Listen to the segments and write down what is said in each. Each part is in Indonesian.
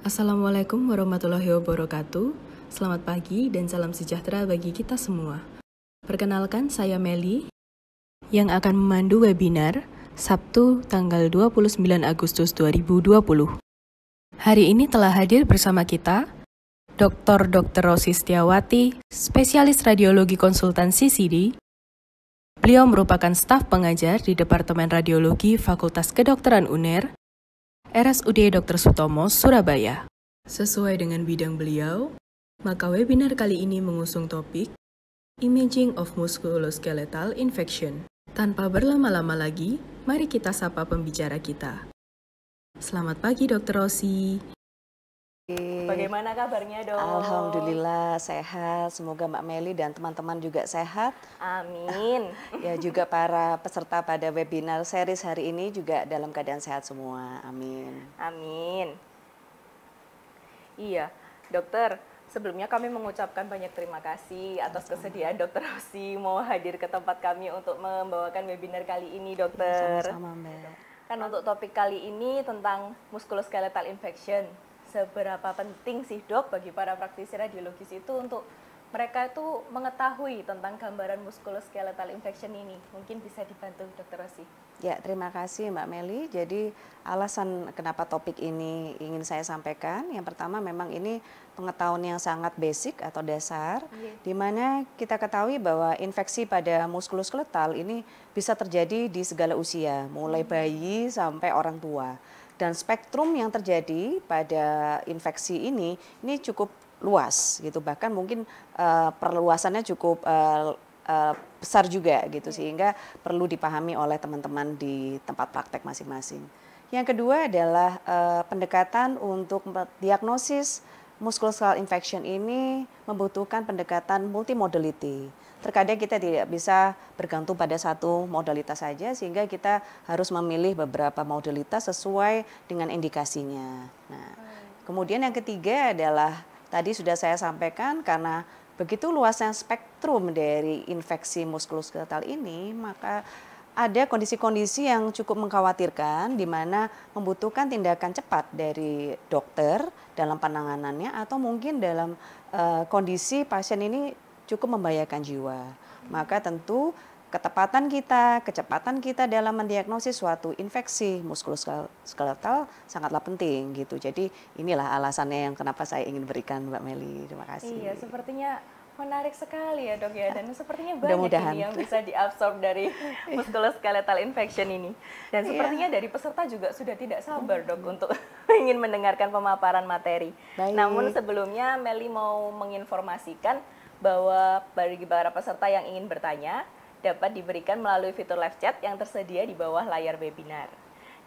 Assalamualaikum warahmatullahi wabarakatuh. Selamat pagi dan salam sejahtera bagi kita semua. Perkenalkan saya Meli yang akan memandu webinar Sabtu tanggal 29 Agustus 2020. Hari ini telah hadir bersama kita Dr. Dr. Rosi Setiawati, spesialis radiologi konsultan CCD. Beliau merupakan staf pengajar di Departemen Radiologi Fakultas Kedokteran UNER RSUD Dr. Sutomo, Surabaya. Sesuai dengan bidang beliau, maka webinar kali ini mengusung topik Imaging of Musculoskeletal Infection. Tanpa berlama-lama lagi, mari kita sapa pembicara kita. Selamat pagi, Dr. Rossi. Bagaimana kabarnya dok? Alhamdulillah sehat. Semoga Mbak Meli dan teman-teman juga sehat. Amin. ya juga para peserta pada webinar series hari ini juga dalam keadaan sehat semua. Amin. Amin. Iya, dokter. Sebelumnya kami mengucapkan banyak terima kasih atas kesediaan Dokter Rosi mau hadir ke tempat kami untuk membawakan webinar kali ini, Dokter. Sama-sama, Mbak. Kan untuk topik kali ini tentang musculoskeletal infection seberapa penting sih dok bagi para praktisi radiologis itu untuk mereka itu mengetahui tentang gambaran muskuloskeletal infection ini. Mungkin bisa dibantu Dokter Rosi. Ya, terima kasih Mbak Meli. Jadi alasan kenapa topik ini ingin saya sampaikan, yang pertama memang ini pengetahuan yang sangat basic atau dasar, yeah. di mana kita ketahui bahwa infeksi pada muskuloskeletal ini bisa terjadi di segala usia, mulai hmm. bayi sampai orang tua dan spektrum yang terjadi pada infeksi ini ini cukup luas gitu bahkan mungkin uh, perluasannya cukup uh, besar juga gitu iya. sehingga perlu dipahami oleh teman-teman di tempat praktek masing-masing. Yang kedua adalah uh, pendekatan untuk diagnosis musculoskeletal infection ini membutuhkan pendekatan multimodality terkadang kita tidak bisa bergantung pada satu modalitas saja sehingga kita harus memilih beberapa modalitas sesuai dengan indikasinya. Nah, hmm. kemudian yang ketiga adalah tadi sudah saya sampaikan karena begitu luasnya spektrum dari infeksi muskuloskeletal ini maka ada kondisi-kondisi yang cukup mengkhawatirkan di mana membutuhkan tindakan cepat dari dokter dalam penanganannya atau mungkin dalam uh, kondisi pasien ini cukup membahayakan jiwa. Maka tentu ketepatan kita, kecepatan kita dalam mendiagnosis suatu infeksi muskuloskeletal sangatlah penting gitu. Jadi inilah alasannya yang kenapa saya ingin berikan Mbak Meli. Terima kasih. Iya, sepertinya menarik sekali ya dok ya dan ah, sepertinya banyak Mudah ini yang bisa diabsorb dari muskuloskeletal infection ini dan iya. sepertinya yeah. dari peserta juga sudah tidak sabar dok hmm. untuk ingin mendengarkan pemaparan materi. Baik. Namun sebelumnya Meli mau menginformasikan bahwa bagi para peserta yang ingin bertanya dapat diberikan melalui fitur live chat yang tersedia di bawah layar webinar.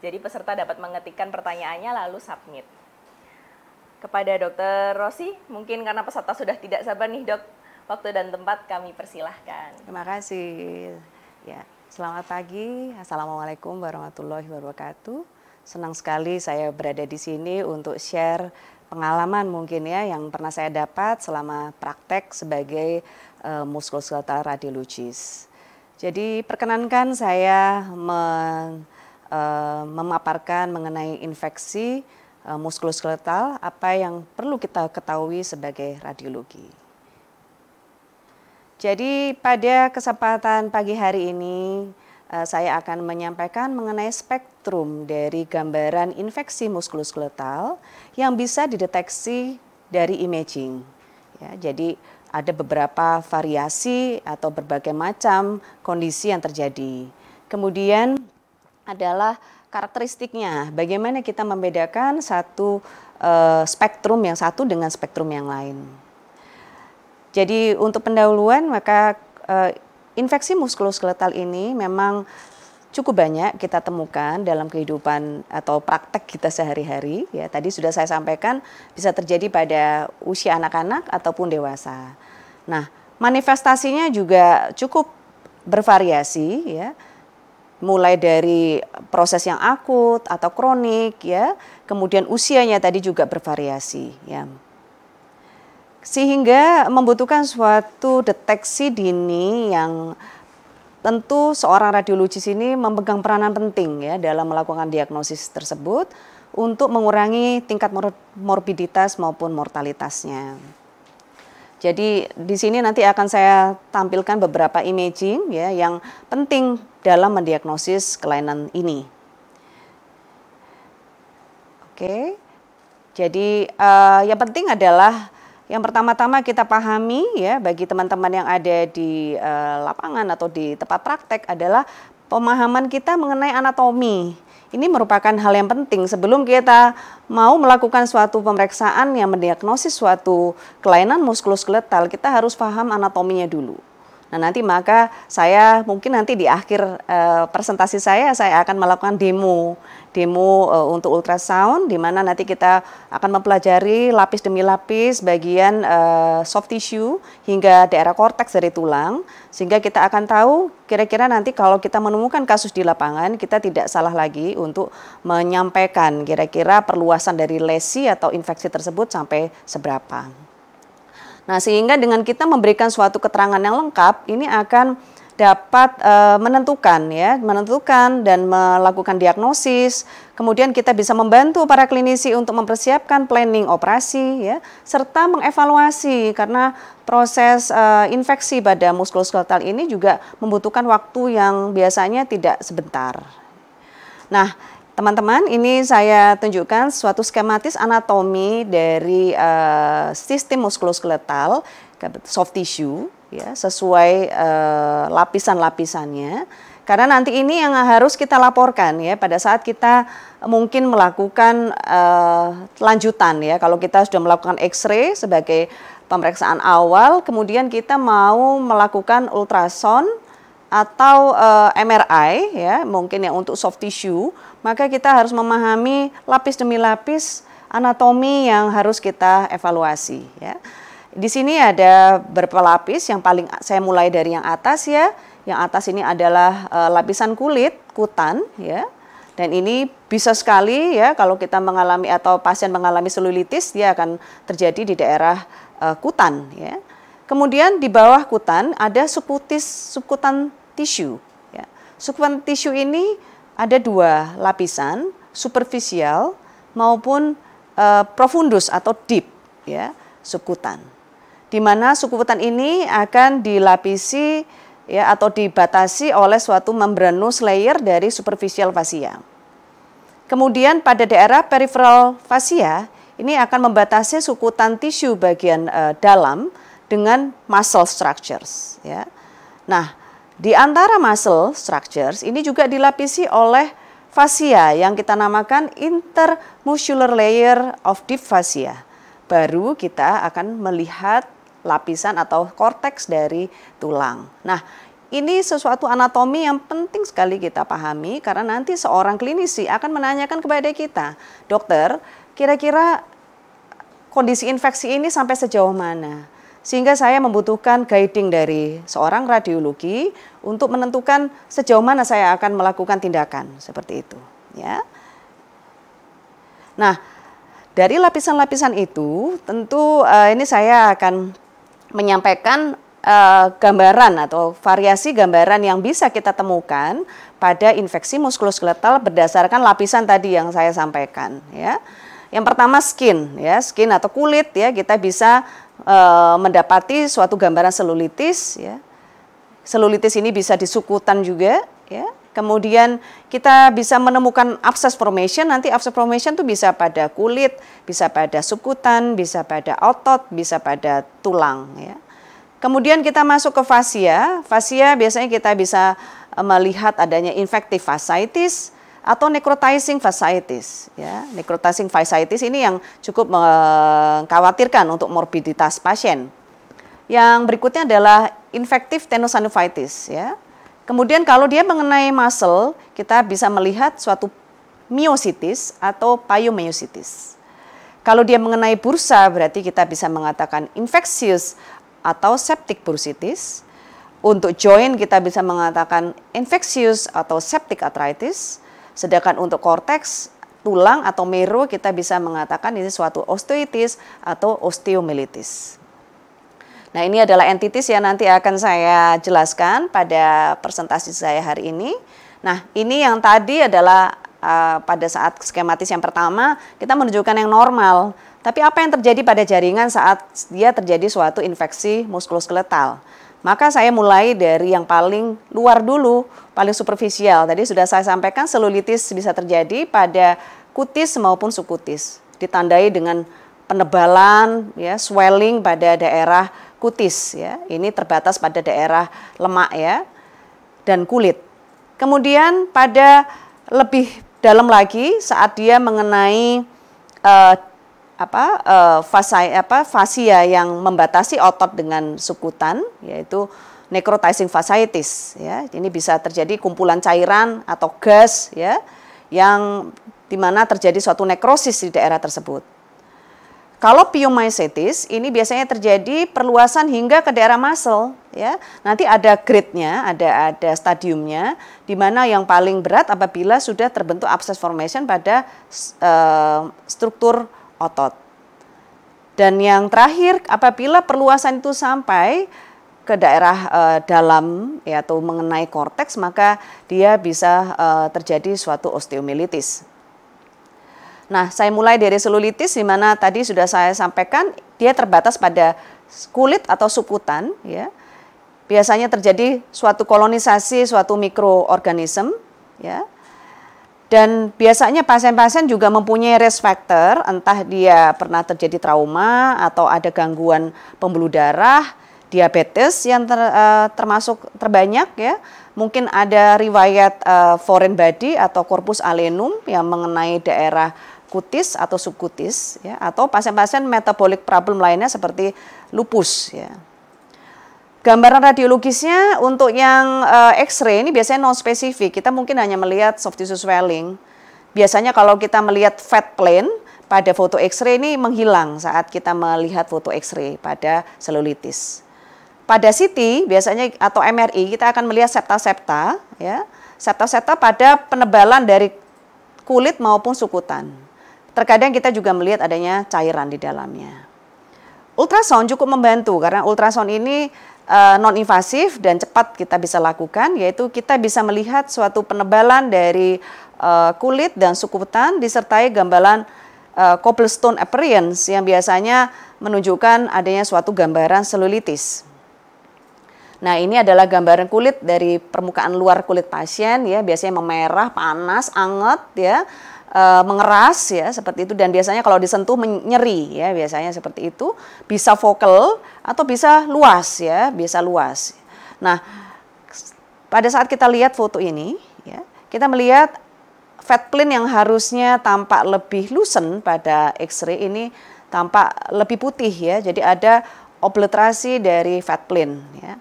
Jadi peserta dapat mengetikkan pertanyaannya lalu submit. Kepada dokter Rosi, mungkin karena peserta sudah tidak sabar nih dok, waktu dan tempat kami persilahkan. Terima kasih. Ya, selamat pagi. Assalamualaikum warahmatullahi wabarakatuh. Senang sekali saya berada di sini untuk share pengalaman mungkin ya yang pernah saya dapat selama praktek sebagai uh, muskuloskeletal radiologis. Jadi perkenankan saya me, uh, memaparkan mengenai infeksi uh, muskuloskeletal apa yang perlu kita ketahui sebagai radiologi. Jadi pada kesempatan pagi hari ini Eh, saya akan menyampaikan mengenai spektrum dari gambaran infeksi muskuloskeletal yang bisa dideteksi dari imaging. Ya, jadi ada beberapa variasi atau berbagai macam kondisi yang terjadi. Kemudian adalah karakteristiknya, bagaimana kita membedakan satu uh, spektrum yang satu dengan spektrum yang lain. Jadi untuk pendahuluan maka uh, infeksi muskuloskeletal ini memang cukup banyak kita temukan dalam kehidupan atau praktek kita sehari-hari. Ya, tadi sudah saya sampaikan bisa terjadi pada usia anak-anak ataupun dewasa. Nah, manifestasinya juga cukup bervariasi ya. Mulai dari proses yang akut atau kronik ya, kemudian usianya tadi juga bervariasi ya sehingga membutuhkan suatu deteksi dini yang tentu seorang radiologis ini memegang peranan penting ya dalam melakukan diagnosis tersebut untuk mengurangi tingkat morbiditas maupun mortalitasnya. Jadi di sini nanti akan saya tampilkan beberapa imaging ya yang penting dalam mendiagnosis kelainan ini. Oke. Jadi uh, yang penting adalah yang pertama-tama kita pahami ya bagi teman-teman yang ada di uh, lapangan atau di tempat praktek adalah pemahaman kita mengenai anatomi. Ini merupakan hal yang penting sebelum kita mau melakukan suatu pemeriksaan yang mendiagnosis suatu kelainan muskuloskeletal, kita harus paham anatominya dulu. Nah nanti maka saya mungkin nanti di akhir uh, presentasi saya saya akan melakukan demo demo uh, untuk ultrasound di mana nanti kita akan mempelajari lapis demi lapis bagian uh, soft tissue hingga daerah korteks dari tulang sehingga kita akan tahu kira-kira nanti kalau kita menemukan kasus di lapangan kita tidak salah lagi untuk menyampaikan kira-kira perluasan dari lesi atau infeksi tersebut sampai seberapa. Nah, sehingga dengan kita memberikan suatu keterangan yang lengkap, ini akan dapat e, menentukan ya, menentukan dan melakukan diagnosis. Kemudian kita bisa membantu para klinisi untuk mempersiapkan planning operasi ya, serta mengevaluasi karena proses e, infeksi pada muskuloskeletal ini juga membutuhkan waktu yang biasanya tidak sebentar. Nah, Teman-teman, ini saya tunjukkan suatu skematis anatomi dari uh, sistem muskuloskeletal soft tissue ya sesuai uh, lapisan-lapisannya. Karena nanti ini yang harus kita laporkan ya pada saat kita mungkin melakukan uh, lanjutan ya. Kalau kita sudah melakukan X-ray sebagai pemeriksaan awal, kemudian kita mau melakukan ultrason atau uh, MRI ya, mungkin yang untuk soft tissue maka kita harus memahami lapis demi lapis anatomi yang harus kita evaluasi ya. Di sini ada beberapa lapis yang paling saya mulai dari yang atas ya. Yang atas ini adalah e, lapisan kulit, kutan ya. Dan ini bisa sekali ya kalau kita mengalami atau pasien mengalami selulitis dia akan terjadi di daerah e, kutan ya. Kemudian di bawah kutan ada subkutis subkutan tisu ya. Subkutan tisu ini ada dua lapisan, superficial maupun e, profundus atau deep ya, subkutan. Di mana subkutan ini akan dilapisi ya atau dibatasi oleh suatu membranus layer dari superficial fascia. Kemudian pada daerah peripheral fascia ini akan membatasi sukutan tisu bagian e, dalam dengan muscle structures ya. Nah, di antara muscle structures ini juga dilapisi oleh fascia yang kita namakan intermuscular layer of deep fascia. Baru kita akan melihat lapisan atau korteks dari tulang. Nah, ini sesuatu anatomi yang penting sekali kita pahami karena nanti seorang klinisi akan menanyakan kepada kita, dokter, kira-kira kondisi infeksi ini sampai sejauh mana? Sehingga saya membutuhkan guiding dari seorang radiologi untuk menentukan sejauh mana saya akan melakukan tindakan seperti itu, ya. Nah, dari lapisan-lapisan itu tentu uh, ini saya akan menyampaikan uh, gambaran atau variasi gambaran yang bisa kita temukan pada infeksi muskuloskeletal berdasarkan lapisan tadi yang saya sampaikan ya. Yang pertama skin ya, skin atau kulit ya kita bisa e, mendapati suatu gambaran selulitis ya. Selulitis ini bisa di juga ya. Kemudian kita bisa menemukan abscess formation. Nanti abscess formation itu bisa pada kulit, bisa pada sukutan, bisa pada otot, bisa pada tulang ya. Kemudian kita masuk ke fascia. Fascia biasanya kita bisa eh, melihat adanya infective fasciitis, atau necrotizing fasciitis ya necrotizing fasciitis ini yang cukup mengkhawatirkan untuk morbiditas pasien yang berikutnya adalah infective tenosynovitis ya kemudian kalau dia mengenai muscle kita bisa melihat suatu myositis atau pyomyositis. kalau dia mengenai bursa berarti kita bisa mengatakan infectious atau septic bursitis untuk joint kita bisa mengatakan infectious atau septic arthritis Sedangkan untuk korteks tulang atau meru kita bisa mengatakan ini suatu osteitis atau osteomelitis. Nah, ini adalah entitis yang nanti akan saya jelaskan pada presentasi saya hari ini. Nah, ini yang tadi adalah uh, pada saat skematis yang pertama kita menunjukkan yang normal. Tapi apa yang terjadi pada jaringan saat dia terjadi suatu infeksi muskuloskeletal? Maka saya mulai dari yang paling luar dulu, paling superficial. Tadi sudah saya sampaikan selulitis bisa terjadi pada kutis maupun sukutis. Ditandai dengan penebalan, ya, swelling pada daerah kutis ya. Ini terbatas pada daerah lemak ya dan kulit. Kemudian pada lebih dalam lagi saat dia mengenai uh, apa uh, apa fascia yang membatasi otot dengan sukutan yaitu necrotizing fasciitis ya. Ini bisa terjadi kumpulan cairan atau gas ya yang di mana terjadi suatu nekrosis di daerah tersebut. Kalau pyomyositis ini biasanya terjadi perluasan hingga ke daerah muscle ya. Nanti ada grade-nya, ada ada stadiumnya di mana yang paling berat apabila sudah terbentuk abscess formation pada uh, struktur otot. Dan yang terakhir, apabila perluasan itu sampai ke daerah e, dalam ya, atau mengenai korteks, maka dia bisa e, terjadi suatu osteomilitis. Nah, saya mulai dari selulitis di mana tadi sudah saya sampaikan dia terbatas pada kulit atau sukutan ya. Biasanya terjadi suatu kolonisasi suatu mikroorganisme ya. Dan biasanya pasien-pasien juga mempunyai risk factor, entah dia pernah terjadi trauma atau ada gangguan pembuluh darah, diabetes yang ter, uh, termasuk terbanyak ya. Mungkin ada riwayat uh, foreign body atau corpus alenum yang mengenai daerah kutis atau subkutis ya atau pasien-pasien metabolic problem lainnya seperti lupus ya. Gambaran radiologisnya untuk yang uh, X-ray ini biasanya non spesifik. Kita mungkin hanya melihat soft tissue swelling. Biasanya kalau kita melihat fat plane pada foto X-ray ini menghilang saat kita melihat foto X-ray pada selulitis. Pada CT biasanya atau MRI kita akan melihat septa-septa, ya, septa-septa pada penebalan dari kulit maupun sukutan. Terkadang kita juga melihat adanya cairan di dalamnya. Ultrasound cukup membantu karena ultrasound ini uh, eh, non invasif dan cepat kita bisa lakukan yaitu kita bisa melihat suatu penebalan dari uh, kulit dan sukutan disertai gambaran uh, eh, cobblestone appearance yang biasanya menunjukkan adanya suatu gambaran selulitis. Nah, ini adalah gambaran kulit dari permukaan luar kulit pasien ya, biasanya memerah, panas, anget ya Eh, mengeras ya seperti itu dan biasanya kalau disentuh menyeri ya biasanya seperti itu bisa vokal atau bisa luas ya bisa luas. Nah pada saat kita lihat foto ini ya kita melihat fat plane yang harusnya tampak lebih lusen pada X-ray ini tampak lebih putih ya jadi ada obliterasi dari fat plane ya.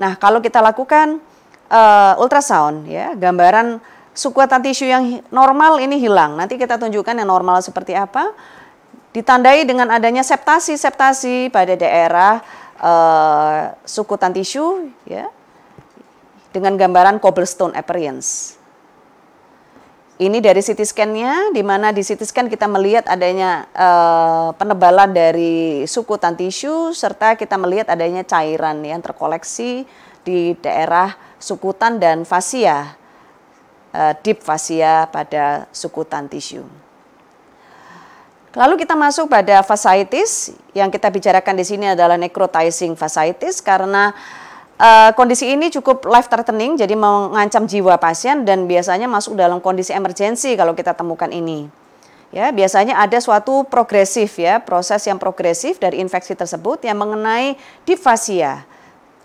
Nah kalau kita lakukan uh, ultrasound ya gambaran Sukuatan tisu yang normal ini hilang. Nanti kita tunjukkan yang normal seperti apa. Ditandai dengan adanya septasi-septasi pada daerah uh, eh, sukuatan tisu ya. Dengan gambaran cobblestone appearance. Ini dari CT scan-nya, di mana di CT scan kita melihat adanya uh, penebalan dari sukuatan tisu, serta kita melihat adanya cairan yang terkoleksi di daerah sukutan dan fascia. Eh, deep fascia pada sukutan tisu. Lalu kita masuk pada fasciitis yang kita bicarakan di sini adalah necrotizing fasciitis karena uh, kondisi ini cukup life threatening jadi mengancam jiwa pasien dan biasanya masuk dalam kondisi emergensi kalau kita temukan ini. Ya, biasanya ada suatu progresif ya, proses yang progresif dari infeksi tersebut yang mengenai di fascia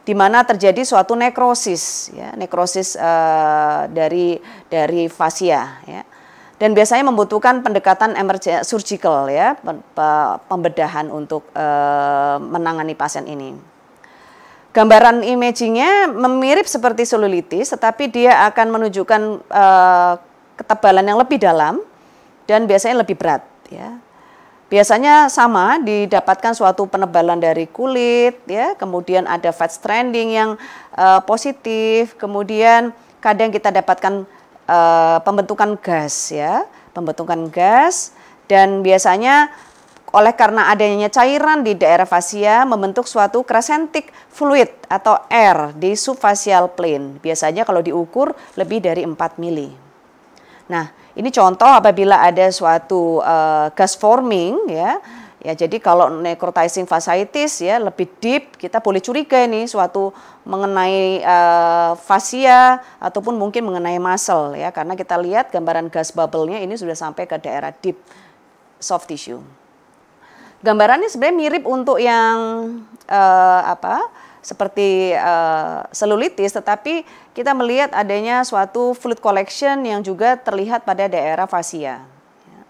di mana terjadi suatu nekrosis ya nekrosis uh, dari dari fascia ya dan biasanya membutuhkan pendekatan emergen surgical ya pembedahan untuk uh, menangani pasien ini gambaran imagingnya memirip seperti solulitis tetapi dia akan menunjukkan uh, ketebalan yang lebih dalam dan biasanya lebih berat ya Biasanya sama didapatkan suatu penebalan dari kulit ya, kemudian ada fat stranding yang uh, positif, kemudian kadang kita dapatkan uh, pembentukan gas ya, pembentukan gas dan biasanya oleh karena adanya cairan di daerah fascia membentuk suatu crescentic fluid atau air di subfacial plane. Biasanya kalau diukur lebih dari 4 mili. Nah, ini contoh apabila ada suatu uh, gas forming ya. Ya, jadi kalau necrotizing fasciitis ya lebih deep, kita boleh curiga ini suatu mengenai uh, fascia ataupun mungkin mengenai muscle ya karena kita lihat gambaran gas bubble-nya ini sudah sampai ke daerah deep soft tissue. Gambarannya sebenarnya mirip untuk yang uh, apa? seperti uh, selulitis tetapi kita melihat adanya suatu fluid collection yang juga terlihat pada daerah fascia. Ya,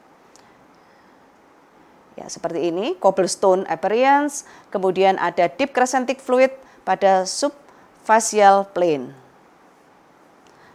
ya, seperti ini, cobblestone appearance, kemudian ada deep crescentic fluid pada subfacial plane.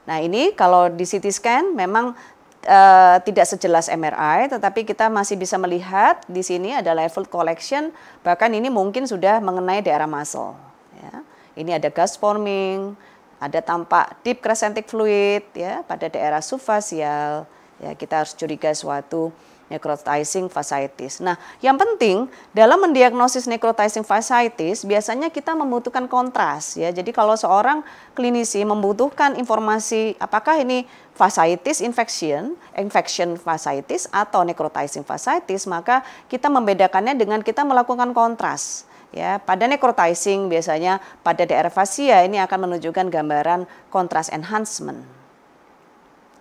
Nah, ini kalau di CT scan memang Uh, tidak sejelas MRI, tetapi kita masih bisa melihat di sini ada level collection, bahkan ini mungkin sudah mengenai daerah muscle. Ya. Ini ada gas forming, ada tampak deep crescentic fluid ya pada daerah subfasial ya kita harus curiga suatu necrotizing fasciitis. Nah, yang penting dalam mendiagnosis necrotizing fasciitis biasanya kita membutuhkan kontras ya. Jadi kalau seorang klinisi membutuhkan informasi apakah ini fasciitis infection, infection fasciitis atau necrotizing fasciitis, maka kita membedakannya dengan kita melakukan kontras. Ya, pada necrotizing biasanya pada daerah fasia ini akan menunjukkan gambaran kontras enhancement.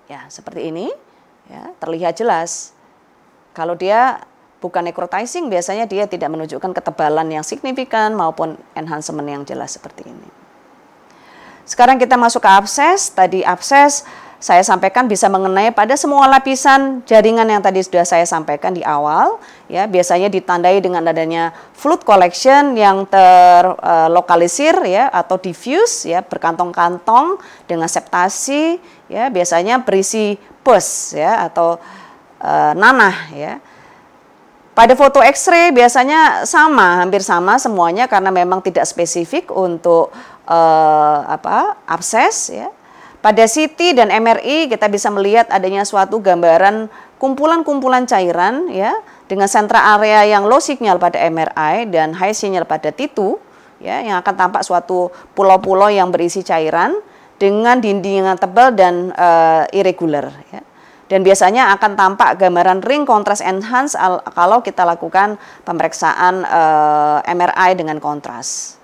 Ya, seperti ini. Ya, terlihat jelas. Kalau dia bukan necrotizing biasanya dia tidak menunjukkan ketebalan yang signifikan maupun enhancement yang jelas seperti ini. Sekarang kita masuk ke abses. Tadi abses saya sampaikan bisa mengenai pada semua lapisan jaringan yang tadi sudah saya sampaikan di awal ya biasanya ditandai dengan adanya fluid collection yang terlokalisir uh, ya atau diffuse ya berkantong-kantong dengan septasi ya biasanya berisi pus ya atau uh, nanah ya pada foto X-ray biasanya sama, hampir sama semuanya karena memang tidak spesifik untuk uh, apa abses ya. Pada CT dan MRI kita bisa melihat adanya suatu gambaran kumpulan-kumpulan cairan ya dengan sentra area yang low signal pada MRI dan high signal pada T2 ya yang akan tampak suatu pulau-pulau yang berisi cairan dengan dinding yang tebal dan uh, irregular ya. Dan biasanya akan tampak gambaran ring kontras enhance kalau kita lakukan pemeriksaan uh, eh, MRI dengan kontras.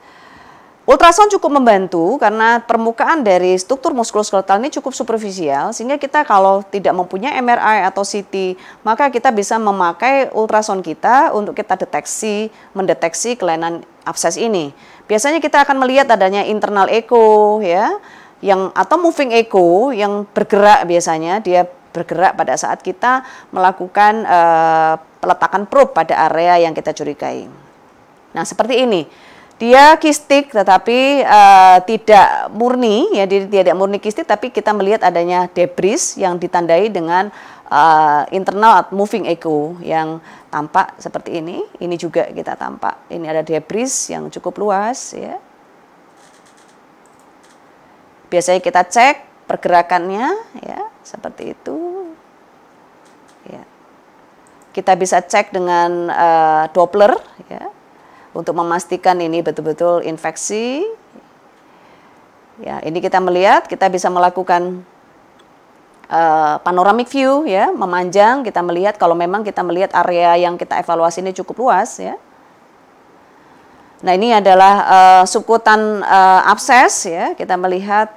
Ultrason cukup membantu karena permukaan dari struktur muskuloskeletal ini cukup superficial sehingga kita kalau tidak mempunyai MRI atau CT maka kita bisa memakai ultrason kita untuk kita deteksi mendeteksi kelainan abses ini. Biasanya kita akan melihat adanya internal echo ya yang atau moving echo yang bergerak biasanya dia bergerak pada saat kita melakukan uh, peletakan probe pada area yang kita curigai. Nah, seperti ini dia kistik tetapi uh, tidak murni ya dia tidak murni kistik tapi kita melihat adanya debris yang ditandai dengan uh, internal moving echo yang tampak seperti ini ini juga kita tampak ini ada debris yang cukup luas ya biasanya kita cek pergerakannya ya seperti itu ya kita bisa cek dengan uh, Doppler ya untuk memastikan ini betul-betul infeksi. Ya, ini kita melihat kita bisa melakukan uh, panoramic view ya, memanjang kita melihat kalau memang kita melihat area yang kita evaluasi ini cukup luas ya. Nah, ini adalah uh, eh, subkutan uh, eh, abses ya. Kita melihat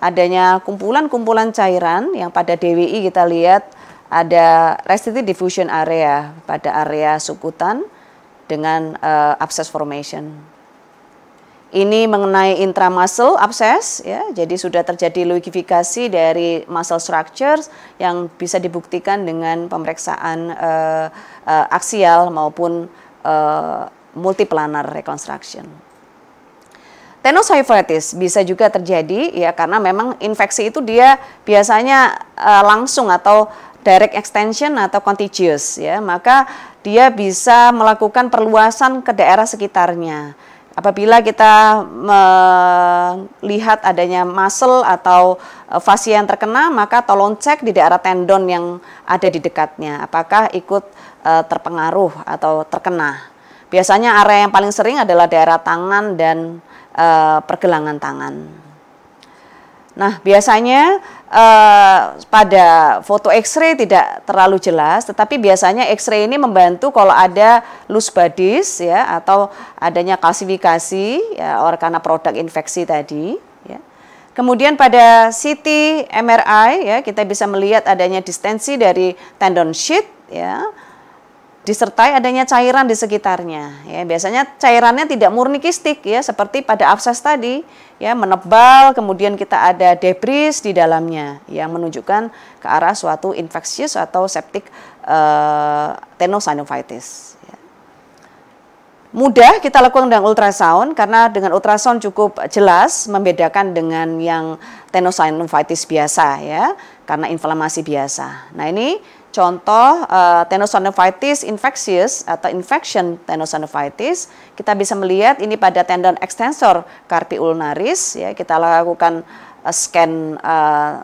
adanya kumpulan-kumpulan cairan yang pada DWI kita lihat ada restricted diffusion area pada area subkutan dengan uh, abscess formation. Ini mengenai intramuscle abscess, ya. Jadi sudah terjadi luigifikasi dari muscle structures yang bisa dibuktikan dengan pemeriksaan uh, eh, uh, eh, aksial maupun uh, multiplanar reconstruction. Tenosyphilitis bisa juga terjadi ya karena memang infeksi itu dia biasanya uh, langsung atau direct extension atau contagious ya. Maka dia bisa melakukan perluasan ke daerah sekitarnya. Apabila kita melihat adanya muscle atau eh, fascia yang terkena, maka tolong cek di daerah tendon yang ada di dekatnya, apakah ikut eh, terpengaruh atau terkena. Biasanya area yang paling sering adalah daerah tangan dan eh, pergelangan tangan. Nah, biasanya Uh, pada foto X-ray tidak terlalu jelas, tetapi biasanya X-ray ini membantu kalau ada loose bodies ya atau adanya kalsifikasi ya, or karena produk infeksi tadi. Ya. Kemudian pada CT MRI ya kita bisa melihat adanya distensi dari tendon sheet ya disertai adanya cairan di sekitarnya. Ya, biasanya cairannya tidak murni kistik ya, seperti pada abses tadi ya menebal, kemudian kita ada debris di dalamnya yang menunjukkan ke arah suatu infeksius atau septic eh, tenosynovitis. Ya. Mudah kita lakukan dengan ultrasound karena dengan ultrasound cukup jelas membedakan dengan yang tenosynovitis biasa ya, karena inflamasi biasa. Nah ini Contoh uh, tenosynovitis infectious atau infection tenosynovitis, kita bisa melihat ini pada tendon extensor carpi ulnaris ya, kita lakukan uh, scan uh,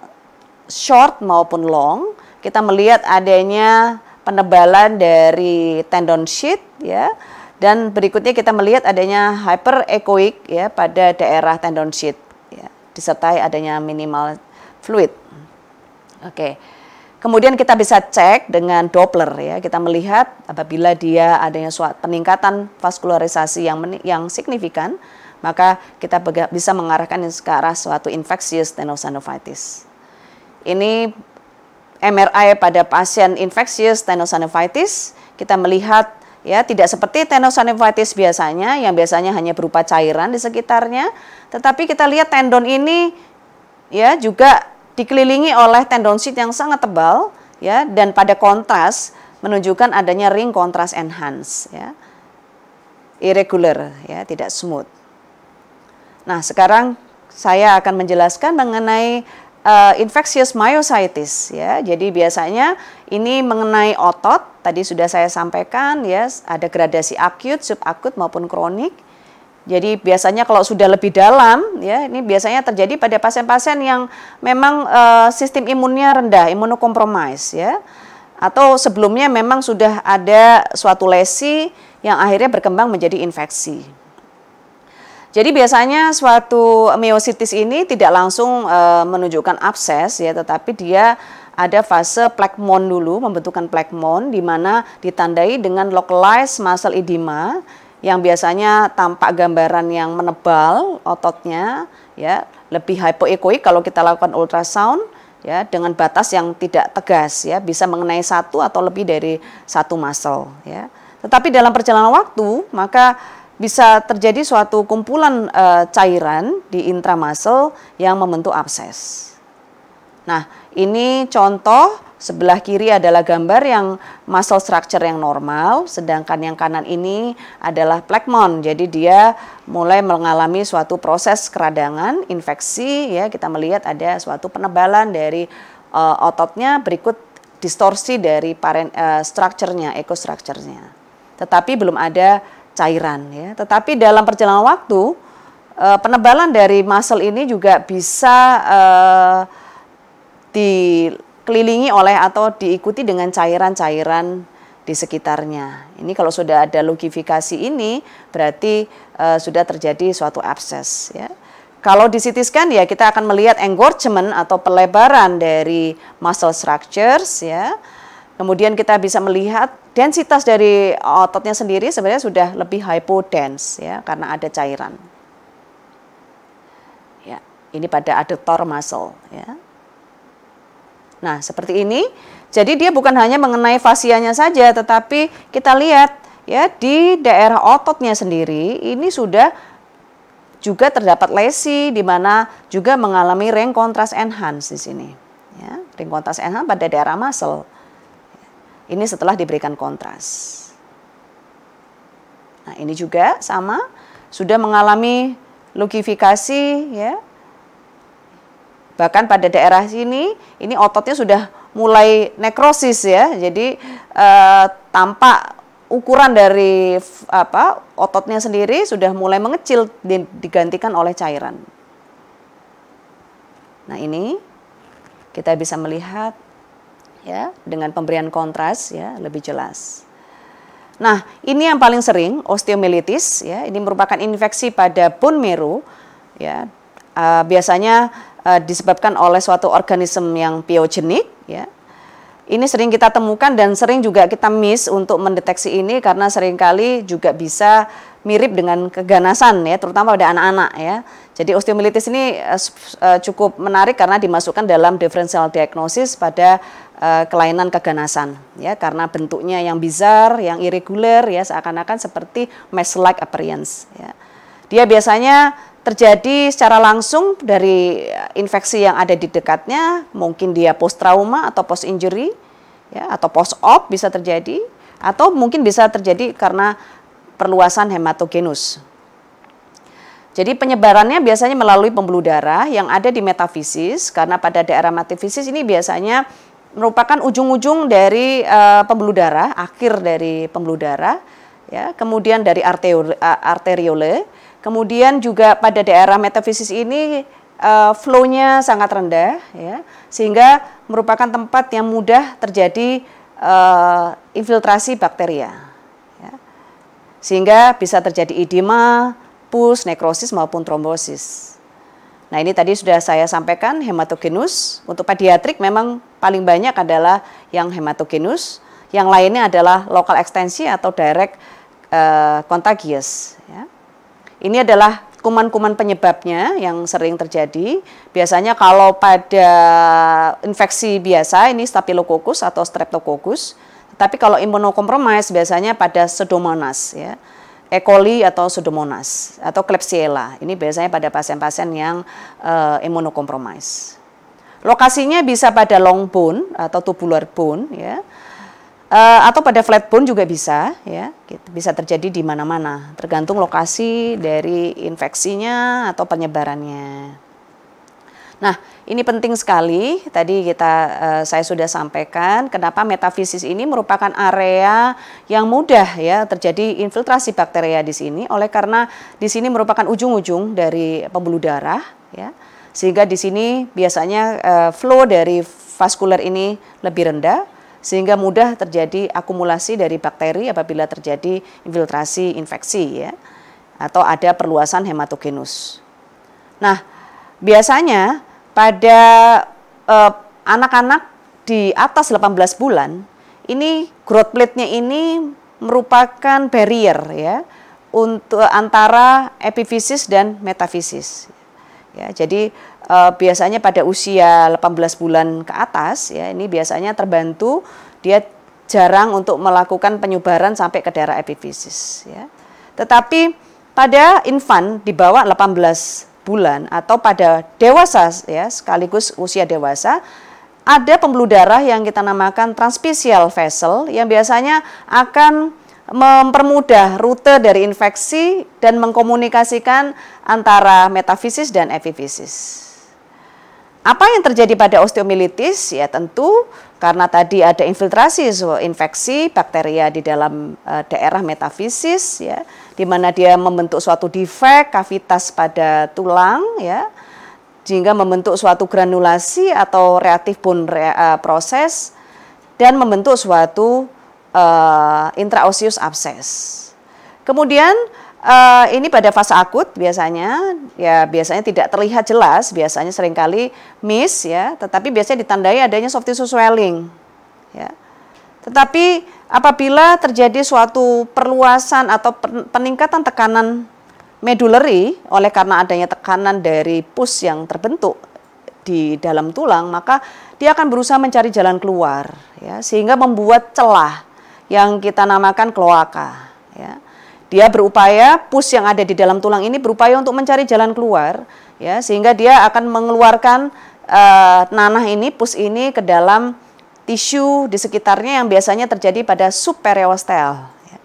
short maupun long, kita melihat adanya penebalan dari tendon sheet ya. Dan berikutnya kita melihat adanya hyperechoic ya pada daerah tendon sheet ya, disertai adanya minimal fluid. Oke. Okay. Kemudian kita bisa cek dengan Doppler ya, kita melihat apabila dia adanya suatu peningkatan vaskularisasi yang yang signifikan, maka kita bisa mengarahkan ke arah suatu infectious tenosynovitis. Ini MRI pada pasien infectious tenosynovitis, kita melihat ya tidak seperti tenosynovitis biasanya yang biasanya hanya berupa cairan di sekitarnya, tetapi kita lihat tendon ini ya juga dikelilingi oleh tendonsit yang sangat tebal ya dan pada kontras menunjukkan adanya ring kontras enhance ya. irregular ya, tidak smooth. Nah, sekarang saya akan menjelaskan mengenai uh, eh, infectious myositis ya. Jadi biasanya ini mengenai otot, tadi sudah saya sampaikan ya, ada gradasi akut, subakut maupun kronik. Jadi biasanya kalau sudah lebih dalam ya ini biasanya terjadi pada pasien-pasien yang memang e, sistem imunnya rendah, imunokompromis ya. Atau sebelumnya memang sudah ada suatu lesi yang akhirnya berkembang menjadi infeksi. Jadi biasanya suatu miositis ini tidak langsung e, menunjukkan abses ya, tetapi dia ada fase plekmon dulu, pembentukan plekmon di mana ditandai dengan localized muscle edema yang biasanya tampak gambaran yang menebal ototnya ya lebih hypoechoic kalau kita lakukan ultrasound ya dengan batas yang tidak tegas ya bisa mengenai satu atau lebih dari satu muscle ya tetapi dalam perjalanan waktu maka bisa terjadi suatu kumpulan e, cairan di intramuscle yang membentuk abses. Nah, ini contoh Sebelah kiri adalah gambar yang muscle structure yang normal, sedangkan yang kanan ini adalah plekmon. Jadi dia mulai mengalami suatu proses keradangan, infeksi ya kita melihat ada suatu penebalan dari uh, ototnya berikut distorsi dari paren, uh, structure-nya, ekostrukturnya. Tetapi belum ada cairan ya. Tetapi dalam perjalanan waktu uh, penebalan dari muscle ini juga bisa uh, di dikelilingi oleh atau diikuti dengan cairan-cairan di sekitarnya. Ini kalau sudah ada logifikasi ini berarti e, sudah terjadi suatu abses ya. Kalau di CT scan ya kita akan melihat engorgement atau pelebaran dari muscle structures ya. Kemudian kita bisa melihat densitas dari ototnya sendiri sebenarnya sudah lebih hypodense ya karena ada cairan. Ya, ini pada adductor muscle ya. Nah, seperti ini. Jadi dia bukan hanya mengenai fasianya saja, tetapi kita lihat ya di daerah ototnya sendiri ini sudah juga terdapat lesi di mana juga mengalami ring contrast enhance di sini. Ya, ring contrast enhance pada daerah muscle. Ini setelah diberikan kontras. Nah, ini juga sama sudah mengalami lukifikasi ya Bahkan pada daerah sini ini ototnya sudah mulai nekrosis ya. Jadi eh, tampak ukuran dari apa ototnya sendiri sudah mulai mengecil digantikan oleh cairan. Nah, ini kita bisa melihat ya dengan pemberian kontras ya lebih jelas. Nah, ini yang paling sering osteomielitis ya. Ini merupakan infeksi pada bone marrow ya. Uh, biasanya uh, disebabkan oleh suatu organisme yang biogenik ya. Ini sering kita temukan dan sering juga kita miss untuk mendeteksi ini karena seringkali juga bisa mirip dengan keganasan ya, terutama pada anak-anak ya. Jadi osteomielitis ini eh, eh, cukup menarik karena dimasukkan dalam differential diagnosis pada kelainan keganasan ya karena bentuknya yang bizar, yang irregular ya seakan-akan seperti mesh like appearance ya. Dia biasanya terjadi secara langsung dari eh, infeksi yang ada di dekatnya, mungkin dia post trauma atau post injury ya atau post op bisa terjadi atau mungkin bisa terjadi karena perluasan hematogenus. Jadi penyebarannya biasanya melalui pembuluh darah yang ada di metafisis karena pada daerah metafisis ini biasanya merupakan ujung-ujung dari uh, pembuluh darah, akhir dari pembuluh darah ya, kemudian dari eh, arteriole Kemudian juga pada daerah metafisis ini uh, flow-nya sangat rendah ya, sehingga merupakan tempat yang mudah terjadi uh, infiltrasi bakteria. Ya. Sehingga bisa terjadi edema, pus, nekrosis maupun trombosis. Nah ini tadi sudah saya sampaikan hematogenus. Untuk pediatrik memang paling banyak adalah yang hematogenus. Yang lainnya adalah local extensi atau direct uh, contagious. Ya. Ini adalah kuman-kuman penyebabnya yang sering terjadi. Biasanya kalau pada infeksi biasa ini staphylococcus atau streptococcus, tapi kalau imunokompromis biasanya pada pseudomonas ya. E. coli atau pseudomonas atau klebsiella. Ini biasanya pada pasien-pasien yang uh, eh, imunokompromis. Lokasinya bisa pada long bone atau tubular bone ya Uh, atau pada flat pun juga bisa ya gitu. bisa terjadi di mana-mana tergantung lokasi dari infeksinya atau penyebarannya nah ini penting sekali tadi kita uh, saya sudah sampaikan kenapa metafisis ini merupakan area yang mudah ya terjadi infiltrasi bakteria di sini oleh karena di sini merupakan ujung-ujung dari pembuluh darah ya sehingga di sini biasanya uh, flow dari vaskuler ini lebih rendah sehingga mudah terjadi akumulasi dari bakteri apabila terjadi infiltrasi infeksi ya atau ada perluasan hematogenus. Nah, biasanya pada eh, anak-anak eh, di atas 18 bulan ini growth plate-nya ini merupakan barrier ya untuk antara epifisis dan metafisis. Ya, jadi e, biasanya pada usia 18 bulan ke atas ya ini biasanya terbantu dia jarang untuk melakukan penyubaran sampai ke daerah epifisis ya. Tetapi pada infan di bawah 18 bulan atau pada dewasa ya sekaligus usia dewasa ada pembuluh darah yang kita namakan transpisial vessel yang biasanya akan mempermudah rute dari infeksi dan mengkomunikasikan antara metafisis dan epifisis. Apa yang terjadi pada osteomilitis? Ya tentu karena tadi ada infiltrasi so, infeksi bakteria di dalam e, daerah metafisis ya, di mana dia membentuk suatu defect, kavitas pada tulang ya, sehingga membentuk suatu granulasi atau reaktif bone e, proses dan membentuk suatu uh, intraosseous abses. Kemudian uh, ini pada fase akut biasanya ya biasanya tidak terlihat jelas, biasanya seringkali miss ya, tetapi biasanya ditandai adanya soft tissue swelling ya. Tetapi apabila terjadi suatu perluasan atau peningkatan tekanan meduleri oleh karena adanya tekanan dari pus yang terbentuk di dalam tulang, maka dia akan berusaha mencari jalan keluar ya, sehingga membuat celah yang kita namakan kloaka. Ya. Dia berupaya pus yang ada di dalam tulang ini berupaya untuk mencari jalan keluar, ya sehingga dia akan mengeluarkan uh, nanah ini, pus ini ke dalam tisu di sekitarnya yang biasanya terjadi pada Ya.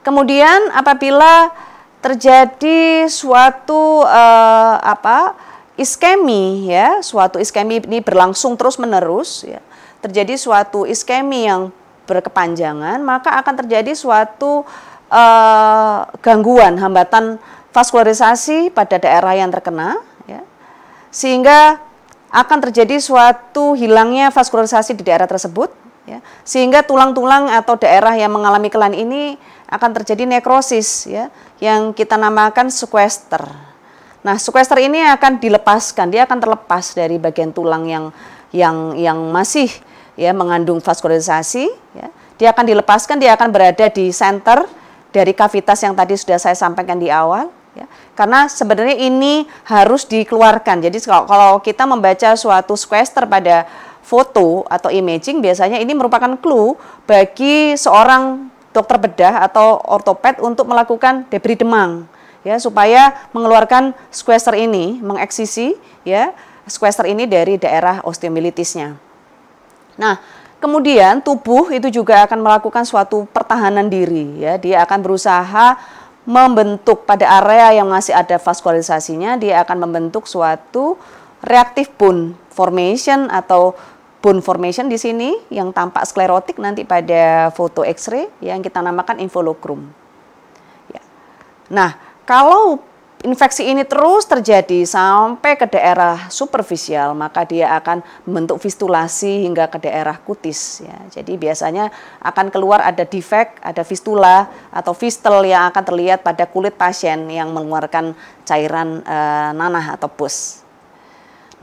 Kemudian apabila terjadi suatu uh, apa iskemi ya, suatu iskemi ini berlangsung terus menerus ya terjadi suatu iskemi yang berkepanjangan, maka akan terjadi suatu uh, gangguan hambatan vaskularisasi pada daerah yang terkena, ya, sehingga akan terjadi suatu hilangnya vaskularisasi di daerah tersebut, ya, sehingga tulang-tulang atau daerah yang mengalami kelan ini akan terjadi nekrosis, ya, yang kita namakan sequester. Nah, sequester ini akan dilepaskan, dia akan terlepas dari bagian tulang yang yang yang masih ya mengandung vaskularisasi ya. Dia akan dilepaskan, dia akan berada di center dari kavitas yang tadi sudah saya sampaikan di awal ya. Karena sebenarnya ini harus dikeluarkan. Jadi kalau, kita membaca suatu sequester pada foto atau imaging biasanya ini merupakan clue bagi seorang dokter bedah atau ortoped untuk melakukan debris demang ya supaya mengeluarkan squaster ini mengeksisi ya squaster ini dari daerah osteomilitisnya. Nah, kemudian tubuh itu juga akan melakukan suatu pertahanan diri ya. Dia akan berusaha membentuk pada area yang masih ada vaskularisasinya, dia akan membentuk suatu reaktif bone formation atau bone formation di sini yang tampak sklerotik nanti pada foto X-ray yang kita namakan involucrum. Ya. Nah, kalau infeksi ini terus terjadi sampai ke daerah superficial, maka dia akan membentuk fistulasi hingga ke daerah kutis. Ya. Jadi biasanya akan keluar ada defek, ada fistula atau fistel yang akan terlihat pada kulit pasien yang mengeluarkan cairan e, nanah atau pus.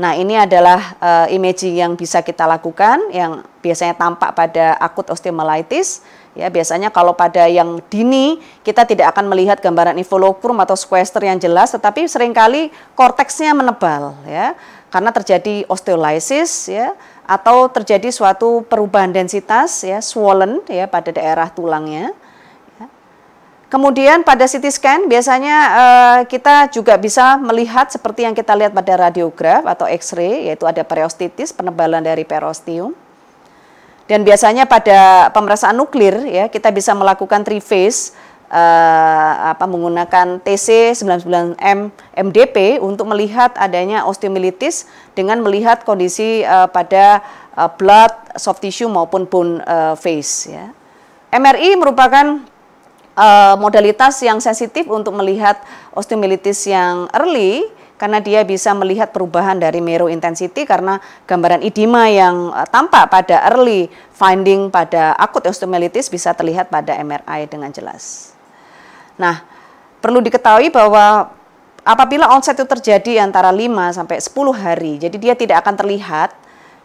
Nah ini adalah e, imaging yang bisa kita lakukan, yang biasanya tampak pada akut osteomyelitis Ya, biasanya kalau pada yang dini kita tidak akan melihat gambaran involucrum atau sequester yang jelas, tetapi seringkali korteksnya menebal ya. Karena terjadi osteolisis ya atau terjadi suatu perubahan densitas ya swollen ya pada daerah tulangnya. Kemudian pada CT scan biasanya uh, kita juga bisa melihat seperti yang kita lihat pada radiograf atau X-ray yaitu ada periostitis penebalan dari periosteum. Dan biasanya pada pemeriksaan nuklir ya kita bisa melakukan three phase uh, eh, apa menggunakan TC 99M MDP untuk melihat adanya osteomilitis dengan melihat kondisi uh, pada uh, blood, soft tissue maupun bone uh, phase ya. MRI merupakan uh, modalitas yang sensitif untuk melihat osteomilitis yang early karena dia bisa melihat perubahan dari Mero intensity karena gambaran idema yang eh, tampak pada early finding pada akut osteomyelitis bisa terlihat pada MRI dengan jelas. Nah, perlu diketahui bahwa apabila onset itu terjadi antara 5 sampai 10 hari, jadi dia tidak akan terlihat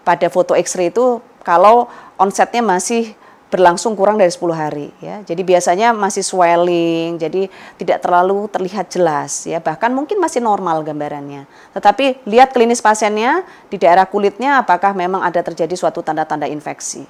pada foto X-ray itu kalau onsetnya masih berlangsung kurang dari 10 hari ya. Jadi biasanya masih swelling, jadi tidak terlalu terlihat jelas ya, bahkan mungkin masih normal gambarannya. Tetapi lihat klinis pasiennya di daerah kulitnya apakah memang ada terjadi suatu tanda-tanda infeksi.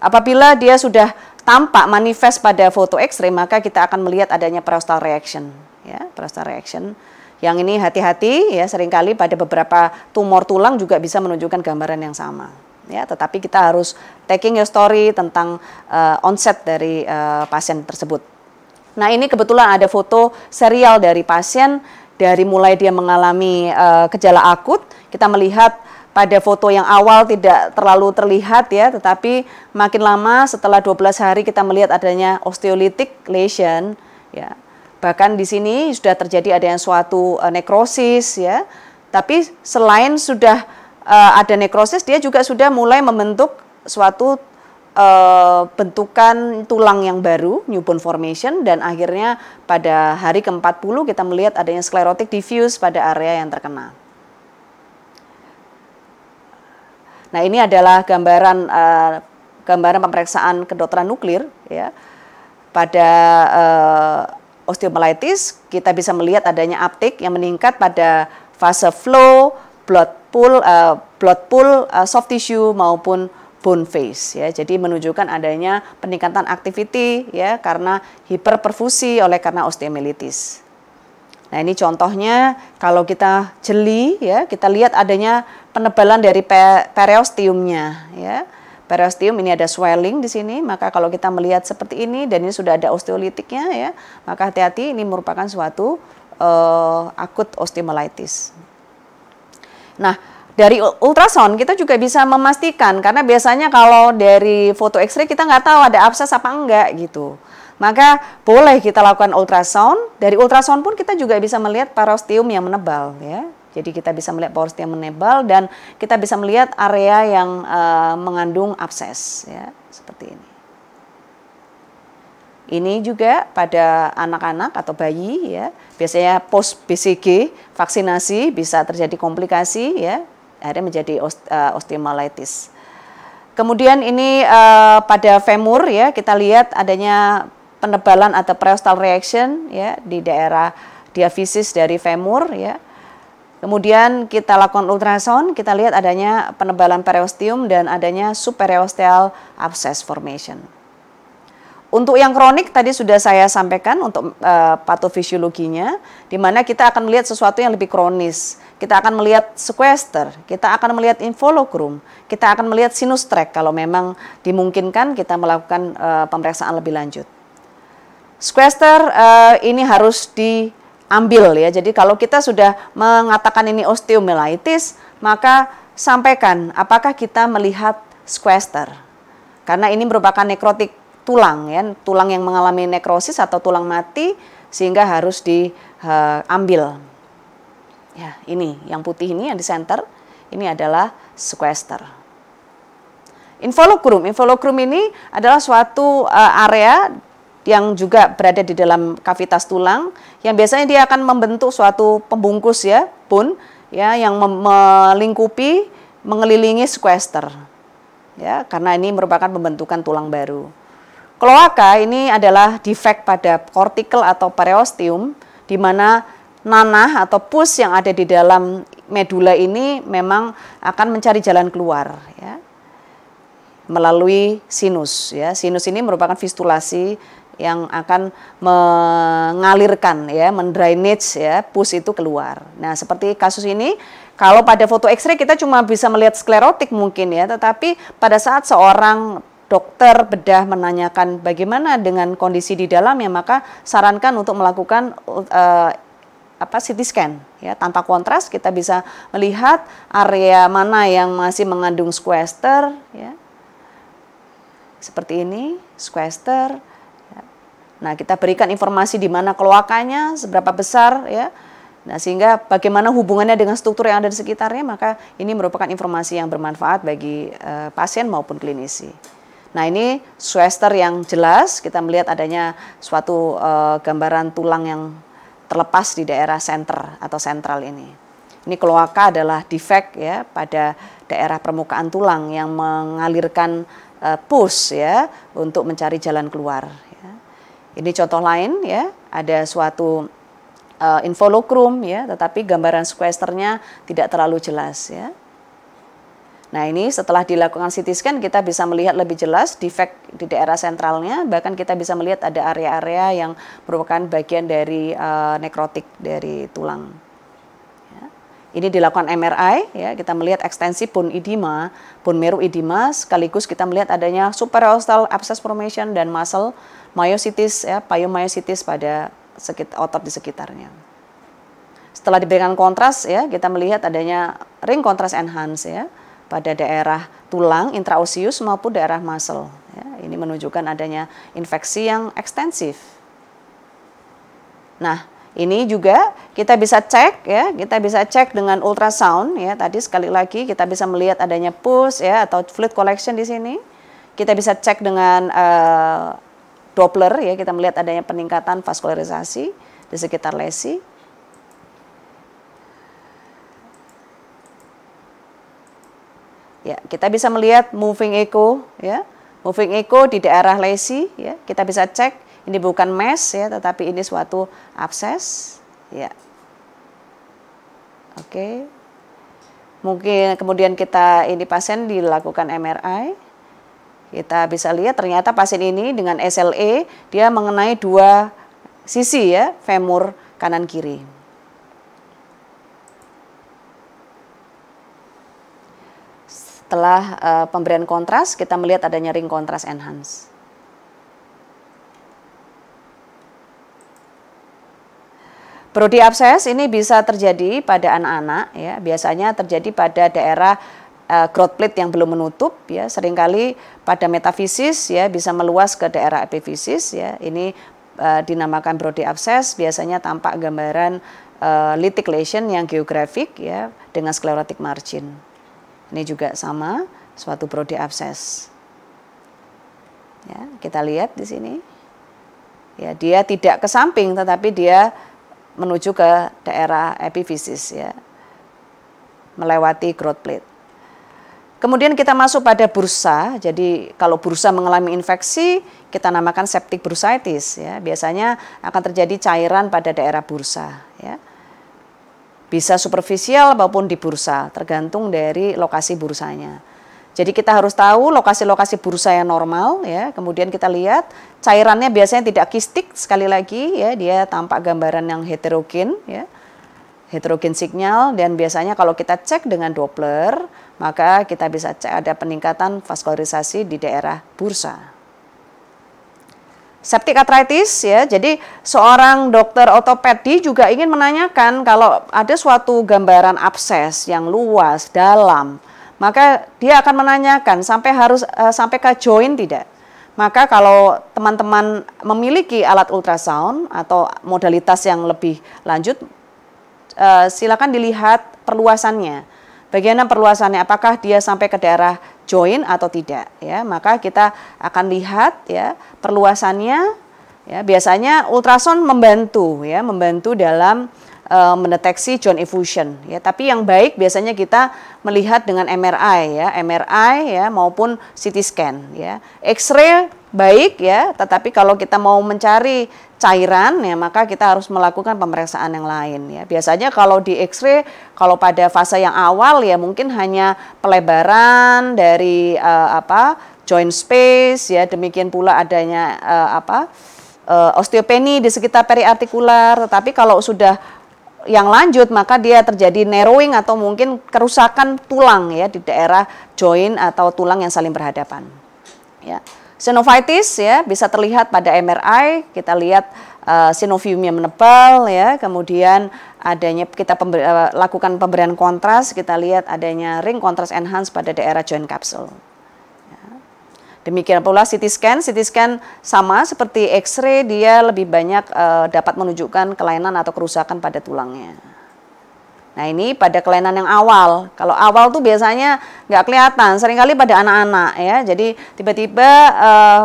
Apabila dia sudah tampak manifest pada foto X-ray, maka kita akan melihat adanya prostal reaction ya, prostal reaction. Yang ini hati-hati ya, seringkali pada beberapa tumor tulang juga bisa menunjukkan gambaran yang sama ya tetapi kita harus taking your story tentang uh, onset dari uh, pasien tersebut. Nah, ini kebetulan ada foto serial dari pasien dari mulai dia mengalami uh, gejala akut, kita melihat pada foto yang awal tidak terlalu terlihat ya, tetapi makin lama setelah 12 hari kita melihat adanya osteolytic lesion ya. Bahkan di sini sudah terjadi ada yang suatu uh, nekrosis ya. Tapi selain sudah uh, ada nekrosis dia juga sudah mulai membentuk suatu uh, bentukan tulang yang baru newborn formation dan akhirnya pada hari ke-40 kita melihat adanya sclerotic diffuse pada area yang terkena. Nah, ini adalah gambaran uh, gambaran pemeriksaan kedokteran nuklir ya. Pada uh, osteomyelitis kita bisa melihat adanya uptake yang meningkat pada fase flow, blood pool uh, blood pool uh, soft tissue maupun bone phase ya. Jadi menunjukkan adanya peningkatan activity ya karena hiperperfusi oleh karena osteomyelitis. Nah, ini contohnya kalau kita jeli ya, kita lihat adanya penebalan dari periosteumnya ya. Periosteum ini ada swelling di sini, maka kalau kita melihat seperti ini dan ini sudah ada osteolitiknya ya, maka hati-hati ini merupakan suatu uh, akut osteomyelitis. Nah, dari ultrason kita juga bisa memastikan karena biasanya kalau dari foto X-ray kita nggak tahu ada abses apa enggak gitu. Maka boleh kita lakukan ultrasound. Dari ultrasound pun kita juga bisa melihat parosteum yang menebal ya. Jadi kita bisa melihat parosteum menebal dan kita bisa melihat area yang uh, mengandung abses ya seperti ini. Ini juga pada anak-anak atau bayi ya, biasanya post BCG vaksinasi bisa terjadi komplikasi ya akhirnya menjadi eh, osteomalitis. Kemudian ini uh, pada femur ya kita lihat adanya penebalan atau preostal reaction ya di daerah diafisis dari femur ya. Kemudian kita lakukan ultrasound, kita lihat adanya penebalan periosteum dan adanya superosteal abscess formation. Untuk yang kronik tadi sudah saya sampaikan untuk uh, patofisiologinya, di mana kita akan melihat sesuatu yang lebih kronis kita akan melihat sequester, kita akan melihat involucrum, kita akan melihat sinus track kalau memang dimungkinkan kita melakukan uh, pemeriksaan lebih lanjut. Sequester uh, ini harus diambil ya. Jadi kalau kita sudah mengatakan ini osteomyelitis, maka sampaikan apakah kita melihat sequester. Karena ini merupakan nekrotik tulang ya, tulang yang mengalami nekrosis atau tulang mati sehingga harus diambil. Eh, uh, Ya, ini yang putih ini yang di center ini adalah sequester. Involucrum, involucrum ini adalah suatu uh, area yang juga berada di dalam kavitas tulang yang biasanya dia akan membentuk suatu pembungkus ya, pun ya yang melingkupi mengelilingi sequester. Ya, karena ini merupakan pembentukan tulang baru. Kloaka ini adalah defect pada kortikel atau periosteum di mana nanah atau pus yang ada di dalam medula ini memang akan mencari jalan keluar ya melalui sinus ya sinus ini merupakan fistulasi yang akan mengalirkan ya mendrainage ya pus itu keluar nah seperti kasus ini kalau pada foto X-ray kita cuma bisa melihat sklerotik mungkin ya tetapi pada saat seorang dokter bedah menanyakan bagaimana dengan kondisi di dalamnya maka sarankan untuk melakukan eh, apa CT scan ya tanpa kontras kita bisa melihat area mana yang masih mengandung squaster ya seperti ini squaster ya. nah kita berikan informasi di mana keluakannya seberapa besar ya nah sehingga bagaimana hubungannya dengan struktur yang ada di sekitarnya maka ini merupakan informasi yang bermanfaat bagi uh, pasien maupun klinisi Nah ini swaster yang jelas kita melihat adanya suatu uh, gambaran tulang yang terlepas di daerah center atau sentral ini. Ini kloaka adalah defect ya pada daerah permukaan tulang yang mengalirkan uh, pus ya untuk mencari jalan keluar. Ya. Ini contoh lain ya ada suatu uh, involucrum ya tetapi gambaran sequesternya tidak terlalu jelas ya. Nah ini setelah dilakukan CT scan kita bisa melihat lebih jelas defect di daerah sentralnya, bahkan kita bisa melihat ada area-area yang merupakan bagian dari uh, nekrotik dari tulang. Ya. Ini dilakukan MRI, ya kita melihat ekstensi bone edema, bone marrow edema, sekaligus kita melihat adanya superostal abscess formation dan muscle myositis, ya pyomyositis pada sekitar, otot di sekitarnya setelah diberikan kontras ya kita melihat adanya ring kontras enhance ya pada daerah tulang intraosius maupun daerah muscle. Ya, ini menunjukkan adanya infeksi yang ekstensif. Nah, ini juga kita bisa cek ya, kita bisa cek dengan ultrasound ya. Tadi sekali lagi kita bisa melihat adanya pus ya atau fluid collection di sini. Kita bisa cek dengan uh, Doppler ya, kita melihat adanya peningkatan vaskularisasi di sekitar lesi. Ya, kita bisa melihat moving echo ya. Moving echo di daerah lesi ya. Kita bisa cek ini bukan mass ya, tetapi ini suatu abses ya. Oke. Mungkin kemudian kita ini pasien dilakukan MRI. Kita bisa lihat ternyata pasien ini dengan SLE dia mengenai dua sisi ya, femur kanan kiri. telah uh, eh, pemberian kontras, kita melihat adanya ring kontras enhance. Prodi abses ini bisa terjadi pada anak-anak ya, biasanya terjadi pada daerah uh, growth plate yang belum menutup ya, seringkali pada metafisis ya bisa meluas ke daerah epifisis ya. Ini uh, dinamakan prodi abses, biasanya tampak gambaran uh, lesion yang geografik ya dengan sclerotic margin. Ini juga sama, suatu prodi abses. Ya, kita lihat di sini. Ya, dia tidak ke samping tetapi dia menuju ke daerah epifisis ya. Melewati growth plate. Kemudian kita masuk pada bursa. Jadi kalau bursa mengalami infeksi, kita namakan septic bursitis ya. Biasanya akan terjadi cairan pada daerah bursa ya bisa superficial maupun di bursa, tergantung dari lokasi bursanya. Jadi kita harus tahu lokasi-lokasi bursa yang normal ya. Kemudian kita lihat cairannya biasanya tidak kistik sekali lagi ya, dia tampak gambaran yang heterogen ya. Heterogen signal dan biasanya kalau kita cek dengan Doppler, maka kita bisa cek ada peningkatan vaskularisasi di daerah bursa septic arthritis ya. Jadi seorang dokter otopedi juga ingin menanyakan kalau ada suatu gambaran abses yang luas, dalam, maka dia akan menanyakan sampai harus uh, eh, sampai ke joint tidak. Maka kalau teman-teman memiliki alat ultrasound atau modalitas yang lebih lanjut uh, silakan dilihat perluasannya. Bagaimana perluasannya? Apakah dia sampai ke daerah join atau tidak ya maka kita akan lihat ya perluasannya ya biasanya ultrason membantu ya membantu dalam e, mendeteksi joint effusion ya tapi yang baik biasanya kita melihat dengan MRI ya MRI ya maupun CT scan ya X-ray baik ya, tetapi kalau kita mau mencari cairan ya maka kita harus melakukan pemeriksaan yang lain ya. Biasanya kalau di X-ray kalau pada fase yang awal ya mungkin hanya pelebaran dari uh, apa joint space ya, demikian pula adanya uh, apa uh, osteopeni di sekitar periartikular, tetapi kalau sudah yang lanjut maka dia terjadi narrowing atau mungkin kerusakan tulang ya di daerah joint atau tulang yang saling berhadapan. Ya. Sinovitis ya bisa terlihat pada MRI, kita lihat uh, eh, sinoviumnya menebal ya, kemudian adanya kita pember, uh, eh, lakukan pemberian kontras, kita lihat adanya ring kontras enhance pada daerah joint capsule. Ya. Demikian pula CT scan, CT scan sama seperti X-ray dia lebih banyak uh, dapat menunjukkan kelainan atau kerusakan pada tulangnya. Nah ini pada kelainan yang awal. Kalau awal tuh biasanya nggak kelihatan, seringkali pada anak-anak ya. Jadi tiba-tiba uh,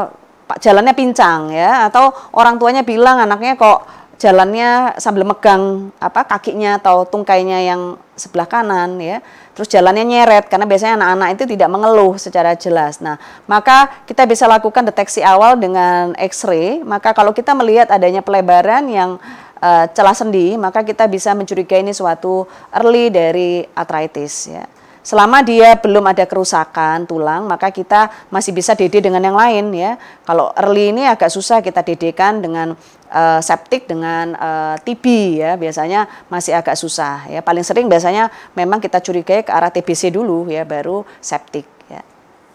jalannya pincang ya, atau orang tuanya bilang anaknya kok jalannya sambil megang apa kakinya atau tungkainya yang sebelah kanan ya. Terus jalannya nyeret karena biasanya anak-anak itu tidak mengeluh secara jelas. Nah, maka kita bisa lakukan deteksi awal dengan X-ray. Maka kalau kita melihat adanya pelebaran yang uh, celah sendi, maka kita bisa mencurigai ini suatu early dari arthritis ya. Selama dia belum ada kerusakan tulang, maka kita masih bisa DD dengan yang lain ya. Kalau early ini agak susah kita DD-kan dengan uh, septik dengan uh, eh, TB ya. Biasanya masih agak susah ya. Paling sering biasanya memang kita curigai ke arah TBC dulu ya, baru septik.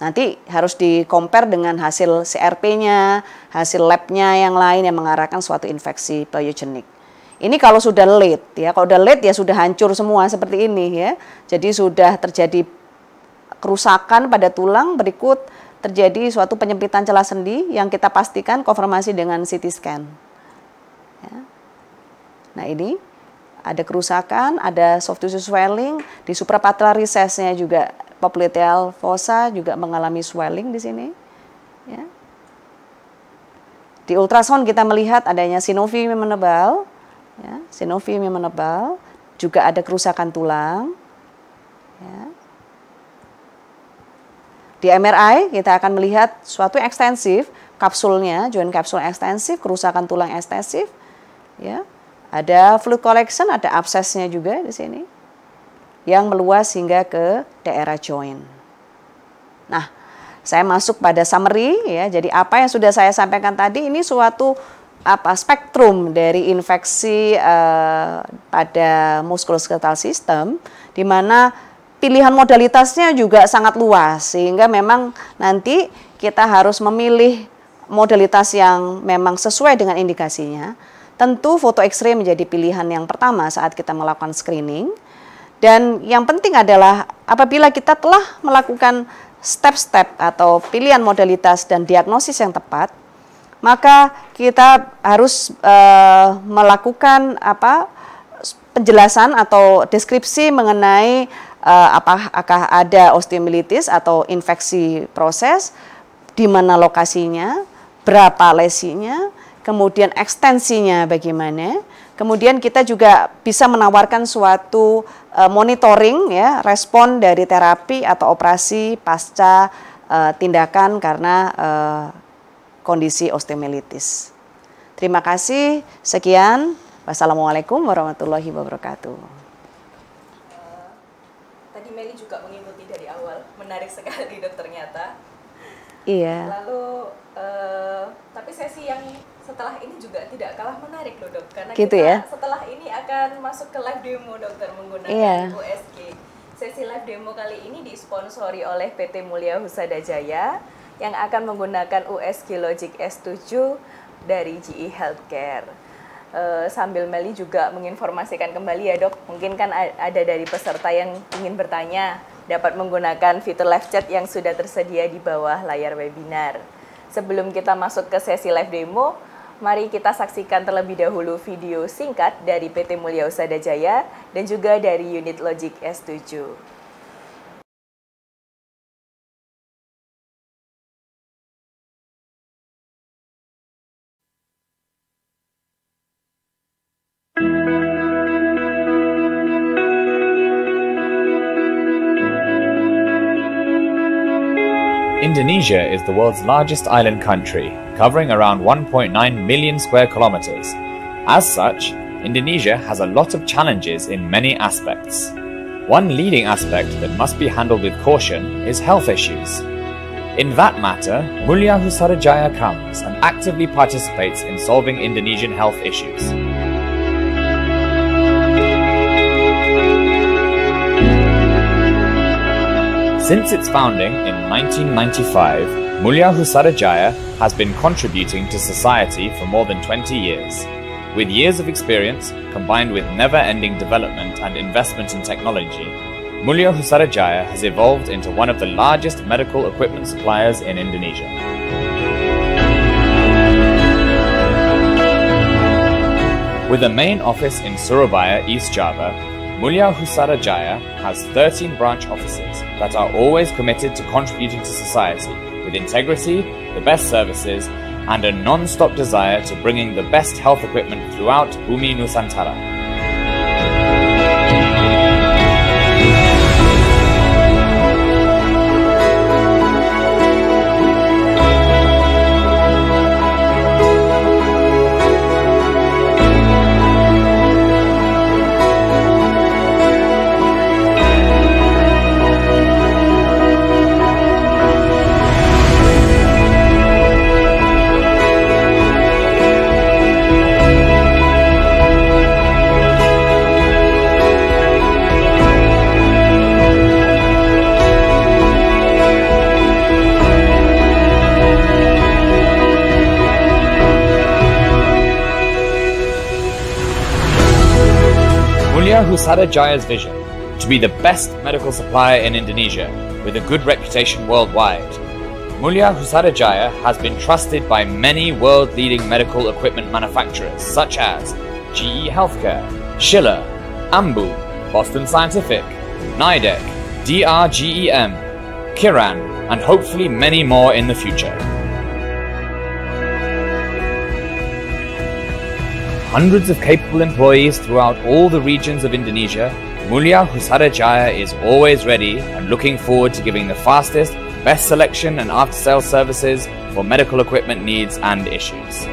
Nanti harus di-compare dengan hasil CRP-nya, hasil lab-nya yang lain yang mengarahkan suatu infeksi pyogenik. Ini kalau sudah late ya, kalau sudah late ya sudah hancur semua seperti ini ya. Jadi sudah terjadi kerusakan pada tulang berikut terjadi suatu penyempitan celah sendi yang kita pastikan konfirmasi dengan CT scan. Ya. Nah ini ada kerusakan, ada soft tissue swelling, di suprapatellar recessnya juga popliteal fossa juga mengalami swelling di sini. Ya. Di ultrason kita melihat adanya sinovium yang menebal, ya, sinovium yang menebal, juga ada kerusakan tulang. Ya. Di MRI kita akan melihat suatu ekstensif, kapsulnya, joint kapsul ekstensif, kerusakan tulang ekstensif, ya. Ada fluid collection, ada absesnya juga di sini yang meluas hingga ke daerah joint. Nah, saya masuk pada summary ya. Jadi apa yang sudah saya sampaikan tadi ini suatu apa spektrum dari infeksi uh, pada muskuloskeletal system di mana pilihan modalitasnya juga sangat luas sehingga memang nanti kita harus memilih modalitas yang memang sesuai dengan indikasinya. Tentu foto X-ray menjadi pilihan yang pertama saat kita melakukan screening dan yang penting adalah apabila kita telah melakukan step-step atau pilihan modalitas dan diagnosis yang tepat, maka kita harus uh, melakukan apa penjelasan atau deskripsi mengenai uh, eh, apakah ada osteomilitis atau infeksi proses, di mana lokasinya, berapa lesinya, kemudian ekstensinya bagaimana, Kemudian kita juga bisa menawarkan suatu eh, monitoring ya, respon dari terapi atau operasi pasca uh, tindakan karena uh, kondisi osteomelitis. Terima kasih. Sekian. Wassalamualaikum warahmatullahi wabarakatuh. Tadi Meli juga mengikuti dari awal, menarik sekali dok ternyata. Iya. Lalu, tapi sesi yang setelah ini juga tidak kalah menarik loh dok karena gitu kita ya? setelah ini akan masuk ke live demo dokter menggunakan yeah. USG. Sesi live demo kali ini disponsori oleh PT Mulia Husada Jaya yang akan menggunakan USG Logic S7 dari GE Healthcare. e, sambil Meli juga menginformasikan kembali ya dok, mungkin kan ada dari peserta yang ingin bertanya dapat menggunakan fitur live chat yang sudah tersedia di bawah layar webinar. Sebelum kita masuk ke sesi live demo, Mari kita saksikan terlebih dahulu video singkat dari PT Mulia Usada Jaya dan juga dari unit Logic S7. thank you Indonesia is the world's largest island country, covering around 1.9 million square kilometers. As such, Indonesia has a lot of challenges in many aspects. One leading aspect that must be handled with caution is health issues. In that matter, Mulia Husarajaya comes and actively participates in solving Indonesian health issues. Since its founding in 1995, Mulya Husarajaya has been contributing to society for more than 20 years. With years of experience, combined with never-ending development and investment in technology, Mulya Husarajaya has evolved into one of the largest medical equipment suppliers in Indonesia. With a main office in Surabaya, East Java, Mulya Husarajaya has 13 branch offices that are always committed to contributing to society with integrity, the best services, and a non-stop desire to bringing the best health equipment throughout Bumi Nusantara. Enter Husada Jaya's vision to be the best medical supplier in Indonesia with a good reputation worldwide. Mulya Husada Jaya has been trusted by many world leading medical equipment manufacturers such as GE Healthcare, Schiller, Ambu, Boston Scientific, NIDEC, DRGEM, Kiran, and hopefully many more in the future. hundreds of capable employees throughout all the regions of Indonesia, Mulia Husada Jaya is always ready and looking forward to giving the fastest, best selection and after-sale services for medical equipment needs and issues.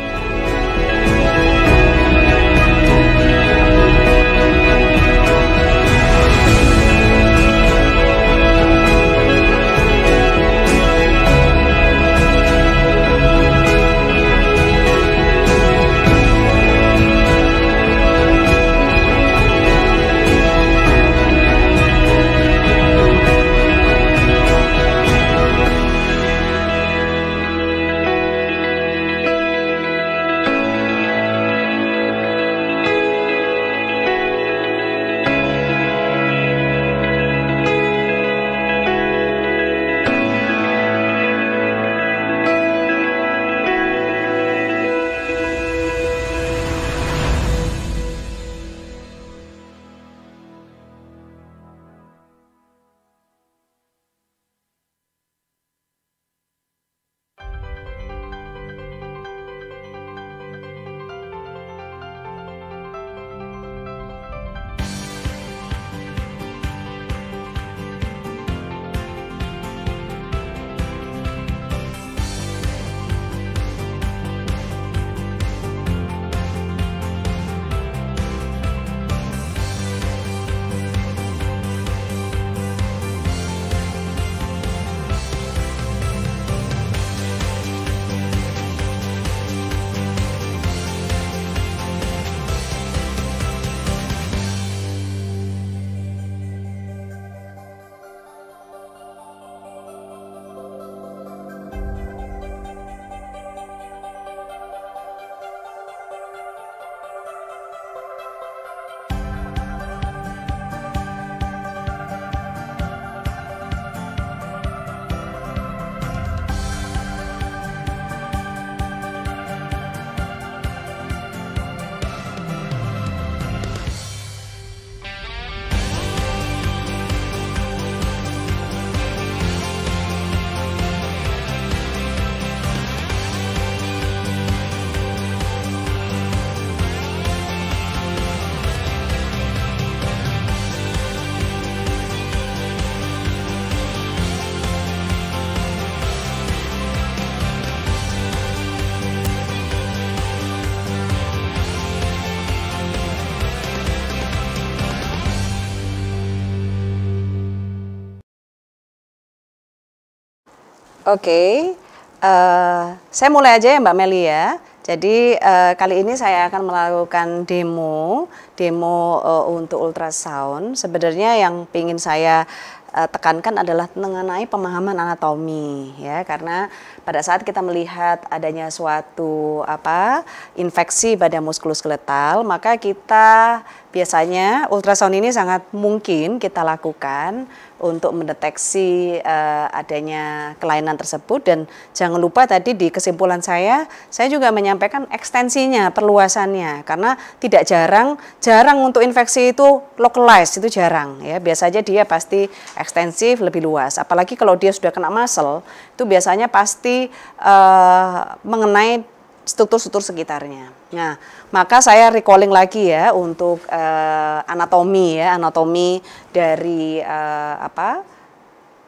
Oke, uh, saya mulai aja ya Mbak Meli ya. Jadi uh, kali ini saya akan melakukan demo, demo uh, untuk ultrasound. Sebenarnya yang ingin saya uh, tekankan adalah mengenai pemahaman anatomi ya, karena pada saat kita melihat adanya suatu apa infeksi pada muskuloskeletal, maka kita biasanya ultrasound ini sangat mungkin kita lakukan untuk mendeteksi uh, adanya kelainan tersebut dan jangan lupa tadi di kesimpulan saya saya juga menyampaikan ekstensinya perluasannya karena tidak jarang jarang untuk infeksi itu localized itu jarang ya biasanya dia pasti ekstensif lebih luas apalagi kalau dia sudah kena muscle itu biasanya pasti uh, mengenai struktur-struktur sekitarnya. Nah, maka saya recalling lagi ya untuk uh, anatomi ya, anatomi dari uh, apa?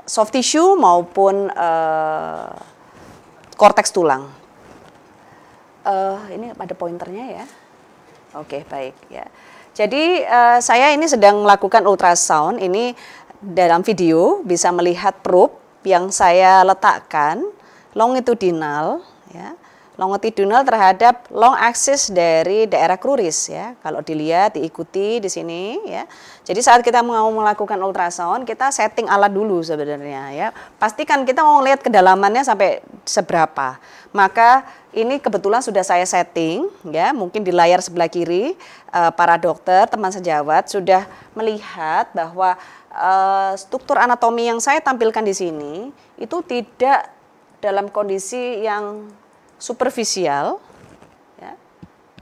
soft tissue maupun uh, korteks tulang. Uh, ini ada pointernya ya. Oke, okay, baik ya. Jadi uh, saya ini sedang melakukan ultrasound ini dalam video bisa melihat probe yang saya letakkan longitudinal ya longitudinal terhadap long axis dari daerah kruris ya. Kalau dilihat diikuti di sini ya. Jadi saat kita mau melakukan ultrasound, kita setting alat dulu sebenarnya ya. Pastikan kita mau lihat kedalamannya sampai seberapa. Maka ini kebetulan sudah saya setting ya, mungkin di layar sebelah kiri eh, para dokter, teman sejawat sudah melihat bahwa eh, struktur anatomi yang saya tampilkan di sini itu tidak dalam kondisi yang superficial, ya,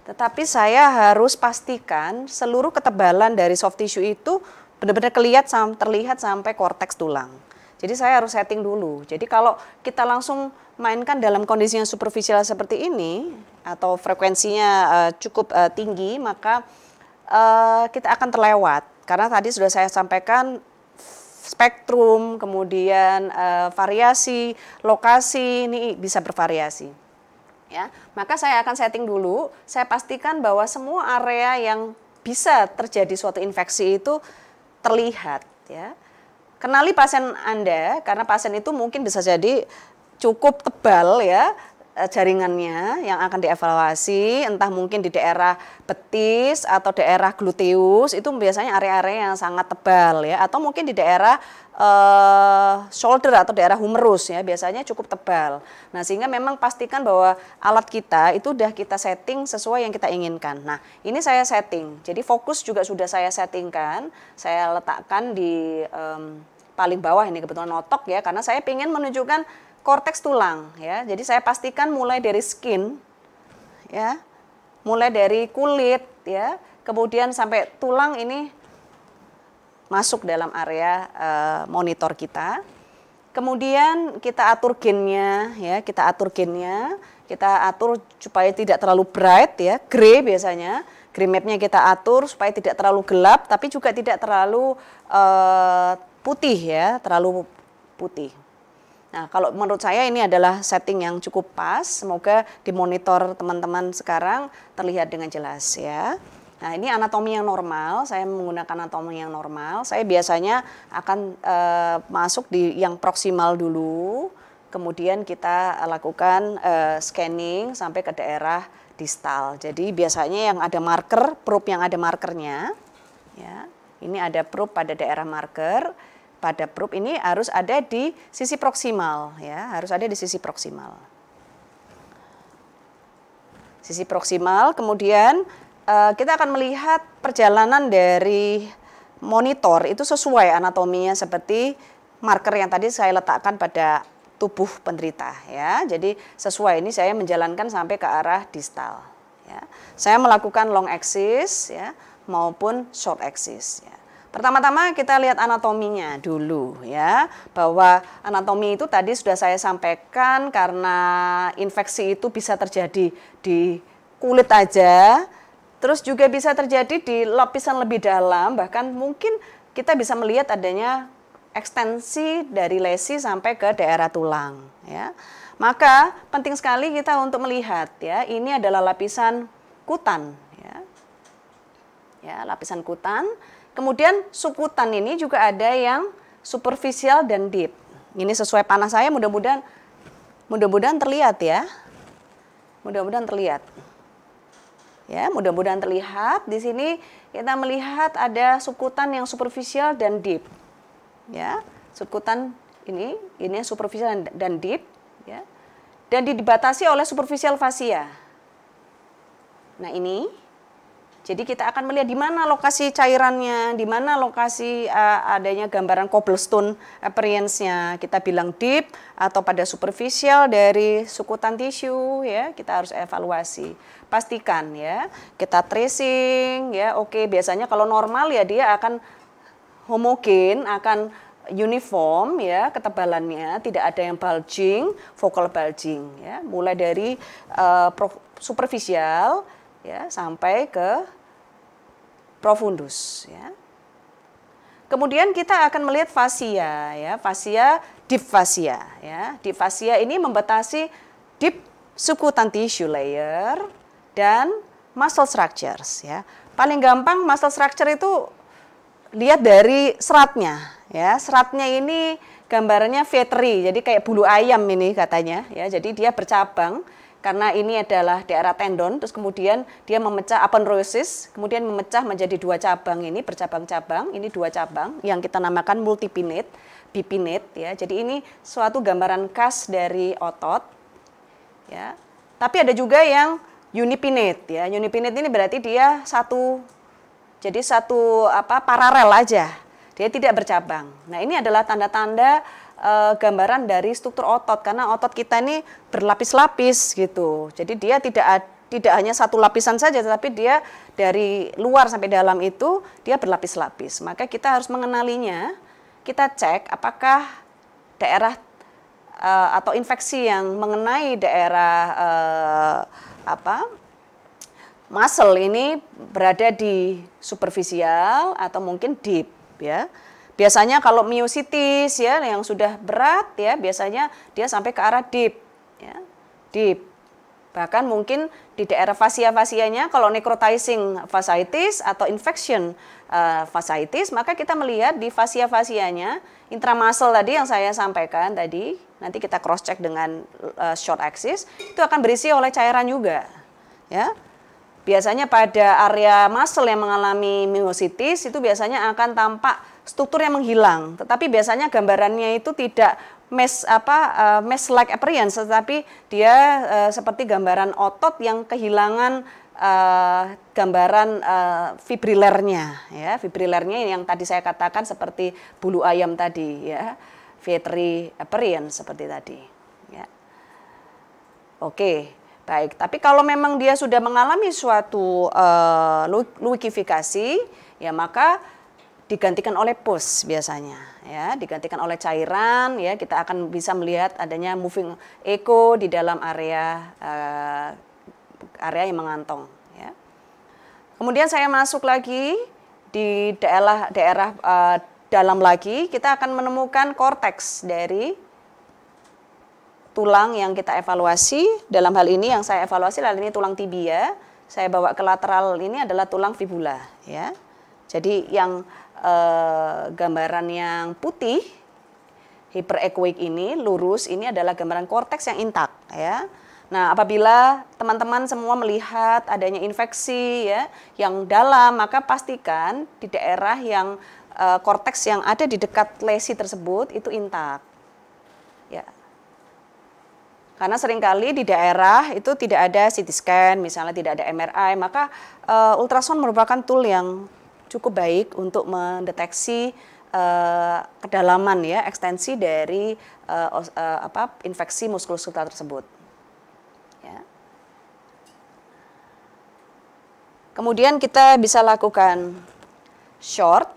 tetapi saya harus pastikan seluruh ketebalan dari soft tissue itu benar-benar kelihat, terlihat sampai korteks tulang. Jadi saya harus setting dulu. Jadi kalau kita langsung mainkan dalam kondisi yang superficial seperti ini atau frekuensinya uh, cukup uh, tinggi, maka uh, kita akan terlewat. Karena tadi sudah saya sampaikan spektrum, kemudian uh, variasi, lokasi ini bisa bervariasi ya. Maka saya akan setting dulu, saya pastikan bahwa semua area yang bisa terjadi suatu infeksi itu terlihat ya. Kenali pasien Anda karena pasien itu mungkin bisa jadi cukup tebal ya Eh, jaringannya yang akan dievaluasi entah mungkin di daerah betis atau daerah gluteus itu biasanya area-area yang sangat tebal ya atau mungkin di daerah uh, eh, shoulder atau daerah humerus ya biasanya cukup tebal. Nah sehingga memang pastikan bahwa alat kita itu sudah kita setting sesuai yang kita inginkan. Nah ini saya setting jadi fokus juga sudah saya settingkan saya letakkan di um, paling bawah ini kebetulan notok ya karena saya ingin menunjukkan korteks tulang ya. Jadi saya pastikan mulai dari skin ya, mulai dari kulit ya, kemudian sampai tulang ini masuk dalam area e, monitor kita. Kemudian kita atur gennya ya, kita atur gennya, kita atur supaya tidak terlalu bright ya, Gray biasanya. map-nya kita atur supaya tidak terlalu gelap tapi juga tidak terlalu e, putih ya, terlalu putih. Nah, kalau menurut saya ini adalah setting yang cukup pas. Semoga dimonitor teman-teman sekarang terlihat dengan jelas ya. Nah, ini anatomi yang normal. Saya menggunakan anatomi yang normal. Saya biasanya akan e, masuk di yang proksimal dulu. Kemudian kita lakukan e, scanning sampai ke daerah distal. Jadi biasanya yang ada marker, probe yang ada markernya. Ya, ini ada probe pada daerah marker pada probe ini harus ada di sisi proksimal ya, harus ada di sisi proksimal. Sisi proksimal kemudian eh, kita akan melihat perjalanan dari monitor itu sesuai anatominya seperti marker yang tadi saya letakkan pada tubuh penderita ya. Jadi sesuai ini saya menjalankan sampai ke arah distal ya. Saya melakukan long axis ya maupun short axis ya. Pertama-tama kita lihat anatominya dulu ya, bahwa anatomi itu tadi sudah saya sampaikan karena infeksi itu bisa terjadi di kulit aja, terus juga bisa terjadi di lapisan lebih dalam, bahkan mungkin kita bisa melihat adanya ekstensi dari lesi sampai ke daerah tulang ya. Maka penting sekali kita untuk melihat ya, ini adalah lapisan kutan ya. Ya, lapisan kutan Kemudian sukutan ini juga ada yang superficial dan deep. Ini sesuai panah saya mudah-mudahan mudah-mudahan terlihat ya. Mudah-mudahan terlihat. Ya, mudah-mudahan terlihat. Di sini kita melihat ada sukutan yang superficial dan deep. Ya, sukutan ini ini superficial dan deep ya. Dan dibatasi oleh superficial fascia. Nah, ini jadi kita akan melihat di mana lokasi cairannya, di mana lokasi uh, adanya gambaran cobblestone appearance-nya. Kita bilang deep atau pada superficial dari sukutan tisu ya, kita harus evaluasi. Pastikan ya, kita tracing ya. Oke, biasanya kalau normal ya dia akan homogen, akan uniform ya ketebalannya tidak ada yang bulging focal bulging ya mulai dari uh, superficial ya sampai ke profundus ya. Kemudian kita akan melihat fasia ya, fasia deep fascia ya. Deep fascia ini membatasi deep subcutan tissue layer dan muscle structures ya. Paling gampang muscle structure itu lihat dari seratnya ya seratnya ini gambarnya vetri jadi kayak bulu ayam ini katanya ya jadi dia bercabang karena ini adalah daerah tendon terus kemudian dia memecah aponeurosis kemudian memecah menjadi dua cabang ini bercabang-cabang ini dua cabang yang kita namakan multipinate bipinate ya jadi ini suatu gambaran khas dari otot ya tapi ada juga yang unipinate ya unipinate ini berarti dia satu jadi satu apa paralel aja dia tidak bercabang nah ini adalah tanda-tanda uh, gambaran dari struktur otot karena otot kita ini berlapis-lapis gitu. Jadi dia tidak tidak hanya satu lapisan saja tetapi dia dari luar sampai dalam itu dia berlapis-lapis. Maka kita harus mengenalinya. Kita cek apakah daerah uh, atau infeksi yang mengenai daerah uh, apa muscle ini berada di superficial atau mungkin deep ya. Biasanya kalau myositis ya yang sudah berat ya biasanya dia sampai ke arah deep ya. Deep. Bahkan mungkin di daerah fascia fasianya kalau necrotizing fasciitis atau infection uh, fasciitis maka kita melihat di fascia fasianya intramuscle tadi yang saya sampaikan tadi nanti kita cross check dengan uh, short axis itu akan berisi oleh cairan juga ya biasanya pada area muscle yang mengalami myositis itu biasanya akan tampak struktur yang menghilang. Tetapi biasanya gambarannya itu tidak mesh apa uh, eh, mesh like appearance, tetapi dia eh, seperti gambaran otot yang kehilangan eh, gambaran fibrilernya ya fibrilernya yang tadi saya katakan seperti bulu ayam tadi ya vitri appearance seperti tadi ya oke baik tapi kalau memang dia sudah mengalami suatu uh, lukifikasi ya maka digantikan oleh pus biasanya ya digantikan oleh cairan ya kita akan bisa melihat adanya moving echo di dalam area uh, area yang mengantong ya kemudian saya masuk lagi di daerah daerah uh, dalam lagi kita akan menemukan korteks dari tulang yang kita evaluasi dalam hal ini yang saya evaluasi lalu ini tulang tibia saya bawa ke lateral ini adalah tulang fibula ya jadi yang Eh, gambaran yang putih hyperechoic ini lurus ini adalah gambaran korteks yang intak ya. Nah, apabila teman-teman semua melihat adanya infeksi ya yang dalam, maka pastikan di daerah yang e, eh, korteks yang ada di dekat lesi tersebut itu intak. Ya. Karena seringkali di daerah itu tidak ada CT scan, misalnya tidak ada MRI, maka e, eh, ultrason merupakan tool yang cukup baik untuk mendeteksi uh, kedalaman ya ekstensi dari uh, uh, apa infeksi muskuloskeletal tersebut. Ya. Kemudian kita bisa lakukan short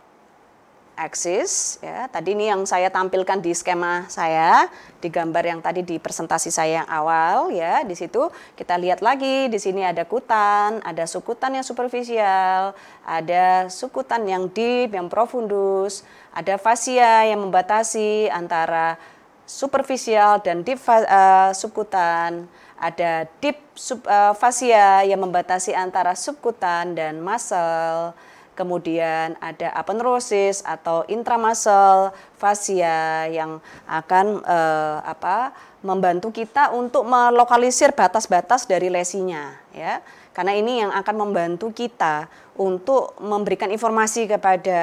axis ya. Tadi ini yang saya tampilkan di skema saya, di gambar yang tadi di presentasi saya yang awal ya. Di situ kita lihat lagi di sini ada kutan, ada sukutan yang superficial, ada sukutan yang deep, yang profundus, ada fascia yang membatasi antara superficial dan deep uh, eh, subkutan, ada deep sub, uh, eh, fasia yang membatasi antara subkutan dan muscle kemudian ada aponeurosis atau intramuscle fascia yang akan eh, apa membantu kita untuk melokalisir batas-batas dari lesinya ya karena ini yang akan membantu kita untuk memberikan informasi kepada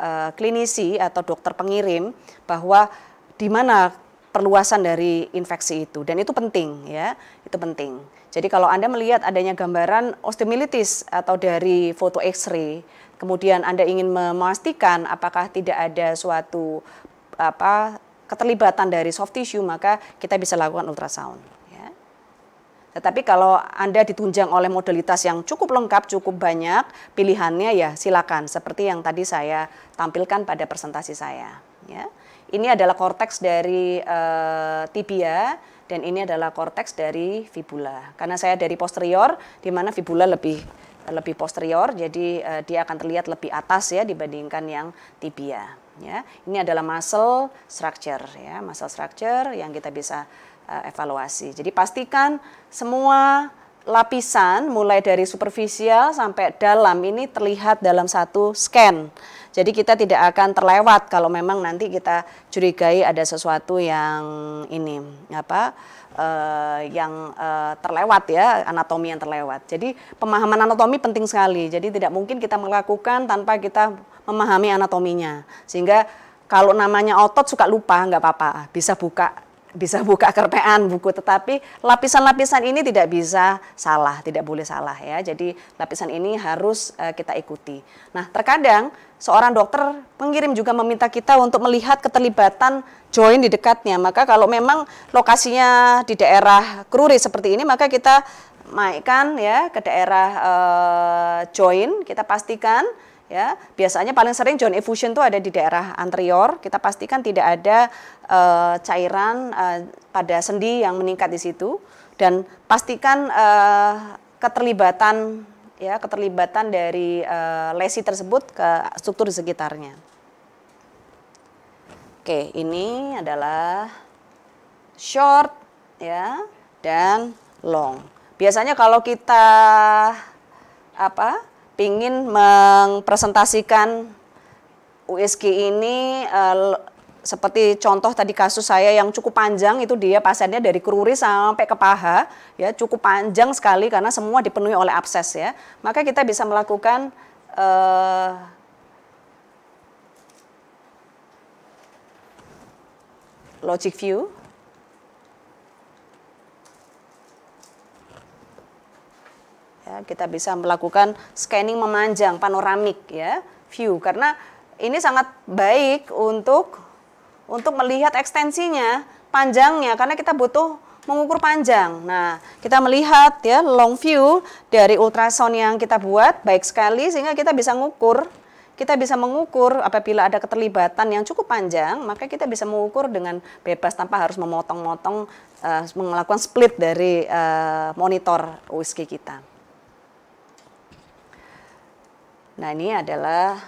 eh, klinisi atau dokter pengirim bahwa di mana perluasan dari infeksi itu dan itu penting ya itu penting jadi kalau anda melihat adanya gambaran osteomyelitis atau dari foto X-ray kemudian Anda ingin memastikan apakah tidak ada suatu apa keterlibatan dari soft tissue, maka kita bisa lakukan ultrasound. Ya. Tetapi kalau Anda ditunjang oleh modalitas yang cukup lengkap, cukup banyak, pilihannya ya silakan, seperti yang tadi saya tampilkan pada presentasi saya. Ya. Ini adalah korteks dari e, tibia dan ini adalah korteks dari fibula. Karena saya dari posterior, di mana fibula lebih lebih posterior, jadi uh, dia akan terlihat lebih atas ya dibandingkan yang tibia. Ya, ini adalah muscle structure ya, muscle structure yang kita bisa uh, evaluasi. Jadi pastikan semua lapisan mulai dari superficial sampai dalam ini terlihat dalam satu scan. Jadi kita tidak akan terlewat kalau memang nanti kita curigai ada sesuatu yang ini apa uh, yang uh, terlewat ya, anatomi yang terlewat. Jadi pemahaman anatomi penting sekali. Jadi tidak mungkin kita melakukan tanpa kita memahami anatominya. Sehingga kalau namanya otot suka lupa nggak apa-apa, bisa buka bisa buka kerpean buku tetapi lapisan-lapisan ini tidak bisa salah, tidak boleh salah ya. Jadi lapisan ini harus eh, kita ikuti. Nah, terkadang seorang dokter pengirim juga meminta kita untuk melihat keterlibatan join di dekatnya. Maka kalau memang lokasinya di daerah Kruri seperti ini, maka kita naikkan ya ke daerah eh, join, kita pastikan ya biasanya paling sering joint effusion itu ada di daerah anterior kita pastikan tidak ada eh, cairan eh, pada sendi yang meningkat di situ dan pastikan eh, keterlibatan ya keterlibatan dari lesi tersebut ke struktur di sekitarnya. Oke, ini adalah short ya dan long. Biasanya kalau kita apa? pingin mempresentasikan USG ini uh, seperti contoh tadi kasus saya yang cukup panjang itu dia pasiennya dari kruri sampai ke paha ya cukup panjang sekali karena semua dipenuhi oleh abses ya maka kita bisa melakukan uh, logic view. Ya, kita bisa melakukan scanning memanjang panoramik ya view karena ini sangat baik untuk untuk melihat ekstensinya panjangnya karena kita butuh mengukur panjang. Nah, kita melihat ya long view dari ultrason yang kita buat baik sekali sehingga kita bisa mengukur kita bisa mengukur apabila ada keterlibatan yang cukup panjang, maka kita bisa mengukur dengan bebas tanpa harus memotong-motong uh, melakukan split dari eh, monitor whisky kita. Nah, ini adalah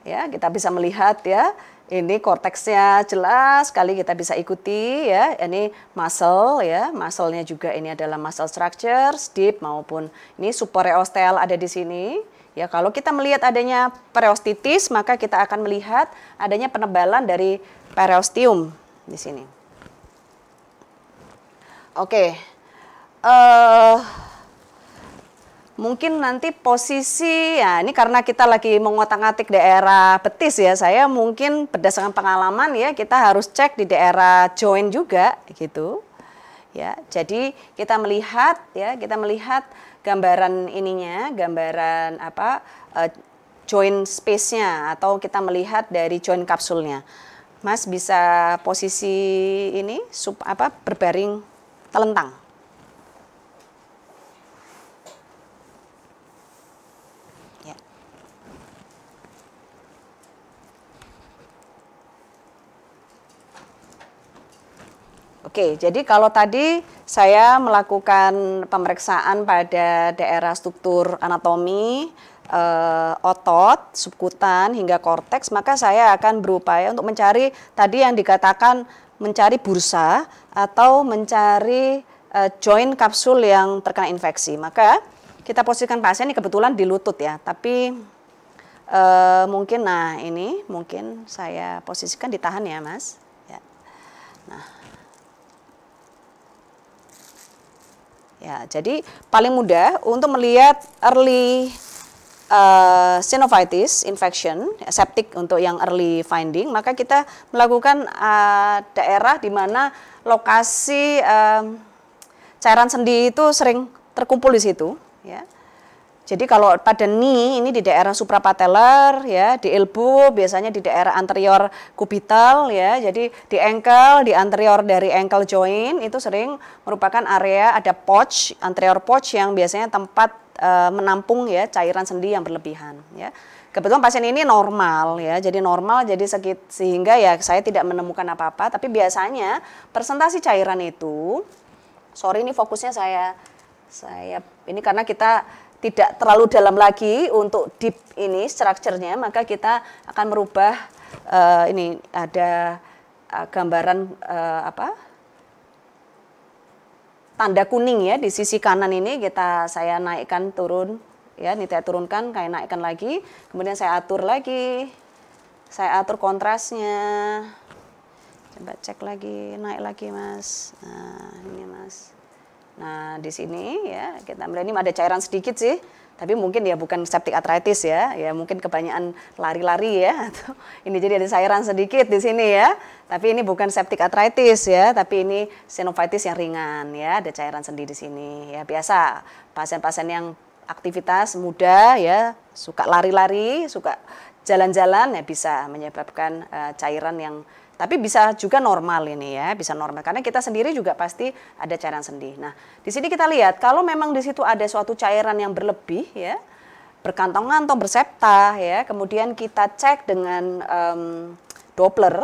ya, kita bisa melihat ya ini korteksnya jelas sekali kita bisa ikuti ya ini muscle ya musclenya juga ini adalah muscle structure deep maupun ini supraosteal ada di sini Ya, kalau kita melihat adanya pereostitis, maka kita akan melihat adanya penebalan dari pereostium di sini. Oke. Uh, mungkin nanti posisi ya ini karena kita lagi mengotak-atik daerah betis ya saya mungkin berdasarkan pengalaman ya kita harus cek di daerah joint juga gitu ya jadi kita melihat ya kita melihat gambaran ininya, gambaran apa uh, joint space-nya atau kita melihat dari joint kapsulnya. Mas bisa posisi ini sup, apa berbaring telentang. Ya. Oke, jadi kalau tadi saya melakukan pemeriksaan pada daerah struktur anatomi, eh, otot, subkutan hingga korteks, maka saya akan berupaya untuk mencari tadi yang dikatakan mencari bursa atau mencari eh, joint kapsul yang terkena infeksi. Maka kita posisikan pasien ini kebetulan di lutut ya, tapi e, mungkin nah ini mungkin saya posisikan ditahan ya mas. Ya. Nah Ya, jadi paling mudah untuk melihat early uh, synovitis infection, ya, septic untuk yang early finding, maka kita melakukan uh, daerah di mana lokasi uh, cairan sendi itu sering terkumpul di situ, ya. Jadi kalau pada knee ini di daerah suprapateller ya, di elbow biasanya di daerah anterior kubital ya. Jadi di ankle, di anterior dari ankle joint itu sering merupakan area ada pouch, anterior pouch yang biasanya tempat e, menampung ya cairan sendi yang berlebihan ya. Kebetulan pasien ini normal ya, jadi normal jadi sakit sehingga ya saya tidak menemukan apa-apa, tapi biasanya presentasi cairan itu sorry ini fokusnya saya saya ini karena kita tidak terlalu dalam lagi untuk deep ini structure-nya, maka kita akan merubah uh, ini ada uh, gambaran uh, apa? tanda kuning ya di sisi kanan ini kita saya naikkan turun ya ini saya turunkan kayak naikkan lagi kemudian saya atur lagi saya atur kontrasnya coba cek lagi naik lagi mas nah ini mas Nah, di sini ya kita melihat ini ada cairan sedikit sih, tapi mungkin ya bukan septic arthritis ya, ya mungkin kebanyakan lari-lari ya. Atau ini jadi ada cairan sedikit di sini ya, tapi ini bukan septic arthritis ya, tapi ini sinovitis yang ringan ya, ada cairan sendiri di sini ya biasa. Pasien-pasien yang aktivitas muda ya, suka lari-lari, suka jalan-jalan ya bisa menyebabkan uh, cairan yang tapi bisa juga normal ini ya, bisa normal karena kita sendiri juga pasti ada cairan sendi. Nah, di sini kita lihat kalau memang di situ ada suatu cairan yang berlebih ya, berkantong-kantong, bersepta ya, kemudian kita cek dengan um, Doppler.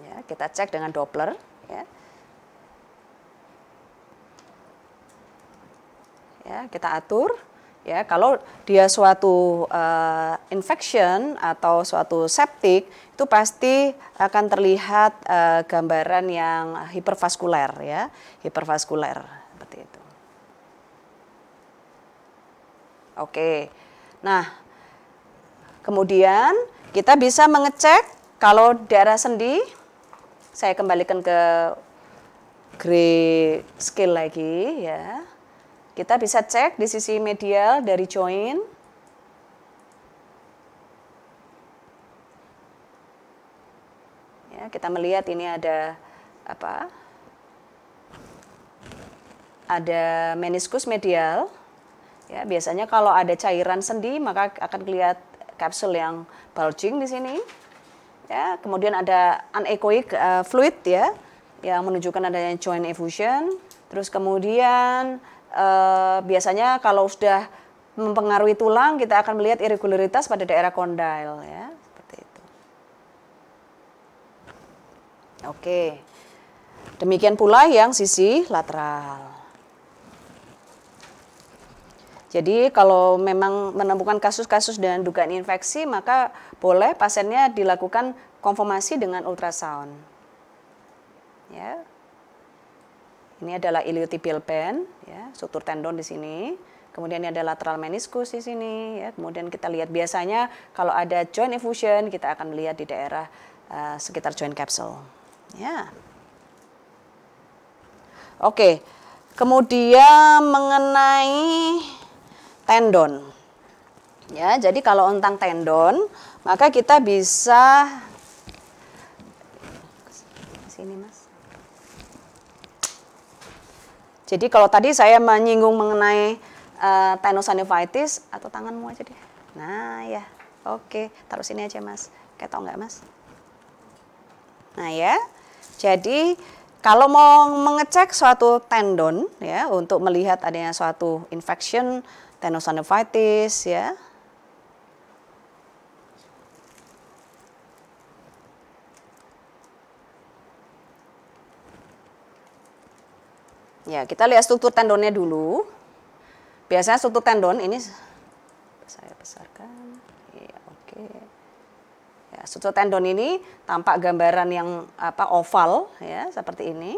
Ya, kita cek dengan Doppler. ya kita atur ya kalau dia suatu uh, infection atau suatu septic itu pasti akan terlihat uh, gambaran yang hipervaskuler ya hipervaskuler seperti itu oke nah kemudian kita bisa mengecek kalau daerah sendi saya kembalikan ke gray scale lagi ya kita bisa cek di sisi medial dari join. Ya, kita melihat ini ada apa? Ada meniskus medial. Ya, biasanya kalau ada cairan sendi maka akan kelihatan kapsul yang bulging di sini. Ya, kemudian ada anechoic uh, eh, fluid ya yang menunjukkan adanya joint effusion. Terus kemudian Eh, biasanya kalau sudah mempengaruhi tulang kita akan melihat irregularitas pada daerah kondil, ya seperti itu. Oke. Demikian pula yang sisi lateral. Jadi kalau memang menemukan kasus-kasus dan dugaan infeksi maka boleh pasiennya dilakukan konfirmasi dengan ultrasound. Ya. Ini adalah iliotibial band, ya, struktur tendon di sini. Kemudian ini ada lateral meniskus di sini. Ya. Kemudian kita lihat biasanya kalau ada joint effusion kita akan melihat di daerah uh, sekitar joint capsule. Ya. Oke. Kemudian mengenai tendon. Ya, jadi kalau tentang tendon, maka kita bisa sini, Jadi kalau tadi saya menyinggung mengenai uh, tenosynovitis atau tanganmu aja deh. Nah ya, oke, taruh sini aja mas. Kayak tau nggak mas? Nah ya, jadi kalau mau mengecek suatu tendon ya untuk melihat adanya suatu infection tenosynovitis ya Ya, kita lihat struktur tendonnya dulu. Biasanya struktur tendon ini saya besarkan. Ya, oke. Ya, struktur tendon ini tampak gambaran yang apa oval ya, seperti ini.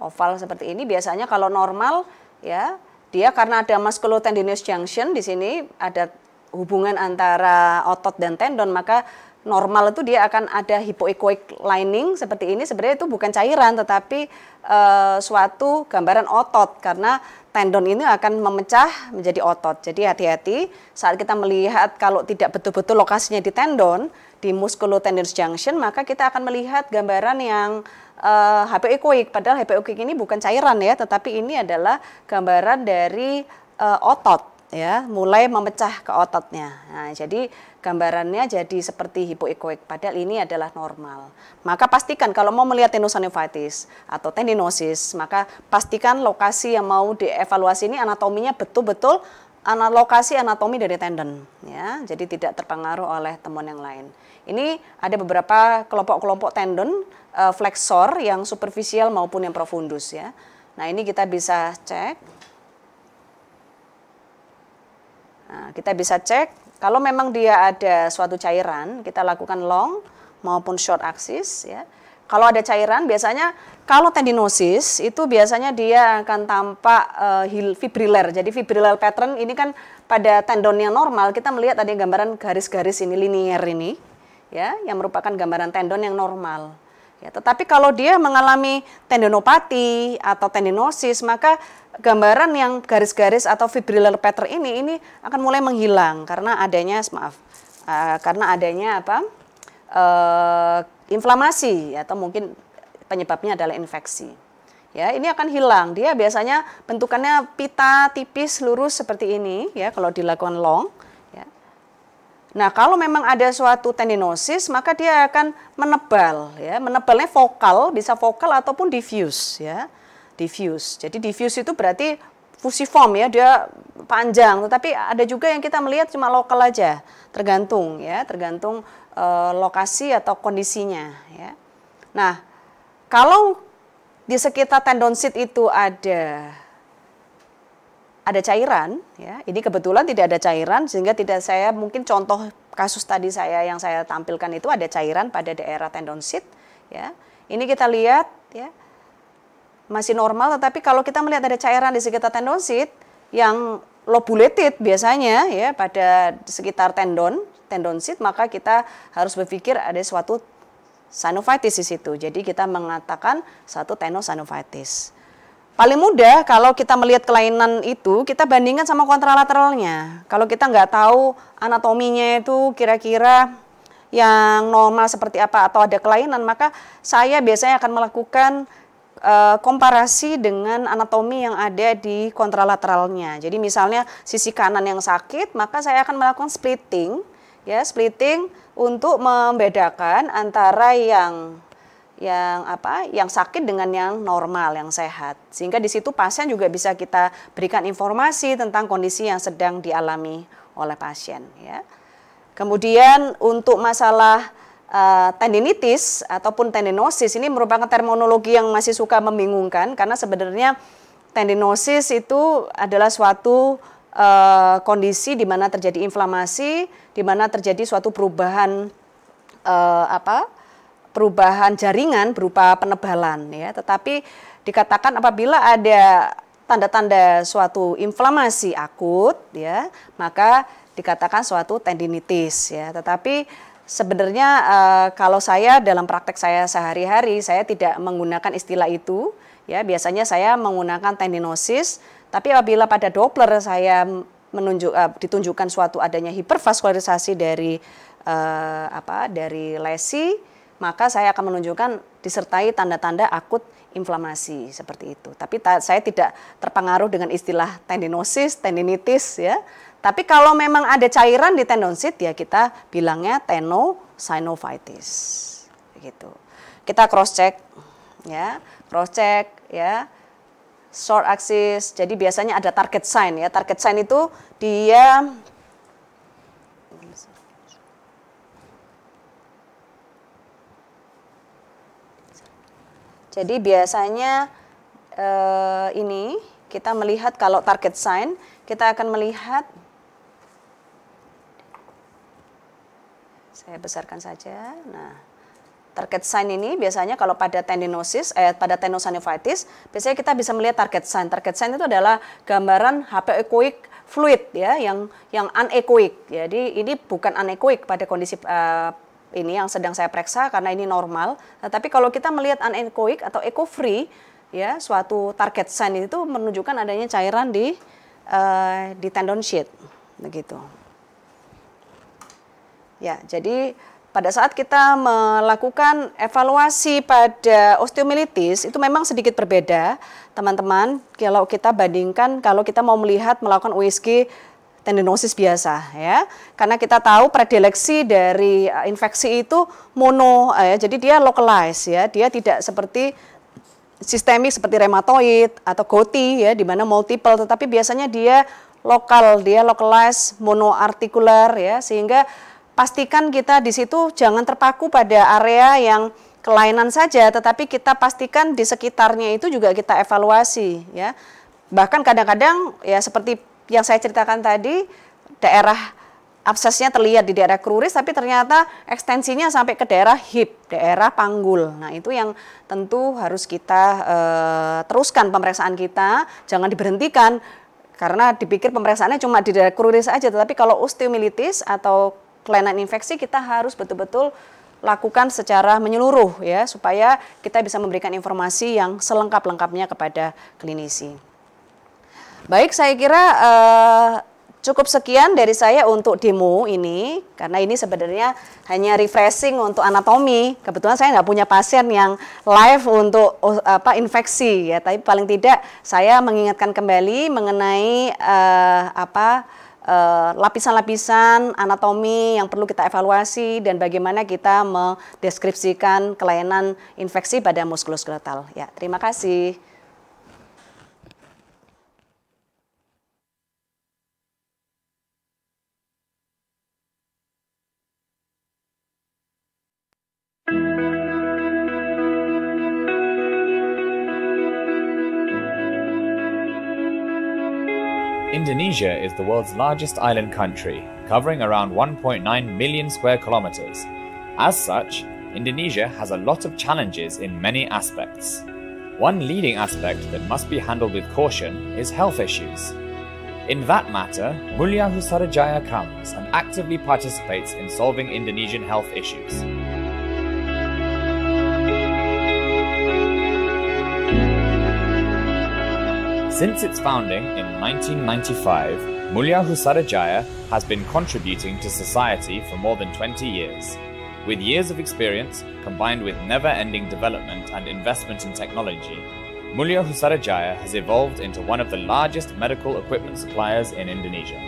Oval seperti ini biasanya kalau normal ya, dia karena ada musculotendinous junction di sini ada hubungan antara otot dan tendon maka normal itu dia akan ada hypoechoic lining seperti ini sebenarnya itu bukan cairan tetapi e, suatu gambaran otot karena tendon ini akan memecah menjadi otot. Jadi hati-hati saat kita melihat kalau tidak betul-betul lokasinya di tendon di musculotendinous junction maka kita akan melihat gambaran yang e, eh, hypoechoic padahal hypoechoic ini bukan cairan ya tetapi ini adalah gambaran dari e, otot ya mulai memecah ke ototnya. Nah, jadi gambarannya jadi seperti hipoekoik padahal ini adalah normal. Maka pastikan kalau mau melihat tenosynovitis atau tendinosis, maka pastikan lokasi yang mau dievaluasi ini anatominya betul-betul lokasi anatomi dari tendon ya. Jadi tidak terpengaruh oleh temuan yang lain. Ini ada beberapa kelompok-kelompok tendon uh, flexor yang superficial maupun yang profundus ya. Nah, ini kita bisa cek Nah, kita bisa cek kalau memang dia ada suatu cairan, kita lakukan long maupun short axis ya. Kalau ada cairan biasanya kalau tendinosis itu biasanya dia akan tampak uh, fibriler. Jadi fibriler pattern ini kan pada tendon yang normal kita melihat tadi gambaran garis-garis ini linier ini ya yang merupakan gambaran tendon yang normal. Ya, tetapi kalau dia mengalami tendinopati atau tendinosis, maka gambaran yang garis-garis atau fibrillar pattern ini ini akan mulai menghilang karena adanya maaf uh, karena adanya apa uh, inflamasi atau mungkin penyebabnya adalah infeksi. Ya, ini akan hilang. Dia biasanya bentukannya pita tipis lurus seperti ini ya kalau dilakukan long. Nah, kalau memang ada suatu tendinosis, maka dia akan menebal ya. Menebalnya vokal, bisa vokal ataupun diffuse ya. Diffuse. Jadi diffuse itu berarti fusiform ya, dia panjang, tetapi ada juga yang kita melihat cuma lokal aja, tergantung ya, tergantung e, lokasi atau kondisinya ya. Nah, kalau di sekitar tendonsit itu ada ada cairan, ya. Ini kebetulan tidak ada cairan sehingga tidak saya mungkin contoh kasus tadi saya yang saya tampilkan itu ada cairan pada daerah tendonsit, ya. Ini kita lihat, ya. Masih normal tetapi kalau kita melihat ada cairan di sekitar tendonsit yang lobulated biasanya ya pada sekitar tendon, tendonsit maka kita harus berpikir ada suatu synovitis di situ. Jadi kita mengatakan satu tenosinovitis. Paling mudah kalau kita melihat kelainan itu, kita bandingkan sama kontralateralnya. Kalau kita nggak tahu anatominya itu kira-kira yang normal seperti apa atau ada kelainan, maka saya biasanya akan melakukan eh, komparasi dengan anatomi yang ada di kontralateralnya. Jadi misalnya sisi kanan yang sakit, maka saya akan melakukan splitting, ya splitting untuk membedakan antara yang yang apa yang sakit dengan yang normal yang sehat sehingga di situ pasien juga bisa kita berikan informasi tentang kondisi yang sedang dialami oleh pasien ya kemudian untuk masalah uh, tendinitis ataupun tendinosis ini merupakan terminologi yang masih suka membingungkan karena sebenarnya tendinosis itu adalah suatu uh, kondisi di mana terjadi inflamasi di mana terjadi suatu perubahan uh, apa perubahan jaringan berupa penebalan ya, tetapi dikatakan apabila ada tanda-tanda suatu inflamasi akut ya, maka dikatakan suatu tendinitis ya. Tetapi sebenarnya uh, kalau saya dalam praktek saya sehari-hari saya tidak menggunakan istilah itu ya biasanya saya menggunakan tendinosis tapi apabila pada Doppler saya menunjuk uh, ditunjukkan suatu adanya hipervaskularisasi dari uh, apa dari lesi maka saya akan menunjukkan disertai tanda-tanda akut inflamasi seperti itu. Tapi saya tidak terpengaruh dengan istilah tendinosis, tendinitis ya. Tapi kalau memang ada cairan di tendonsit ya kita bilangnya tenosinovitis. begitu. Kita cross check ya, cross check ya. Short axis. Jadi biasanya ada target sign ya. Target sign itu dia Jadi biasanya eh, ini kita melihat kalau target sign, kita akan melihat saya besarkan saja. Nah, target sign ini biasanya kalau pada tendinosis, eh, pada tenosynovitis, biasanya kita bisa melihat target sign. Target sign itu adalah gambaran HP haploechoic fluid ya, yang yang anechoic. Jadi ini bukan anechoic pada kondisi uh, ini yang sedang saya periksa karena ini normal. Tetapi kalau kita melihat anechoic atau eco free, ya suatu target sign itu menunjukkan adanya cairan di uh, di tendon sheet, begitu. Ya, jadi pada saat kita melakukan evaluasi pada osteomyelitis itu memang sedikit berbeda, teman-teman. Kalau kita bandingkan, kalau kita mau melihat melakukan USG tendinosis biasa ya. Karena kita tahu predileksi dari eh, infeksi itu mono eh, ya. Jadi dia localized ya. Dia tidak seperti sistemik seperti rematoid atau goti ya di mana multiple tetapi biasanya dia lokal, dia localized monoartikular ya sehingga pastikan kita di situ jangan terpaku pada area yang kelainan saja tetapi kita pastikan di sekitarnya itu juga kita evaluasi ya. Bahkan kadang-kadang ya seperti yang saya ceritakan tadi daerah absesnya terlihat di daerah kruris tapi ternyata ekstensinya sampai ke daerah hip, daerah panggul. Nah, itu yang tentu harus kita e, teruskan pemeriksaan kita, jangan diberhentikan karena dipikir pemeriksaannya cuma di daerah kruris aja, tetapi kalau osteomilitis atau kelainan infeksi kita harus betul-betul lakukan secara menyeluruh ya supaya kita bisa memberikan informasi yang selengkap-lengkapnya kepada klinisi. Baik, saya kira uh, cukup sekian dari saya untuk demo ini karena ini sebenarnya hanya refreshing untuk anatomi. Kebetulan saya nggak punya pasien yang live untuk apa infeksi ya, tapi paling tidak saya mengingatkan kembali mengenai uh, apa eh, lapisan-lapisan anatomi yang perlu kita evaluasi dan bagaimana kita mendeskripsikan kelainan infeksi pada muskuloskeletal. Ya, terima kasih. Indonesia is the world's largest island country, covering around 1.9 million square kilometers. As such, Indonesia has a lot of challenges in many aspects. One leading aspect that must be handled with caution is health issues. In that matter, Mulia Husarajaya comes and actively participates in solving Indonesian health issues. Since its founding in 1995, Mulya Husarajaya has been contributing to society for more than 20 years. With years of experience, combined with never-ending development and investment in technology, Mulya Husarajaya has evolved into one of the largest medical equipment suppliers in Indonesia.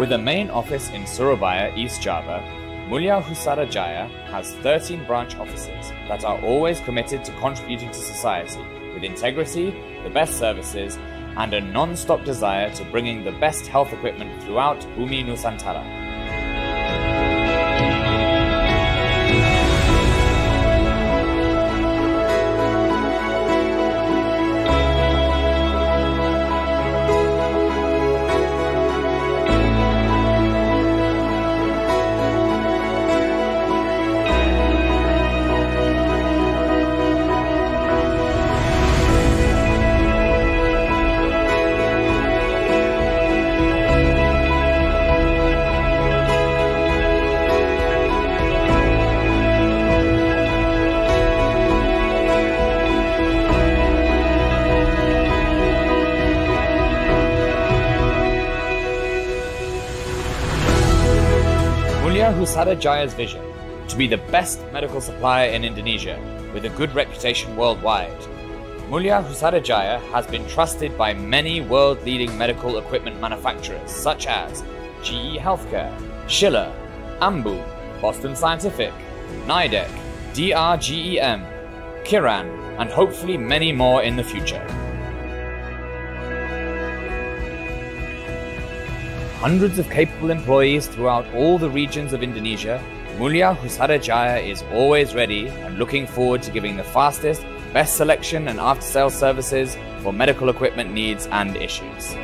With a main office in Surabaya, East Java, Mulya Jaya has 13 branch offices that are always committed to contributing to society with integrity, the best services, and a non-stop desire to bringing the best health equipment throughout Bumi Nusantara. Sada Jaya's vision to be the best medical supplier in Indonesia with a good reputation worldwide. Mulya Husada Jaya has been trusted by many world leading medical equipment manufacturers such as GE Healthcare, Schiller, Ambu, Boston Scientific, NIDEC, DRGEM, Kiran, and hopefully many more in the future. hundreds of capable employees throughout all the regions of Indonesia, Mulia Husarajaya is always ready and looking forward to giving the fastest, best selection and after-sales services for medical equipment needs and issues.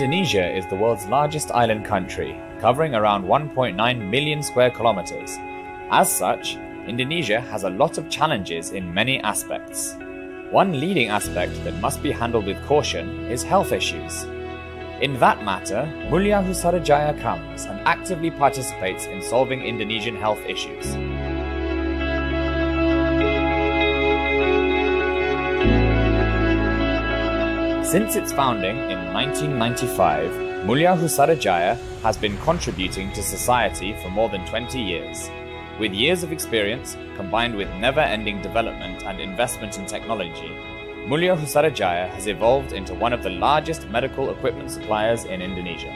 Indonesia is the world's largest island country, covering around 1.9 million square kilometers. As such, Indonesia has a lot of challenges in many aspects. One leading aspect that must be handled with caution is health issues. In that matter, Mulia Husarajaya comes and actively participates in solving Indonesian health issues. Since its founding in 1995, Mulya Husarajaya has been contributing to society for more than 20 years. With years of experience, combined with never-ending development and investment in technology, Mulya Husarajaya has evolved into one of the largest medical equipment suppliers in Indonesia.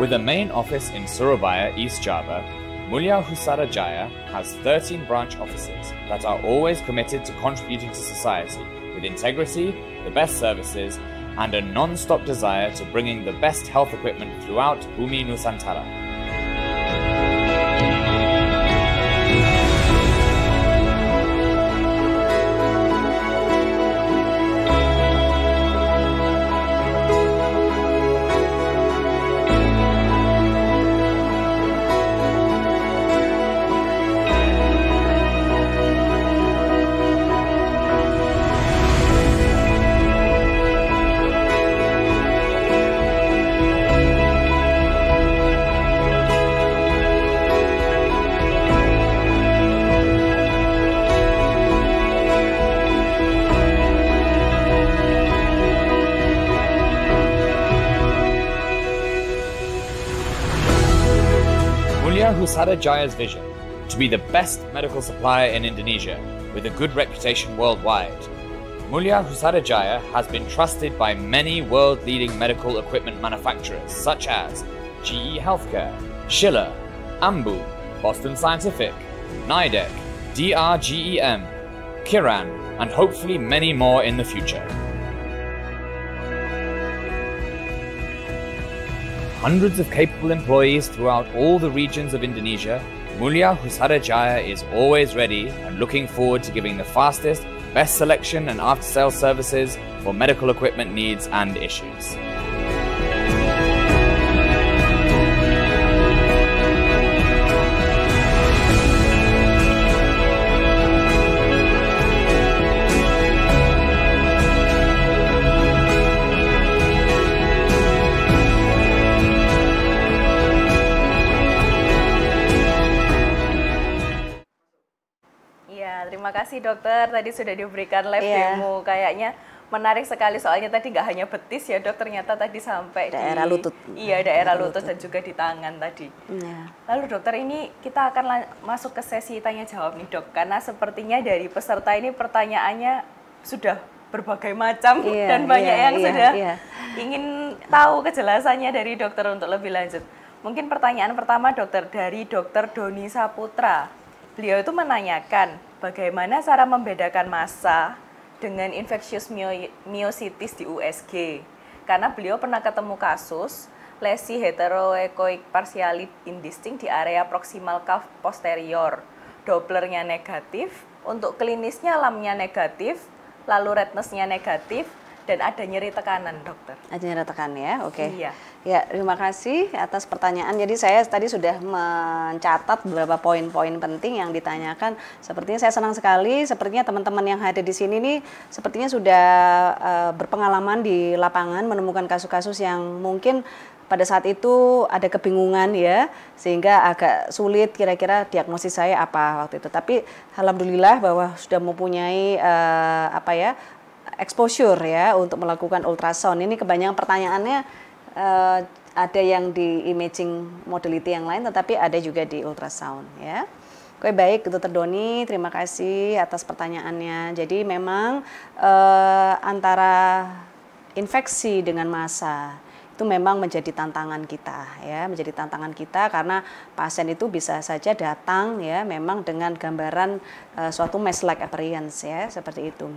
With a main office in Surabaya, East Java, Mulya Husarajaya has 13 branch offices that are always committed to contributing to society with integrity, the best services, and a non-stop desire to bringing the best health equipment throughout Bumi Nusantara. Sada Jaya's vision to be the best medical supplier in Indonesia with a good reputation worldwide. Mulya Husada Jaya has been trusted by many world leading medical equipment manufacturers such as GE Healthcare, Schiller, Ambu, Boston Scientific, NIDEC, DRGEM, Kiran, and hopefully many more in the future. hundreds of capable employees throughout all the regions of Indonesia, Mulia Husada is always ready and looking forward to giving the fastest, best selection and after-sales services for medical equipment needs and issues. si dokter tadi sudah diberikan live iya. yeah. demo kayaknya menarik sekali soalnya tadi nggak hanya betis ya dok ternyata tadi sampai daerah di, lutut iya daerah, daerah lutut, lutut dan juga di tangan tadi ya. lalu dokter ini kita akan masuk ke sesi tanya jawab nih dok karena sepertinya dari peserta ini pertanyaannya sudah berbagai macam ya, dan iya, banyak ya, yang iya, sudah ingin tahu kejelasannya dari dokter untuk lebih lanjut mungkin pertanyaan pertama dokter dari dokter Doni Saputra beliau itu menanyakan bagaimana cara membedakan massa dengan infectious myositis di USG. Karena beliau pernah ketemu kasus lesi heteroechoic partialis indistinct di area proximal cuff posterior. Dopplernya negatif, untuk klinisnya lamnya negatif, lalu rednessnya negatif, dan ada nyeri tekanan, dokter. Ada nyeri tekanan ya, oke. Okay. Iya. Ya, terima kasih atas pertanyaan. Jadi saya tadi sudah mencatat beberapa poin-poin penting yang ditanyakan. Sepertinya saya senang sekali. Sepertinya teman-teman yang hadir di sini nih, sepertinya sudah uh, berpengalaman di lapangan menemukan kasus-kasus yang mungkin pada saat itu ada kebingungan ya sehingga agak sulit kira-kira diagnosis saya apa waktu itu tapi alhamdulillah bahwa sudah mempunyai uh, apa ya exposure ya untuk melakukan ultrasound. Ini kebanyakan pertanyaannya uh, ada yang di imaging modality yang lain, tetapi ada juga di ultrasound ya. Oke baik, Dokter Doni, terima kasih atas pertanyaannya. Jadi memang uh, antara infeksi dengan masa itu memang menjadi tantangan kita ya, menjadi tantangan kita karena pasien itu bisa saja datang ya memang dengan gambaran uh, suatu mass like appearance ya seperti itu.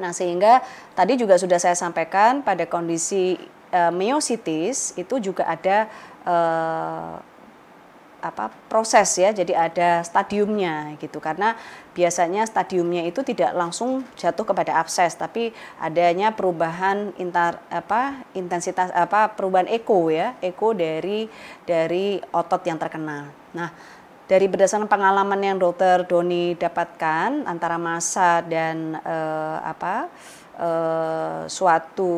Nah, sehingga tadi juga sudah saya sampaikan pada kondisi uh, eh, meiositis itu juga ada uh, apa proses ya jadi ada stadiumnya gitu karena biasanya stadiumnya itu tidak langsung jatuh kepada abses tapi adanya perubahan intar apa intensitas apa perubahan eko ya eko dari dari otot yang terkenal nah dari berdasarkan pengalaman yang dokter Doni dapatkan antara masa dan uh, apa uh, suatu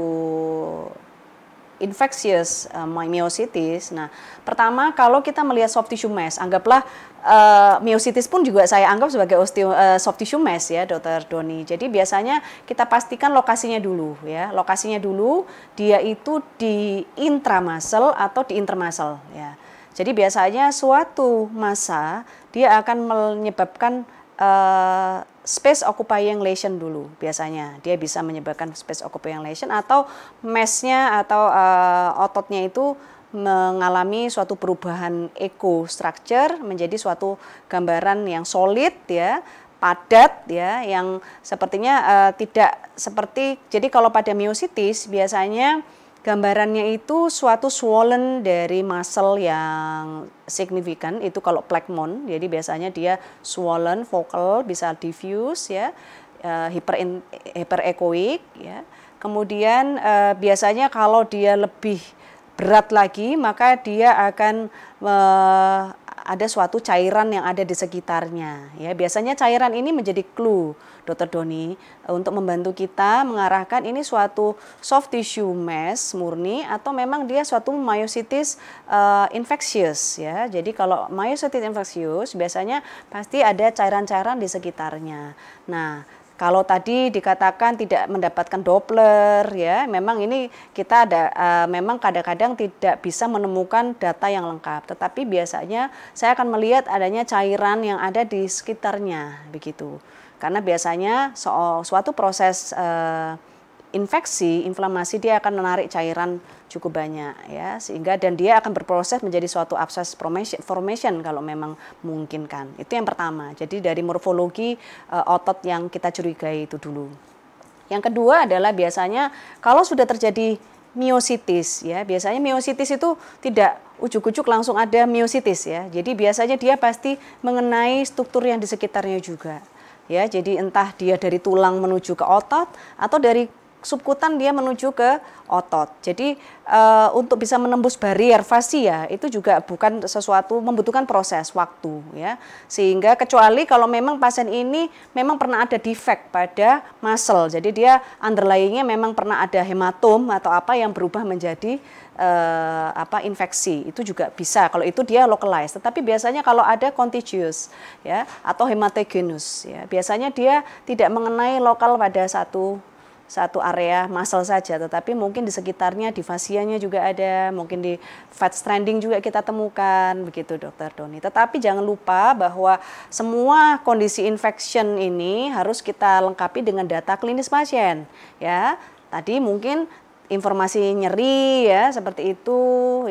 infectious uh, eh, myositis. Nah, pertama kalau kita melihat soft tissue mass, anggaplah uh, myositis pun juga saya anggap sebagai osteo, uh, soft tissue mass ya, Dokter Doni. Jadi biasanya kita pastikan lokasinya dulu ya, lokasinya dulu dia itu di intramuscle atau di intermuscle ya. Jadi biasanya suatu masa dia akan menyebabkan uh, space occupying lesion dulu biasanya. Dia bisa menyebabkan space occupying lesion atau mesnya atau uh, ototnya itu mengalami suatu perubahan eco structure menjadi suatu gambaran yang solid ya padat ya yang sepertinya uh, tidak seperti jadi kalau pada miositis biasanya Gambarannya itu suatu swollen dari muscle yang signifikan itu kalau plekmon. Jadi biasanya dia swollen focal bisa diffuse ya, hiper eh, hyper echoic ya. Kemudian eh, biasanya kalau dia lebih berat lagi maka dia akan eh, ada suatu cairan yang ada di sekitarnya. Ya, biasanya cairan ini menjadi clue, Dokter Doni, untuk membantu kita mengarahkan ini suatu soft tissue mass murni atau memang dia suatu myositis uh, eh, infectious. Ya, jadi kalau myositis infectious biasanya pasti ada cairan-cairan di sekitarnya. Nah, kalau tadi dikatakan tidak mendapatkan Doppler ya, memang ini kita ada uh, memang kadang-kadang tidak bisa menemukan data yang lengkap, tetapi biasanya saya akan melihat adanya cairan yang ada di sekitarnya begitu. Karena biasanya so, suatu proses uh, infeksi, inflamasi dia akan menarik cairan cukup banyak ya sehingga dan dia akan berproses menjadi suatu abscess formation, formation kalau memang memungkinkan. Itu yang pertama. Jadi dari morfologi e, otot yang kita curigai itu dulu. Yang kedua adalah biasanya kalau sudah terjadi miositis ya biasanya miositis itu tidak ujuk-ujuk langsung ada miositis ya jadi biasanya dia pasti mengenai struktur yang di sekitarnya juga ya jadi entah dia dari tulang menuju ke otot atau dari subkutan dia menuju ke otot. Jadi uh, untuk bisa menembus barrier fascia itu juga bukan sesuatu membutuhkan proses waktu ya. Sehingga kecuali kalau memang pasien ini memang pernah ada defect pada muscle. Jadi dia underlyingnya memang pernah ada hematom atau apa yang berubah menjadi uh, apa infeksi. Itu juga bisa. Kalau itu dia localized. Tetapi biasanya kalau ada contagious ya atau hematogenous ya, biasanya dia tidak mengenai lokal pada satu satu area muscle saja, tetapi mungkin di sekitarnya di fasianya juga ada, mungkin di fat stranding juga kita temukan begitu dokter Doni. Tetapi jangan lupa bahwa semua kondisi infection ini harus kita lengkapi dengan data klinis pasien ya. Tadi mungkin informasi nyeri ya seperti itu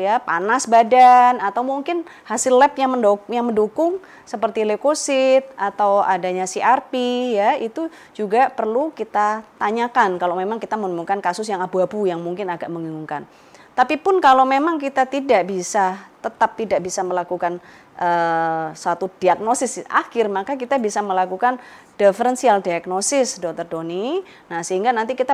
ya panas badan atau mungkin hasil lab yang, yang mendukung seperti leukosit atau adanya CRP ya itu juga perlu kita tanyakan kalau memang kita menemukan kasus yang abu-abu yang mungkin agak mengingungkan. Tapi pun kalau memang kita tidak bisa tetap tidak bisa melakukan uh, satu diagnosis akhir, maka kita bisa melakukan differential diagnosis, dokter Doni. Nah, sehingga nanti kita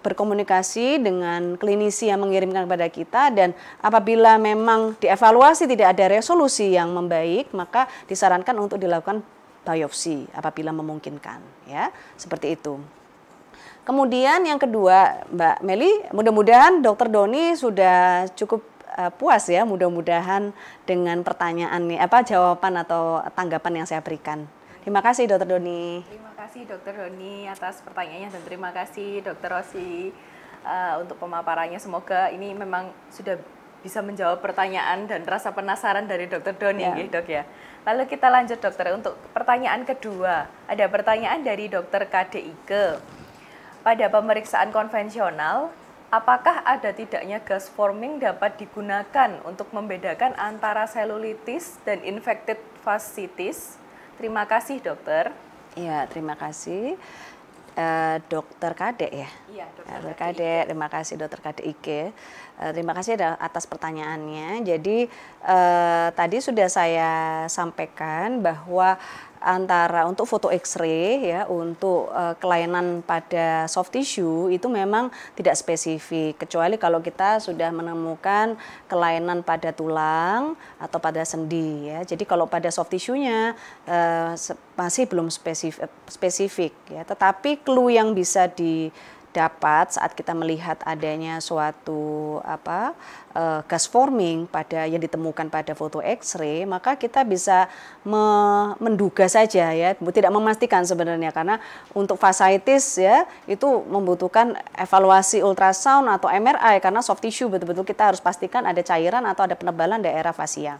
berkomunikasi dengan klinisi yang mengirimkan kepada kita dan apabila memang dievaluasi tidak ada resolusi yang membaik, maka disarankan untuk dilakukan biopsi apabila memungkinkan, ya. Seperti itu. Kemudian yang kedua, Mbak Meli, mudah-mudahan Dokter Doni sudah cukup uh, puas ya, mudah-mudahan dengan pertanyaan nih, apa jawaban atau tanggapan yang saya berikan. Terima kasih Dokter Doni. Terima kasih Dokter Doni atas pertanyaannya dan terima kasih Dokter Rosi uh, eh, untuk pemaparannya. Semoga ini memang sudah bisa menjawab pertanyaan dan rasa penasaran dari Dokter Doni, ya. Gitu, dok ya. Lalu kita lanjut dokter untuk pertanyaan kedua. Ada pertanyaan dari Dokter KDIke. Pada pemeriksaan konvensional, apakah ada tidaknya gas forming dapat digunakan untuk membedakan antara selulitis dan infected fasciitis? Terima kasih, dokter. Iya, terima kasih. Uh, dokter Kadek ya, iya, dokter, dokter Kadek. Terima kasih dokter Kadek Ike. Uh, terima kasih atas pertanyaannya. Jadi uh, tadi sudah saya sampaikan bahwa antara untuk foto X-ray ya untuk uh, kelainan pada soft tissue itu memang tidak spesifik kecuali kalau kita sudah menemukan kelainan pada tulang atau pada sendi ya. Jadi kalau pada soft tissue-nya uh, masih belum spesifik, spesifik ya. Tetapi clue yang bisa di dapat saat kita melihat adanya suatu apa uh, gas forming pada yang ditemukan pada foto X-ray, maka kita bisa me menduga saja ya, tidak memastikan sebenarnya karena untuk fasciitis ya itu membutuhkan evaluasi ultrasound atau MRI karena soft tissue betul-betul kita harus pastikan ada cairan atau ada penebalan daerah fascia.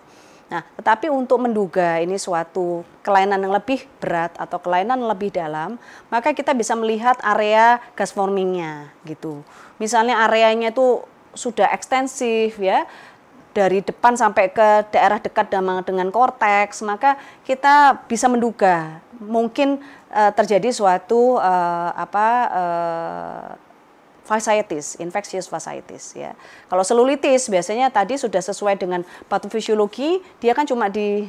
Nah, tetapi untuk menduga ini suatu kelainan yang lebih berat atau kelainan yang lebih dalam, maka kita bisa melihat area gas formingnya gitu. Misalnya areanya itu sudah ekstensif ya, dari depan sampai ke daerah dekat dengan korteks, maka kita bisa menduga mungkin uh, terjadi suatu uh, apa eh, fasciitis, infectious fasciitis ya. Kalau selulitis biasanya tadi sudah sesuai dengan patofisiologi, dia kan cuma di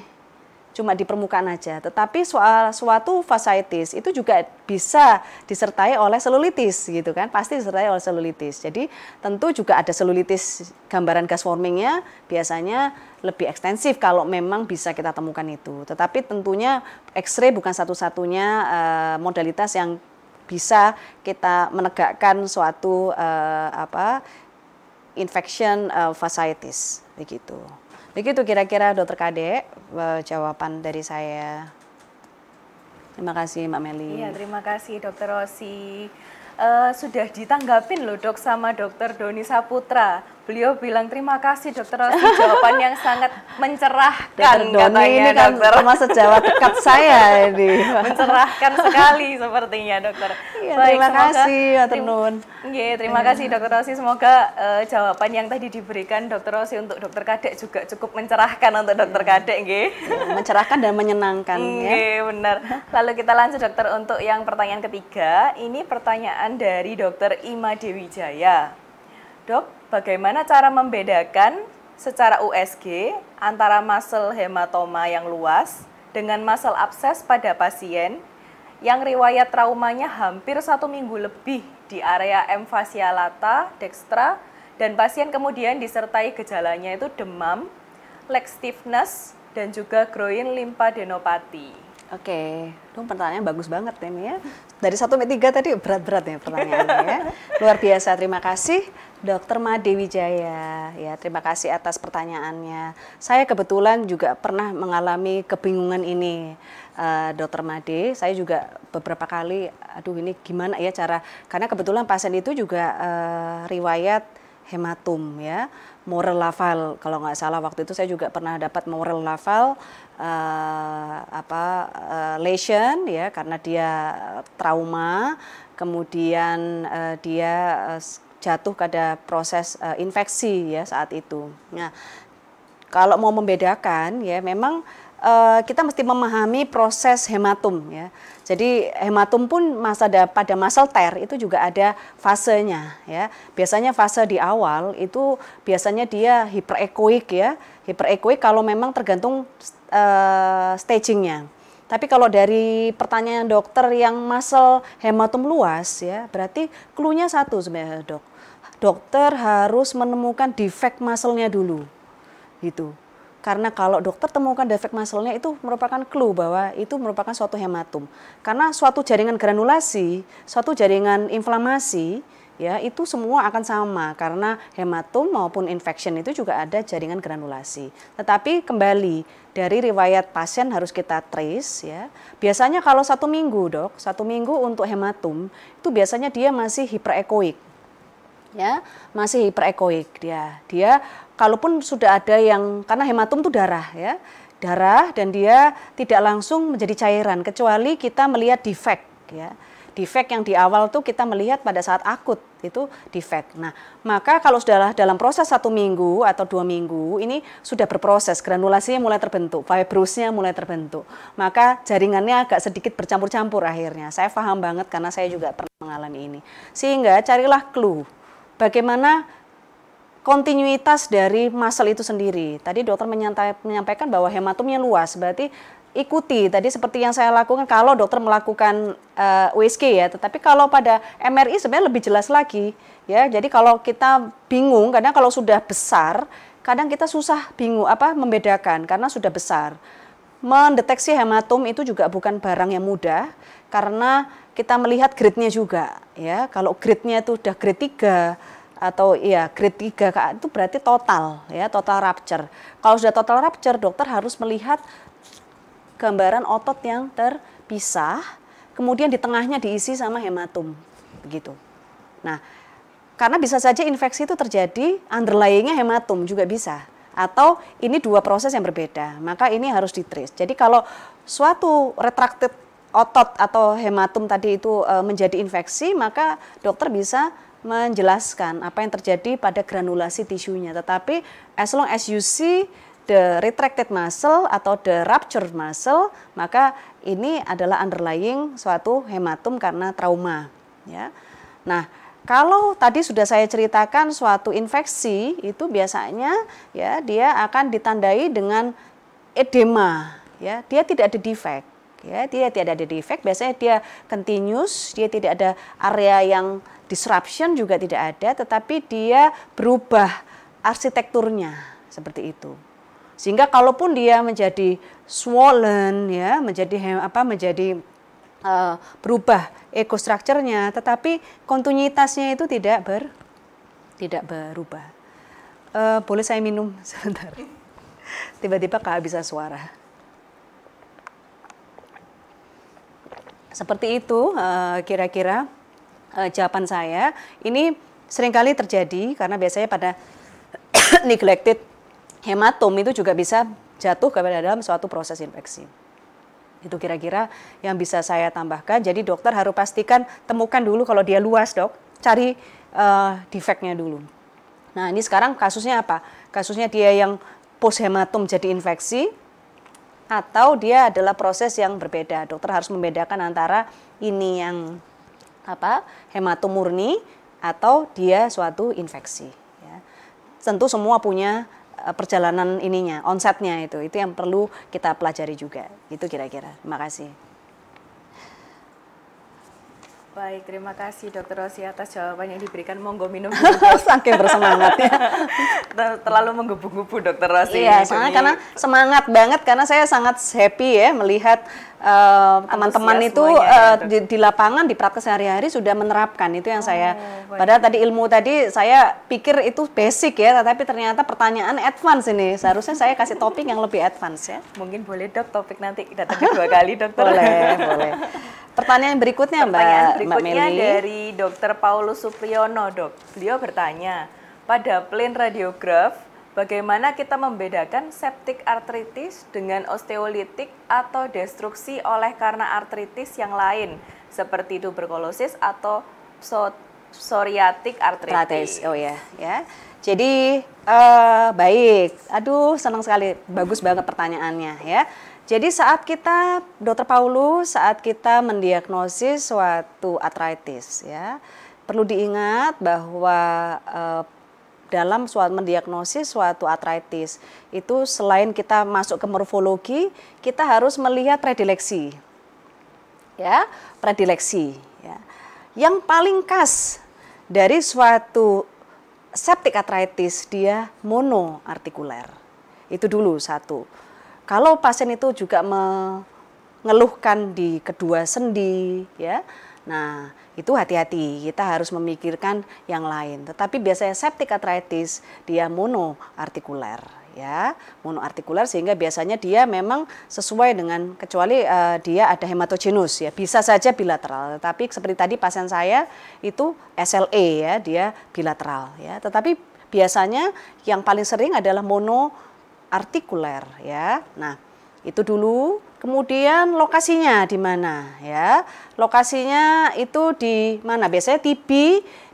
cuma di permukaan aja. Tetapi soal suatu fasciitis itu juga bisa disertai oleh selulitis gitu kan, pasti disertai oleh selulitis. Jadi tentu juga ada selulitis gambaran gas formingnya biasanya lebih ekstensif kalau memang bisa kita temukan itu. Tetapi tentunya X-ray bukan satu-satunya uh, modalitas yang bisa kita menegakkan suatu uh, apa infection uh, eh, fasciitis begitu. Begitu kira-kira dokter Kade uh, jawaban dari saya. Terima kasih Mbak Meli. Iya, terima kasih Dokter Rosi. Uh, sudah ditanggapin loh dok sama Dokter Doni Saputra Beliau bilang terima kasih dokter Rosi jawaban yang sangat mencerahkan Doni katanya ini kan dokter. Sama sejawat dekat saya ini. mencerahkan sekali sepertinya dokter. Ya, Baik, terima semoga, kasih dokter Nun. Ya, terima ya. kasih dokter Rosi semoga uh, jawaban yang tadi diberikan dokter Rosi untuk dokter Kadek juga cukup mencerahkan untuk dokter ya. Kadek nggih. Ya, mencerahkan dan menyenangkan ya. benar. Lalu kita lanjut dokter untuk yang pertanyaan ketiga. Ini pertanyaan dari dokter Ima Dewi Jaya. Dok, bagaimana cara membedakan secara USG antara muscle hematoma yang luas dengan muscle abses pada pasien yang riwayat traumanya hampir satu minggu lebih di area emfasia lata, dextra, dan pasien kemudian disertai gejalanya itu demam, leg stiffness, dan juga groin limpadenopati. Oke, itu pertanyaan bagus banget ini ya. Dari satu sampai 3 tadi berat-berat ya pertanyaannya ya. Luar biasa, terima kasih. Dokter Made Wijaya, Ya, terima kasih atas pertanyaannya. Saya kebetulan juga pernah mengalami kebingungan ini. Uh, Dokter Made, saya juga beberapa kali, aduh ini gimana ya cara, karena kebetulan pasien itu juga uh, riwayat hematum ya, moral laval kalau nggak salah waktu itu saya juga pernah dapat moral laval uh, eh, apa uh, lesion ya karena dia trauma kemudian uh, dia uh, jatuh pada proses uh, infeksi ya saat itu. Nah, kalau mau membedakan ya memang uh, kita mesti memahami proses hematum ya. Jadi hematum pun masa ada pada muscle tear itu juga ada fasenya ya. Biasanya fase di awal itu biasanya dia hiperekoik ya. Hiperekoik kalau memang tergantung uh, stagingnya. Tapi kalau dari pertanyaan dokter yang muscle hematum luas ya, berarti klunya satu sebenarnya dok dokter harus menemukan defect muscle-nya dulu. Gitu. Karena kalau dokter temukan defect muscle-nya itu merupakan clue bahwa itu merupakan suatu hematum. Karena suatu jaringan granulasi, suatu jaringan inflamasi, ya itu semua akan sama karena hematum maupun infection itu juga ada jaringan granulasi. Tetapi kembali dari riwayat pasien harus kita trace ya. Biasanya kalau satu minggu dok, satu minggu untuk hematum itu biasanya dia masih hiperekoik ya masih hiperekoik dia. Dia kalaupun sudah ada yang karena hematum itu darah ya, darah dan dia tidak langsung menjadi cairan kecuali kita melihat defect ya. defect yang di awal tuh kita melihat pada saat akut itu defect. Nah, maka kalau sudah dalam proses satu minggu atau dua minggu ini sudah berproses, granulasinya mulai terbentuk, fibrosnya mulai terbentuk. Maka jaringannya agak sedikit bercampur-campur akhirnya. Saya paham banget karena saya juga pernah mengalami ini. Sehingga carilah clue bagaimana kontinuitas dari muscle itu sendiri. Tadi dokter menyampaikan bahwa hematumnya luas, berarti ikuti tadi seperti yang saya lakukan kalau dokter melakukan uh, eh, USG ya tetapi kalau pada MRI sebenarnya lebih jelas lagi ya jadi kalau kita bingung karena kalau sudah besar kadang kita susah bingung apa membedakan karena sudah besar mendeteksi hematom itu juga bukan barang yang mudah karena kita melihat grade-nya juga ya kalau grade-nya itu sudah grade 3 atau ya grade 3 itu berarti total ya total rupture. Kalau sudah total rupture dokter harus melihat gambaran otot yang terpisah kemudian di tengahnya diisi sama hematum begitu. Nah, karena bisa saja infeksi itu terjadi underlyingnya hematum juga bisa atau ini dua proses yang berbeda maka ini harus ditrace jadi kalau suatu retracted otot atau hematum tadi itu e, menjadi infeksi maka dokter bisa menjelaskan apa yang terjadi pada granulasi tisunya. Tetapi as long as you see the retracted muscle atau the ruptured muscle, maka ini adalah underlying suatu hematum karena trauma. Ya. Nah, kalau tadi sudah saya ceritakan suatu infeksi itu biasanya ya dia akan ditandai dengan edema. Ya, dia tidak ada defect. Ya, dia tidak ada defect. Biasanya dia continuous, dia tidak ada area yang disruption juga tidak ada, tetapi dia berubah arsitekturnya seperti itu. Sehingga kalaupun dia menjadi swollen ya, menjadi apa menjadi uh, berubah ekostrukturnya, tetapi kontinuitasnya itu tidak ber tidak berubah. Uh, boleh saya minum sebentar? Tiba-tiba kehabisan suara. Seperti itu eh, kira-kira. Uh, kira -kira uh, jawaban saya ini seringkali terjadi karena biasanya pada neglected hematom itu juga bisa jatuh ke dalam suatu proses infeksi. Itu kira-kira yang bisa saya tambahkan. Jadi dokter harus pastikan temukan dulu kalau dia luas dok, cari uh, defeknya dulu. Nah ini sekarang kasusnya apa? Kasusnya dia yang post hematom jadi infeksi atau dia adalah proses yang berbeda. Dokter harus membedakan antara ini yang apa hematum atau dia suatu infeksi. Ya. Tentu semua punya e, perjalanan ininya, onsetnya itu, itu yang perlu kita pelajari juga. Itu kira-kira. Terima kasih. Baik, terima kasih Dokter Rosi atas jawaban yang diberikan. Monggo minum. Saking bersemangat ya. Terlalu menggebu-gebu Dokter Rosi. Iya, karena semangat banget karena saya sangat happy ya melihat teman-teman uh, teman itu uh, di, di lapangan di praktek sehari-hari sudah menerapkan itu yang oh, saya baik. padahal tadi ilmu tadi saya pikir itu basic ya tetapi ternyata pertanyaan advance ini seharusnya saya kasih topik yang lebih advance ya mungkin boleh dok topik nanti datang dua kali dokter boleh boleh pertanyaan berikutnya pertanyaan mbak berikutnya mbak dari dokter Paulus Supriyono dok beliau bertanya pada plain radiograf Bagaimana kita membedakan septic arthritis dengan osteolitik atau destruksi oleh karena arthritis yang lain seperti tuberkulosis atau psoriatic arthritis? Artritis. Oh ya, ya. Jadi uh, baik. Aduh, senang sekali. Bagus banget pertanyaannya ya. Jadi saat kita Dokter Paulus saat kita mendiagnosis suatu arthritis ya, perlu diingat bahwa uh, dalam suatu mendiagnosis suatu artritis itu selain kita masuk ke morfologi, kita harus melihat predileksi. Ya, predileksi ya. Yang paling khas dari suatu septic arthritis dia monoartikuler. Itu dulu satu. Kalau pasien itu juga mengeluhkan di kedua sendi ya. Nah, itu hati-hati kita harus memikirkan yang lain. Tetapi biasanya septic arthritis dia monoartikuler ya, monoartikuler sehingga biasanya dia memang sesuai dengan kecuali uh, dia ada hematogenus ya, bisa saja bilateral. Tetapi seperti tadi pasien saya itu SLE ya, dia bilateral ya. Tetapi biasanya yang paling sering adalah monoartikuler ya. Nah, itu dulu. Kemudian lokasinya di mana ya? Lokasinya itu di mana? Biasanya TB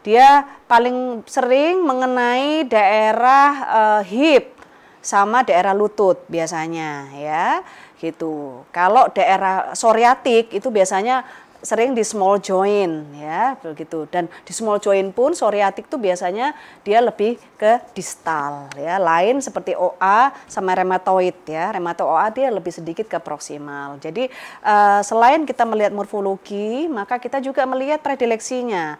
dia paling sering mengenai daerah eh, hip sama daerah lutut biasanya ya gitu. Kalau daerah psoriatik itu biasanya sering di small joint ya begitu dan di small joint pun psoriatik tuh biasanya dia lebih ke distal ya lain seperti OA sama rematoid ya remato OA dia lebih sedikit ke proximal jadi uh, selain kita melihat morfologi maka kita juga melihat predileksinya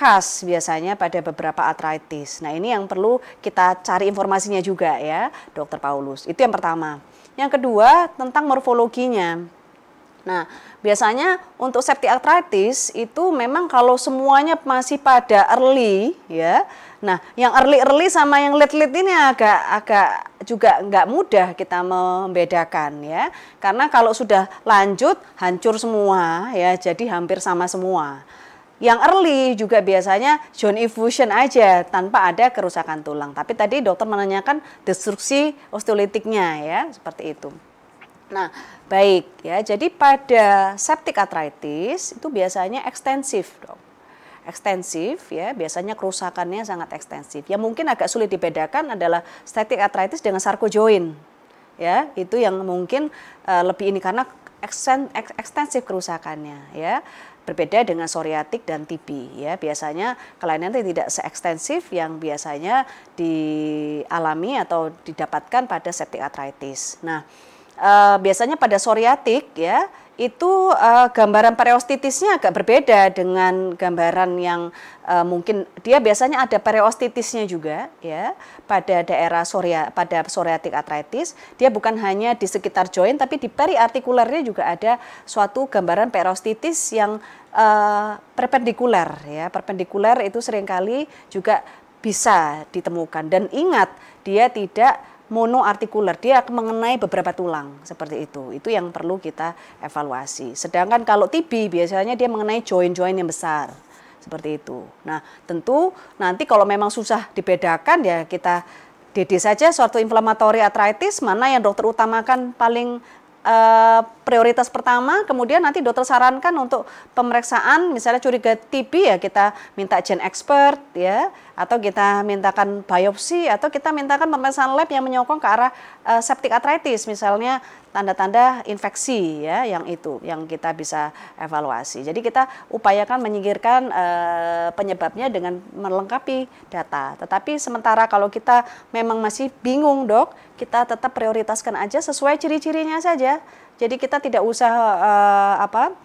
khas biasanya pada beberapa arthritis. Nah, ini yang perlu kita cari informasinya juga ya, Dokter Paulus. Itu yang pertama. Yang kedua, tentang morfologinya. Nah, biasanya untuk septi arthritis itu memang kalau semuanya masih pada early ya. Nah, yang early-early sama yang late-late ini agak agak juga nggak mudah kita membedakan ya. Karena kalau sudah lanjut hancur semua ya, jadi hampir sama semua. Yang early juga biasanya joint effusion aja tanpa ada kerusakan tulang. Tapi tadi dokter menanyakan destruksi osteolitiknya ya, seperti itu. Nah, Baik, ya. Jadi pada septic arthritis itu biasanya ekstensif, dok. Ekstensif ya, biasanya kerusakannya sangat ekstensif. Yang mungkin agak sulit dibedakan adalah septic arthritis dengan sarkojoin. Ya, itu yang mungkin uh, lebih ini karena ekstensif kerusakannya ya berbeda dengan psoriatik dan TB ya biasanya kelainannya tidak seekstensif yang biasanya dialami atau didapatkan pada septic arthritis. Nah, uh, biasanya pada psoriatik ya itu uh, gambaran periostitisnya agak berbeda dengan gambaran yang uh, mungkin dia biasanya ada periostitisnya juga ya pada daerah soria pada psoriatik arthritis dia bukan hanya di sekitar joint tapi di periartikulernya juga ada suatu gambaran periostitis yang uh, perpendikuler ya perpendikuler itu seringkali juga bisa ditemukan dan ingat dia tidak monoartikuler, dia akan mengenai beberapa tulang seperti itu. Itu yang perlu kita evaluasi. Sedangkan kalau TB biasanya dia mengenai join-join yang besar seperti itu. Nah, tentu nanti kalau memang susah dibedakan ya kita DD saja suatu inflamatory arthritis mana yang dokter utamakan paling Eh, prioritas pertama, kemudian nanti dokter sarankan untuk pemeriksaan misalnya curiga TB ya kita minta gen expert ya atau kita mintakan biopsi atau kita mintakan pemeriksaan lab yang menyokong ke arah uh, septic arthritis misalnya tanda-tanda infeksi ya yang itu yang kita bisa evaluasi. Jadi kita upayakan menyingkirkan uh, penyebabnya dengan melengkapi data. Tetapi sementara kalau kita memang masih bingung, Dok, kita tetap prioritaskan aja sesuai ciri-cirinya saja. Jadi kita tidak usah uh, apa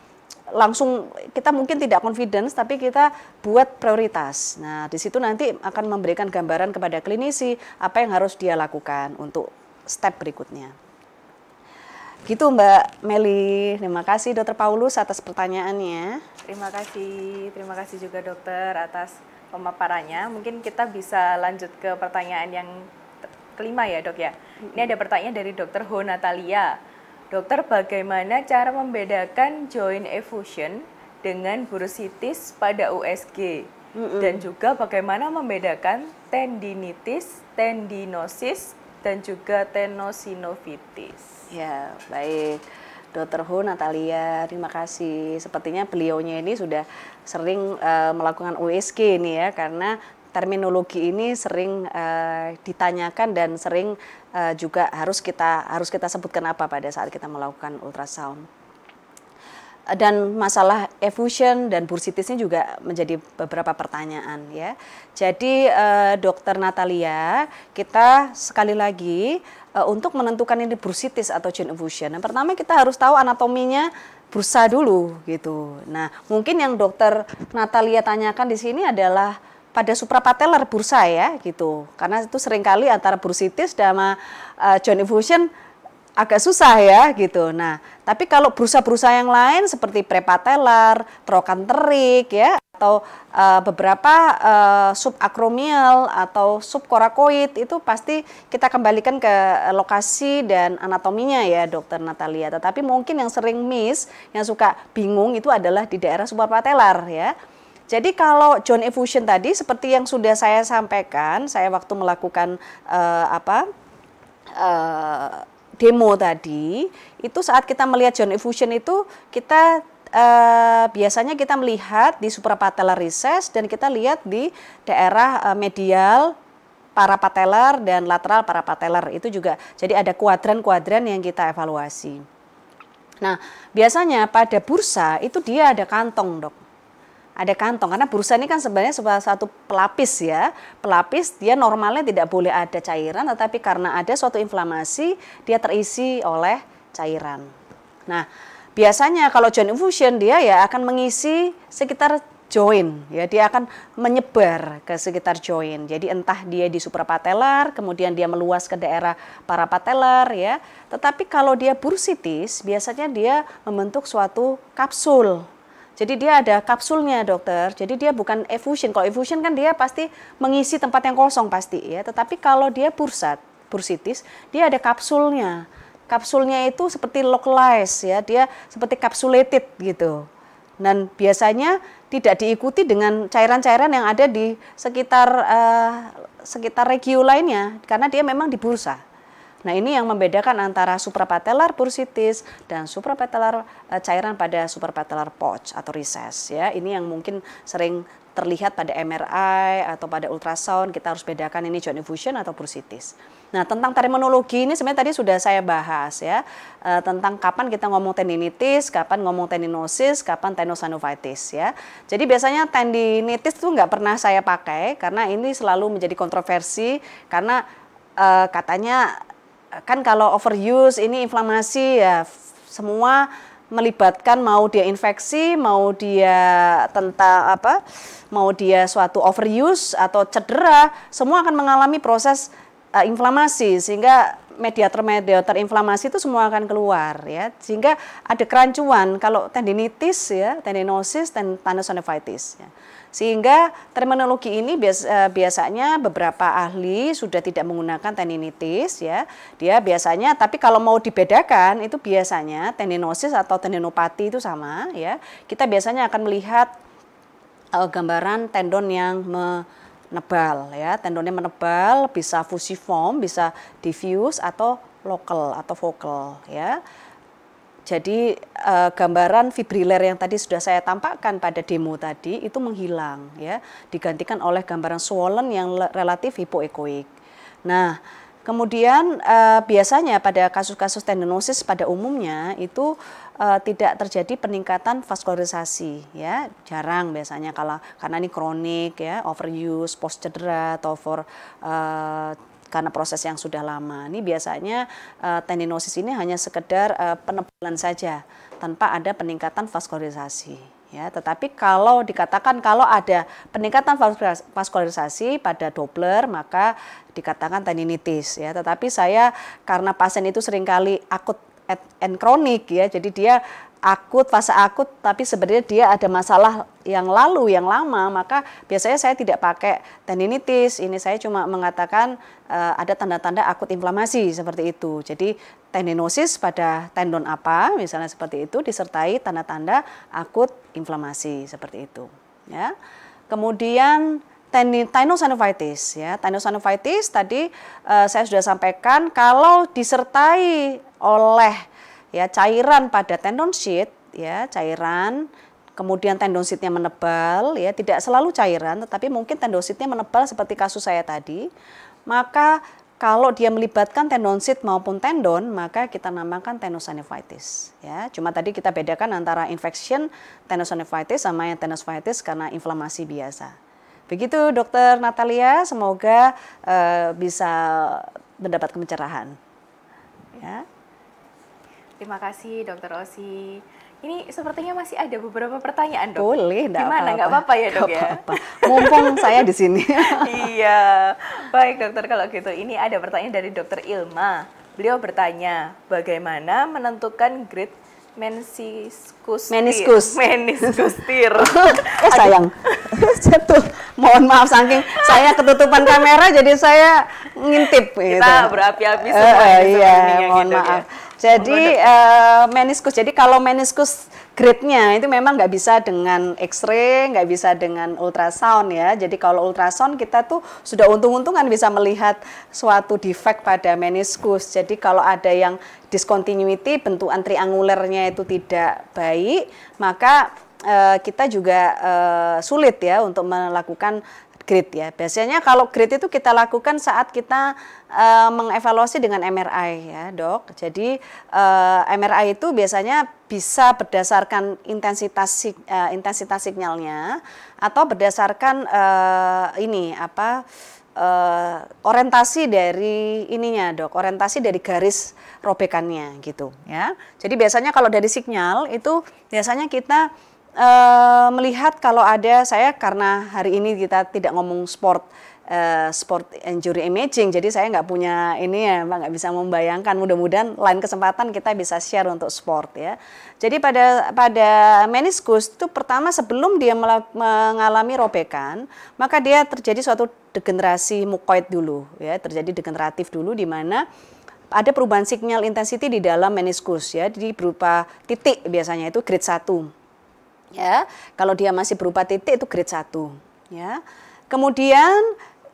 langsung kita mungkin tidak confidence tapi kita buat prioritas. Nah, di situ nanti akan memberikan gambaran kepada klinisi apa yang harus dia lakukan untuk step berikutnya. Gitu Mbak Meli. Terima kasih Dokter Paulus atas pertanyaannya. Terima kasih. Terima kasih juga dokter atas pemaparannya. Mungkin kita bisa lanjut ke pertanyaan yang kelima ya dok ya. Ini ada pertanyaan dari dokter Ho Natalia. Dokter bagaimana cara membedakan joint effusion dengan bursitis pada USG? Mm-mm. Dan juga bagaimana membedakan tendinitis, tendinosis, dan juga tenosinovitis. Ya, baik. dokter Ho Natalia, terima kasih. Sepertinya beliaunya ini sudah sering uh, melakukan USG ini ya, karena terminologi ini sering uh, ditanyakan dan sering uh, juga harus kita harus kita sebutkan apa pada saat kita melakukan ultrasound. dan masalah effusion dan bursitisnya juga menjadi beberapa pertanyaan ya. Jadi uh, dokter Natalia, kita sekali lagi uh, untuk menentukan ini bursitis atau gene effusion. Yang pertama kita harus tahu anatominya bursa dulu gitu. Nah, mungkin yang dokter Natalia tanyakan di sini adalah pada suprapateller bursa ya gitu. Karena itu seringkali antara bursitis sama uh, joint effusion agak susah ya gitu. Nah, tapi kalau bursa-bursa yang lain seperti prepatellar, trokanterik ya atau uh, beberapa uh, eh, subakromial atau subkorakoid itu pasti kita kembalikan ke lokasi dan anatominya ya dokter Natalia. Tetapi mungkin yang sering miss, yang suka bingung itu adalah di daerah suprapatellar ya jadi kalau John Evolution tadi seperti yang sudah saya sampaikan, saya waktu melakukan uh, apa uh, demo tadi, itu saat kita melihat John Evolution itu kita Uh, biasanya kita melihat di suprapatellar recess dan kita lihat di daerah uh, medial parapatellar dan lateral parapatellar itu juga jadi ada kuadran-kuadran yang kita evaluasi. Nah, biasanya pada bursa itu dia ada kantong, Dok ada kantong karena bursa ini kan sebenarnya salah satu pelapis ya pelapis dia normalnya tidak boleh ada cairan tetapi karena ada suatu inflamasi dia terisi oleh cairan nah biasanya kalau joint infusion dia ya akan mengisi sekitar joint ya dia akan menyebar ke sekitar joint jadi entah dia di suprapatelar kemudian dia meluas ke daerah parapatellar ya tetapi kalau dia bursitis biasanya dia membentuk suatu kapsul jadi dia ada kapsulnya dokter. Jadi dia bukan effusion. Kalau effusion kan dia pasti mengisi tempat yang kosong pasti ya. Tetapi kalau dia bursat, bursitis, dia ada kapsulnya. Kapsulnya itu seperti localized ya, dia seperti capsulated gitu. Dan biasanya tidak diikuti dengan cairan-cairan yang ada di sekitar eh, sekitar regio lainnya karena dia memang di bursa. Nah, ini yang membedakan antara suprapatellar bursitis dan suprapatellar e, eh, cairan pada suprapatellar pouch atau recess ya. Ini yang mungkin sering terlihat pada MRI atau pada ultrasound kita harus bedakan ini joint effusion atau bursitis. Nah tentang terminologi ini sebenarnya tadi sudah saya bahas ya e, tentang kapan kita ngomong tendinitis, kapan ngomong tendinosis, kapan tenosynovitis ya. Jadi biasanya tendinitis itu nggak pernah saya pakai karena ini selalu menjadi kontroversi karena e, katanya kan kalau overuse ini inflamasi ya semua melibatkan mau dia infeksi, mau dia tentang apa, mau dia suatu overuse atau cedera, semua akan mengalami proses uh, inflamasi sehingga mediator-mediator inflamasi itu semua akan keluar ya. Sehingga ada kerancuan kalau tendinitis ya, tendinosis, dan tendinosynovitis ya. Sehingga terminologi ini eh, biasanya beberapa ahli sudah tidak menggunakan tendinitis ya. Dia biasanya tapi kalau mau dibedakan itu biasanya tendinosis atau tendinopati itu sama ya. Kita biasanya akan melihat uh, gambaran tendon yang menebal ya. Tendonnya menebal bisa fusiform, bisa diffuse atau lokal atau vokal ya. Jadi eh, gambaran fibriler yang tadi sudah saya tampakkan pada demo tadi itu menghilang ya, digantikan oleh gambaran swollen yang relatif hipoekoik. Nah, kemudian eh, biasanya pada kasus-kasus tendinosis pada umumnya itu eh, tidak terjadi peningkatan vaskularisasi ya, jarang biasanya kalau karena ini kronik ya, overuse, post cedera atau for eh, karena proses yang sudah lama. Ini biasanya uh, tendinosis ini hanya sekedar uh, penebalan saja tanpa ada peningkatan vaskularisasi ya tetapi kalau dikatakan kalau ada peningkatan vaskularisasi pada Doppler maka dikatakan tendinitis ya tetapi saya karena pasien itu seringkali akut and kronik ya jadi dia akut, fase akut, tapi sebenarnya dia ada masalah yang lalu, yang lama, maka biasanya saya tidak pakai tendinitis. Ini saya cuma mengatakan uh, ada tanda-tanda akut inflamasi seperti itu. Jadi tendinosis pada tendon apa, misalnya seperti itu, disertai tanda-tanda akut inflamasi seperti itu. Ya, kemudian tenosynovitis ya. Tenosynovitis tadi uh, saya sudah sampaikan kalau disertai oleh ya cairan pada tendon sheet ya cairan kemudian tendonsitnya menebal ya tidak selalu cairan tetapi mungkin tendonsitnya menebal seperti kasus saya tadi maka kalau dia melibatkan tendonsit maupun tendon maka kita namakan tenosynovitis ya cuma tadi kita bedakan antara infection tenosynovitis sama yang tenosynovitis karena inflamasi biasa Begitu dokter Natalia, semoga uh, bisa mendapat pencerahan. Ya. Terima kasih Dokter Osi. Ini sepertinya masih ada beberapa pertanyaan dok. Boleh, enggak Gimana? Nggak apa-apa ya dok ya? Mumpung saya di sini. iya, baik dokter kalau gitu. Ini ada pertanyaan dari dokter Ilma. Beliau bertanya, bagaimana menentukan grade meniskus meniskus meniskus tir eh sayang jatuh mohon maaf saking saya ketutupan kamera jadi saya ngintip gitu. kita berapi-api eh, eh, semua uh, iya mohon gitu, ya. maaf ya. Jadi uh, meniskus. Jadi kalau meniskus grade-nya itu memang nggak bisa dengan X-ray, nggak bisa dengan ultrasound ya. Jadi kalau ultrasound kita tuh sudah untung-untungan bisa melihat suatu defect pada meniskus. Jadi kalau ada yang discontinuity bentukan triangulernya itu tidak baik, maka eh, kita juga uh, sulit ya untuk melakukan grid ya. Biasanya kalau grid itu kita lakukan saat kita e, mengevaluasi dengan MRI ya, Dok. Jadi e, eh, MRI itu biasanya bisa berdasarkan intensitas e, intensitas sinyalnya atau berdasarkan e, ini apa e, orientasi dari ininya dok, orientasi dari garis robekannya gitu ya. Jadi biasanya kalau dari sinyal itu biasanya kita e, melihat kalau ada saya karena hari ini kita tidak ngomong sport e, sport injury imaging. Jadi saya nggak punya ini ya, mbak nggak bisa membayangkan. Mudah-mudahan lain kesempatan kita bisa share untuk sport ya. Jadi pada pada meniskus itu pertama sebelum dia mengalami robekan, maka dia terjadi suatu degenerasi mukoid dulu ya, terjadi degeneratif dulu di mana ada perubahan signal intensity di dalam meniskus ya, jadi berupa titik biasanya itu grade 1 ya. Kalau dia masih berupa titik itu grade 1 ya. Kemudian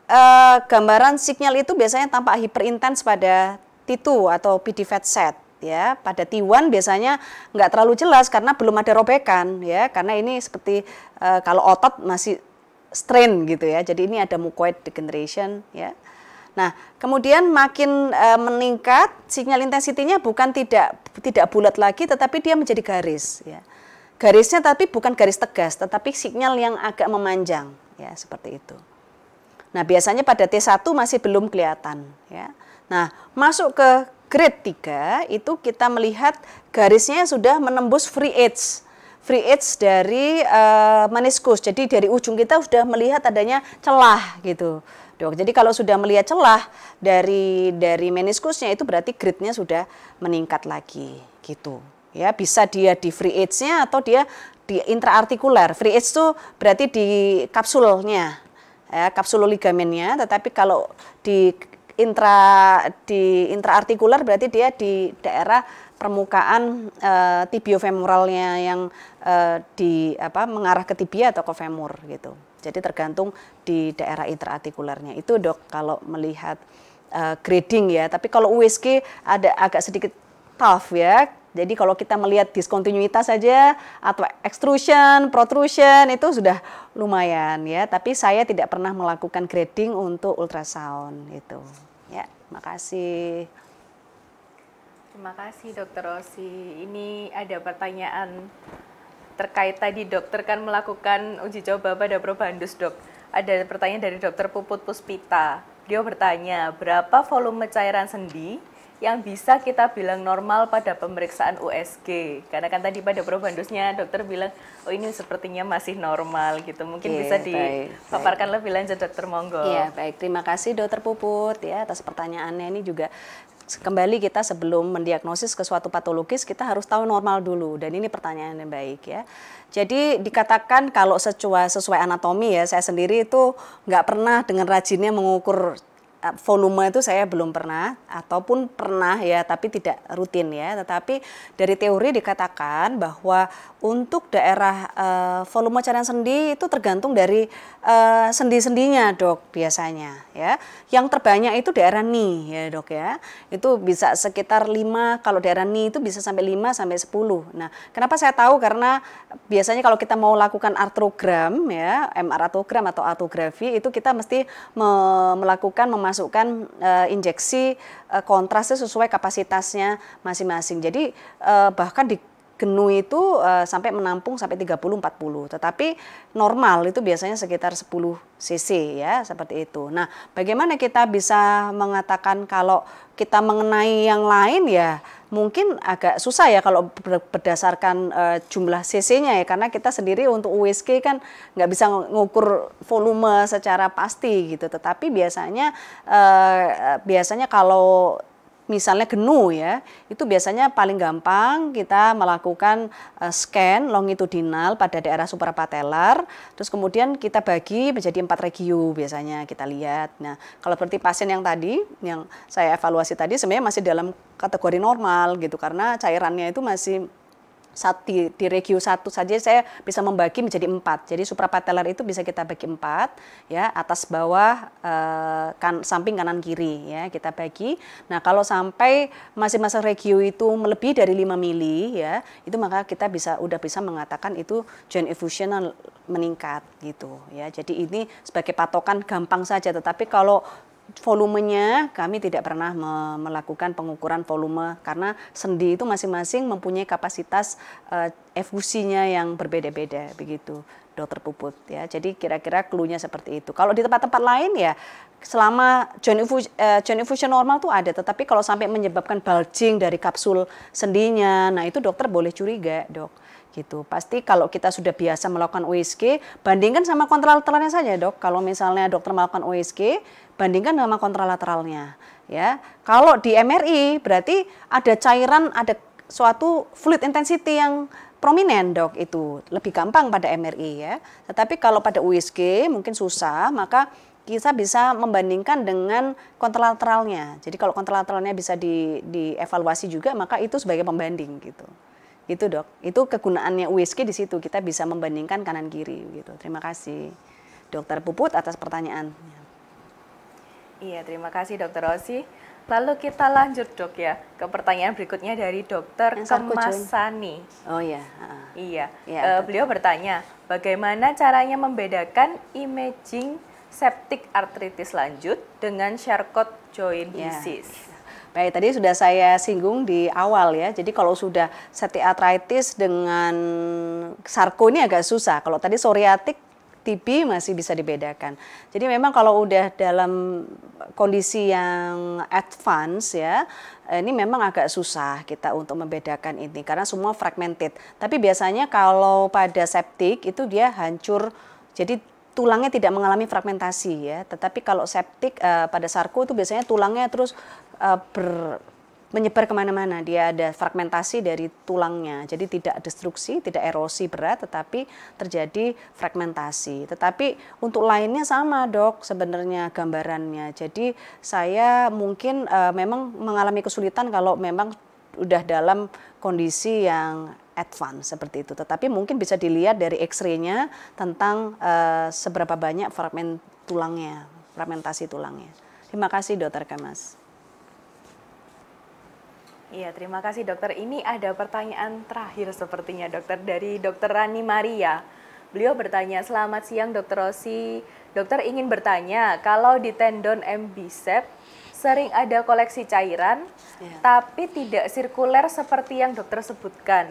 eh, gambaran sinyal itu biasanya tampak hiperintens pada T2 atau PD fat set ya. Pada T1 biasanya nggak terlalu jelas karena belum ada robekan ya, karena ini seperti eh, kalau otot masih strain gitu ya. Jadi ini ada mucoid degeneration ya. Nah, kemudian makin e, meningkat sinyal intensitinya bukan tidak tidak bulat lagi tetapi dia menjadi garis ya garisnya tapi bukan garis tegas, tetapi sinyal yang agak memanjang, ya seperti itu. Nah biasanya pada T1 masih belum kelihatan, ya. Nah masuk ke grade 3 itu kita melihat garisnya sudah menembus free edge, free edge dari uh, meniskus. Jadi dari ujung kita sudah melihat adanya celah gitu. Dok, jadi kalau sudah melihat celah dari dari meniskusnya itu berarti grade-nya sudah meningkat lagi gitu ya bisa dia di free age-nya atau dia di intraartikular. Free age itu berarti di kapsulnya, ya, kapsul ligamennya. Tetapi kalau di intra di intraartikular berarti dia di daerah permukaan e, eh, tibiofemoralnya yang e, di apa mengarah ke tibia atau ke femur gitu. Jadi tergantung di daerah intraartikularnya. Itu dok kalau melihat e, grading ya. Tapi kalau USG ada agak sedikit tough ya jadi kalau kita melihat diskontinuitas saja atau extrusion, protrusion itu sudah lumayan ya. Tapi saya tidak pernah melakukan grading untuk ultrasound itu. Ya, makasih. Terima kasih Dokter Rosi. Ini ada pertanyaan terkait tadi dokter kan melakukan uji coba pada probandus dok. Ada pertanyaan dari Dokter Puput Puspita. Dia bertanya berapa volume cairan sendi yang bisa kita bilang normal pada pemeriksaan USG. Karena kan tadi pada probandusnya dokter bilang, oh ini sepertinya masih normal gitu. Mungkin yeah, bisa dipaparkan baik. lebih lanjut dokter Monggo. Iya yeah, baik, terima kasih dokter Puput ya atas pertanyaannya ini juga kembali kita sebelum mendiagnosis ke suatu patologis kita harus tahu normal dulu dan ini pertanyaan yang baik ya. Jadi dikatakan kalau sesuai, sesuai anatomi ya saya sendiri itu nggak pernah dengan rajinnya mengukur Eh, volume itu saya belum pernah ataupun pernah ya tapi tidak rutin ya tetapi dari teori dikatakan bahwa untuk daerah uh, volume cairan sendi itu tergantung dari uh, sendi-sendinya dok biasanya ya yang terbanyak itu daerah ni ya dok ya itu bisa sekitar 5 kalau daerah ni itu bisa sampai 5 sampai 10 nah kenapa saya tahu karena biasanya kalau kita mau lakukan artrogram ya MR artogram atau artografi itu kita mesti me melakukan memastikan memasukkan uh, injeksi uh, kontrasnya sesuai kapasitasnya masing-masing. Jadi uh, bahkan di Genu itu uh, sampai menampung sampai 30-40, tetapi normal itu biasanya sekitar 10 cc ya seperti itu. Nah, bagaimana kita bisa mengatakan kalau kita mengenai yang lain ya mungkin agak susah ya kalau berdasarkan uh, jumlah cc-nya ya karena kita sendiri untuk USG kan nggak bisa ngukur volume secara pasti gitu tetapi biasanya uh, biasanya kalau misalnya genu ya, itu biasanya paling gampang kita melakukan eh, scan longitudinal pada daerah suprapatelar, terus kemudian kita bagi menjadi empat regio biasanya kita lihat. Nah, kalau berarti pasien yang tadi, yang saya evaluasi tadi sebenarnya masih dalam kategori normal gitu, karena cairannya itu masih saat di, di regio satu saja saya bisa membagi menjadi empat. Jadi suprapatelar itu bisa kita bagi empat, ya atas bawah, eh, kan, samping kanan kiri, ya kita bagi. Nah kalau sampai masing-masing regio itu melebihi dari 5 mili, ya itu maka kita bisa udah bisa mengatakan itu joint effusion meningkat gitu, ya. Jadi ini sebagai patokan gampang saja. Tetapi kalau volumenya kami tidak pernah me melakukan pengukuran volume karena sendi itu masing-masing mempunyai kapasitas uh, efusinya yang berbeda-beda begitu dokter puput ya jadi kira-kira klunya seperti itu kalau di tempat-tempat lain ya selama joint infusion, uh, eh, joint infusion normal tuh ada tetapi kalau sampai menyebabkan bulging dari kapsul sendinya nah itu dokter boleh curiga dok gitu. Pasti kalau kita sudah biasa melakukan USG, bandingkan sama kontrol telannya saja dok. Kalau misalnya dokter melakukan USG, bandingkan sama kontralateralnya ya. Kalau di MRI berarti ada cairan ada suatu fluid intensity yang prominent dok itu lebih gampang pada MRI ya. Tetapi kalau pada USG mungkin susah maka kita bisa membandingkan dengan kontralateralnya. Jadi kalau kontralateralnya bisa di, dievaluasi juga maka itu sebagai pembanding gitu. Itu dok, itu kegunaannya USG di situ kita bisa membandingkan kanan kiri gitu. Terima kasih dokter Puput atas pertanyaannya. Iya, terima kasih Dokter Osi. Lalu kita lanjut dok ya ke pertanyaan berikutnya dari Dokter Kemasani. Oh ya. Uh, iya. Iya. uh, beliau bertanya, bagaimana caranya membedakan imaging septic arthritis lanjut dengan Charcot joint yeah. disease? Baik, tadi sudah saya singgung di awal ya. Jadi kalau sudah septic arthritis dengan sarko ini agak susah. Kalau tadi psoriatik TB masih bisa dibedakan. Jadi memang kalau udah dalam kondisi yang advance ya, ini memang agak susah kita untuk membedakan ini karena semua fragmented. Tapi biasanya kalau pada septic itu dia hancur jadi tulangnya tidak mengalami fragmentasi ya. Tetapi kalau septic eh, pada sarko itu biasanya tulangnya terus eh, ber menyebar kemana-mana. Dia ada fragmentasi dari tulangnya, jadi tidak destruksi, tidak erosi berat, tetapi terjadi fragmentasi. Tetapi untuk lainnya sama dok sebenarnya gambarannya. Jadi saya mungkin uh, memang mengalami kesulitan kalau memang udah dalam kondisi yang advance seperti itu. Tetapi mungkin bisa dilihat dari X-ray-nya tentang uh, seberapa banyak fragment tulangnya, fragmentasi tulangnya. Terima kasih Dokter Kamas. Iya, terima kasih dokter. Ini ada pertanyaan terakhir sepertinya dokter dari dokter Rani Maria. Beliau bertanya, selamat siang dokter Rosi. Dokter ingin bertanya, kalau di tendon M bicep sering ada koleksi cairan, ya. tapi tidak sirkuler seperti yang dokter sebutkan.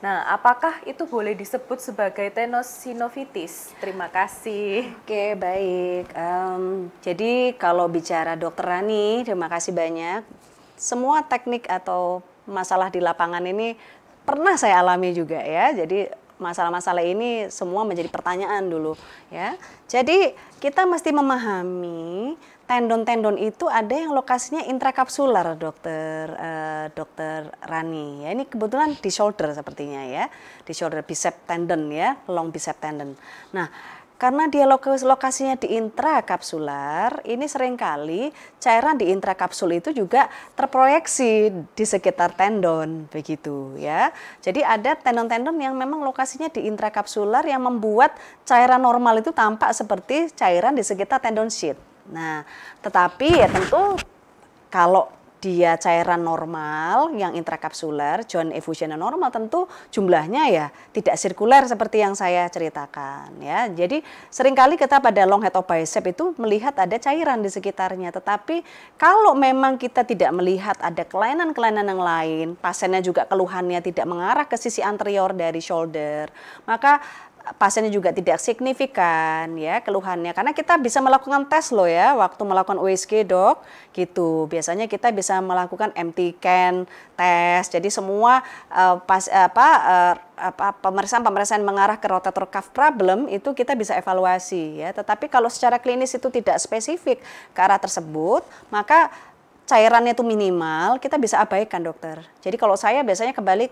Nah, apakah itu boleh disebut sebagai tenosinovitis? Terima kasih. Oke, baik. Um, jadi kalau bicara dokter Rani, terima kasih banyak semua teknik atau masalah di lapangan ini pernah saya alami juga ya. Jadi masalah-masalah ini semua menjadi pertanyaan dulu ya. Jadi kita mesti memahami tendon-tendon itu ada yang lokasinya intrakapsular dokter uh, dokter Rani ya ini kebetulan di shoulder sepertinya ya di shoulder bicep tendon ya long bicep tendon nah karena dia lokasinya di intrakapsular, ini seringkali cairan di intrakapsul itu juga terproyeksi di sekitar tendon begitu ya. Jadi ada tendon-tendon yang memang lokasinya di intrakapsular yang membuat cairan normal itu tampak seperti cairan di sekitar tendon sheet. Nah, tetapi ya tentu kalau dia cairan normal yang intrakapsuler, joint effusion normal, tentu jumlahnya ya tidak sirkuler seperti yang saya ceritakan ya. Jadi seringkali kita pada long head of bicep itu melihat ada cairan di sekitarnya, tetapi kalau memang kita tidak melihat ada kelainan-kelainan yang lain, pasiennya juga keluhannya tidak mengarah ke sisi anterior dari shoulder, maka pasiennya juga tidak signifikan ya keluhannya karena kita bisa melakukan tes loh ya waktu melakukan USG dok gitu biasanya kita bisa melakukan MT scan tes jadi semua uh, pas apa uh, apa pemeriksaan-pemeriksaan mengarah ke rotator cuff problem itu kita bisa evaluasi ya tetapi kalau secara klinis itu tidak spesifik ke arah tersebut maka cairannya itu minimal kita bisa abaikan dokter jadi kalau saya biasanya kembali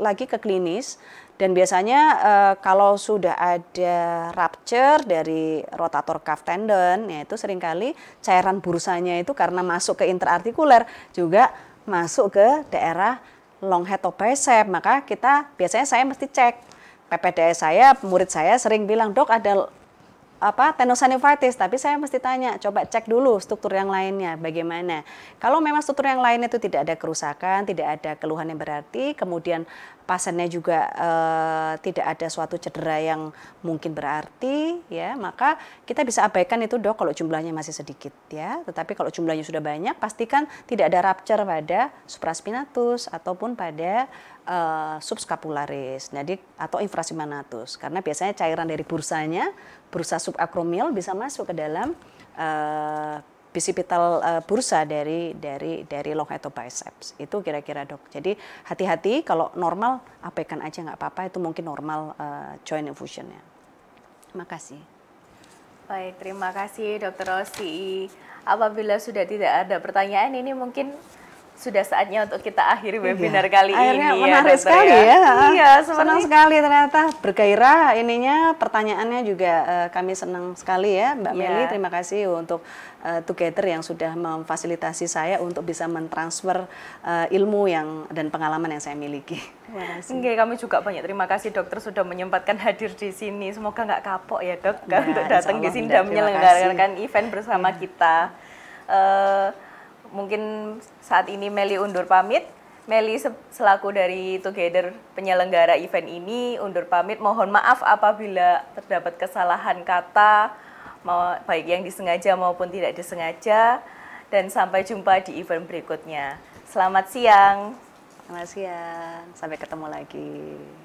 lagi ke klinis dan biasanya uh, kalau sudah ada rupture dari rotator cuff tendon, yaitu seringkali cairan bursanya itu karena masuk ke interartikuler juga masuk ke daerah long head bicep. Maka kita biasanya saya mesti cek PPDS saya, murid saya sering bilang, "Dok, ada apa tenosynovitis, tapi saya mesti tanya, coba cek dulu struktur yang lainnya bagaimana. Kalau memang struktur yang lain itu tidak ada kerusakan, tidak ada keluhan yang berarti, kemudian pasiennya juga eh, tidak ada suatu cedera yang mungkin berarti ya maka kita bisa abaikan itu dok kalau jumlahnya masih sedikit ya tetapi kalau jumlahnya sudah banyak pastikan tidak ada rupture pada supraspinatus ataupun pada eh, subscapularis jadi atau infraspinatus karena biasanya cairan dari bursanya bursa subakromial bisa masuk ke dalam eh, bisipital uh, bursa dari dari dari long atau biceps itu kira-kira dok. Jadi hati-hati kalau normal abaikan aja nggak apa-apa itu mungkin normal uh, joint terima kasih Baik terima kasih dokter Rosi. Apabila sudah tidak ada pertanyaan ini mungkin sudah saatnya untuk kita akhiri iya. webinar iya. kali Akhirnya ini. Ya, menarik ya, sekali ya. Iya, senang sekali ternyata bergairah ininya pertanyaannya juga uh, kami senang sekali ya Mbak yeah. Meli. Terima kasih untuk uh, Together yang sudah memfasilitasi saya untuk bisa mentransfer uh, ilmu yang dan pengalaman yang saya miliki. Terima iya kasih. Nggak, kami juga banyak terima kasih dokter sudah menyempatkan hadir di sini. Semoga nggak kapok ya dok ya, untuk datang di sini dan menyelenggarakan event bersama ya. kita. Uh, mungkin saat ini Meli undur pamit. Meli selaku dari Together penyelenggara event ini undur pamit. Mohon maaf apabila terdapat kesalahan kata baik yang disengaja maupun tidak disengaja dan sampai jumpa di event berikutnya. Selamat siang. Selamat siang. Sampai ketemu lagi.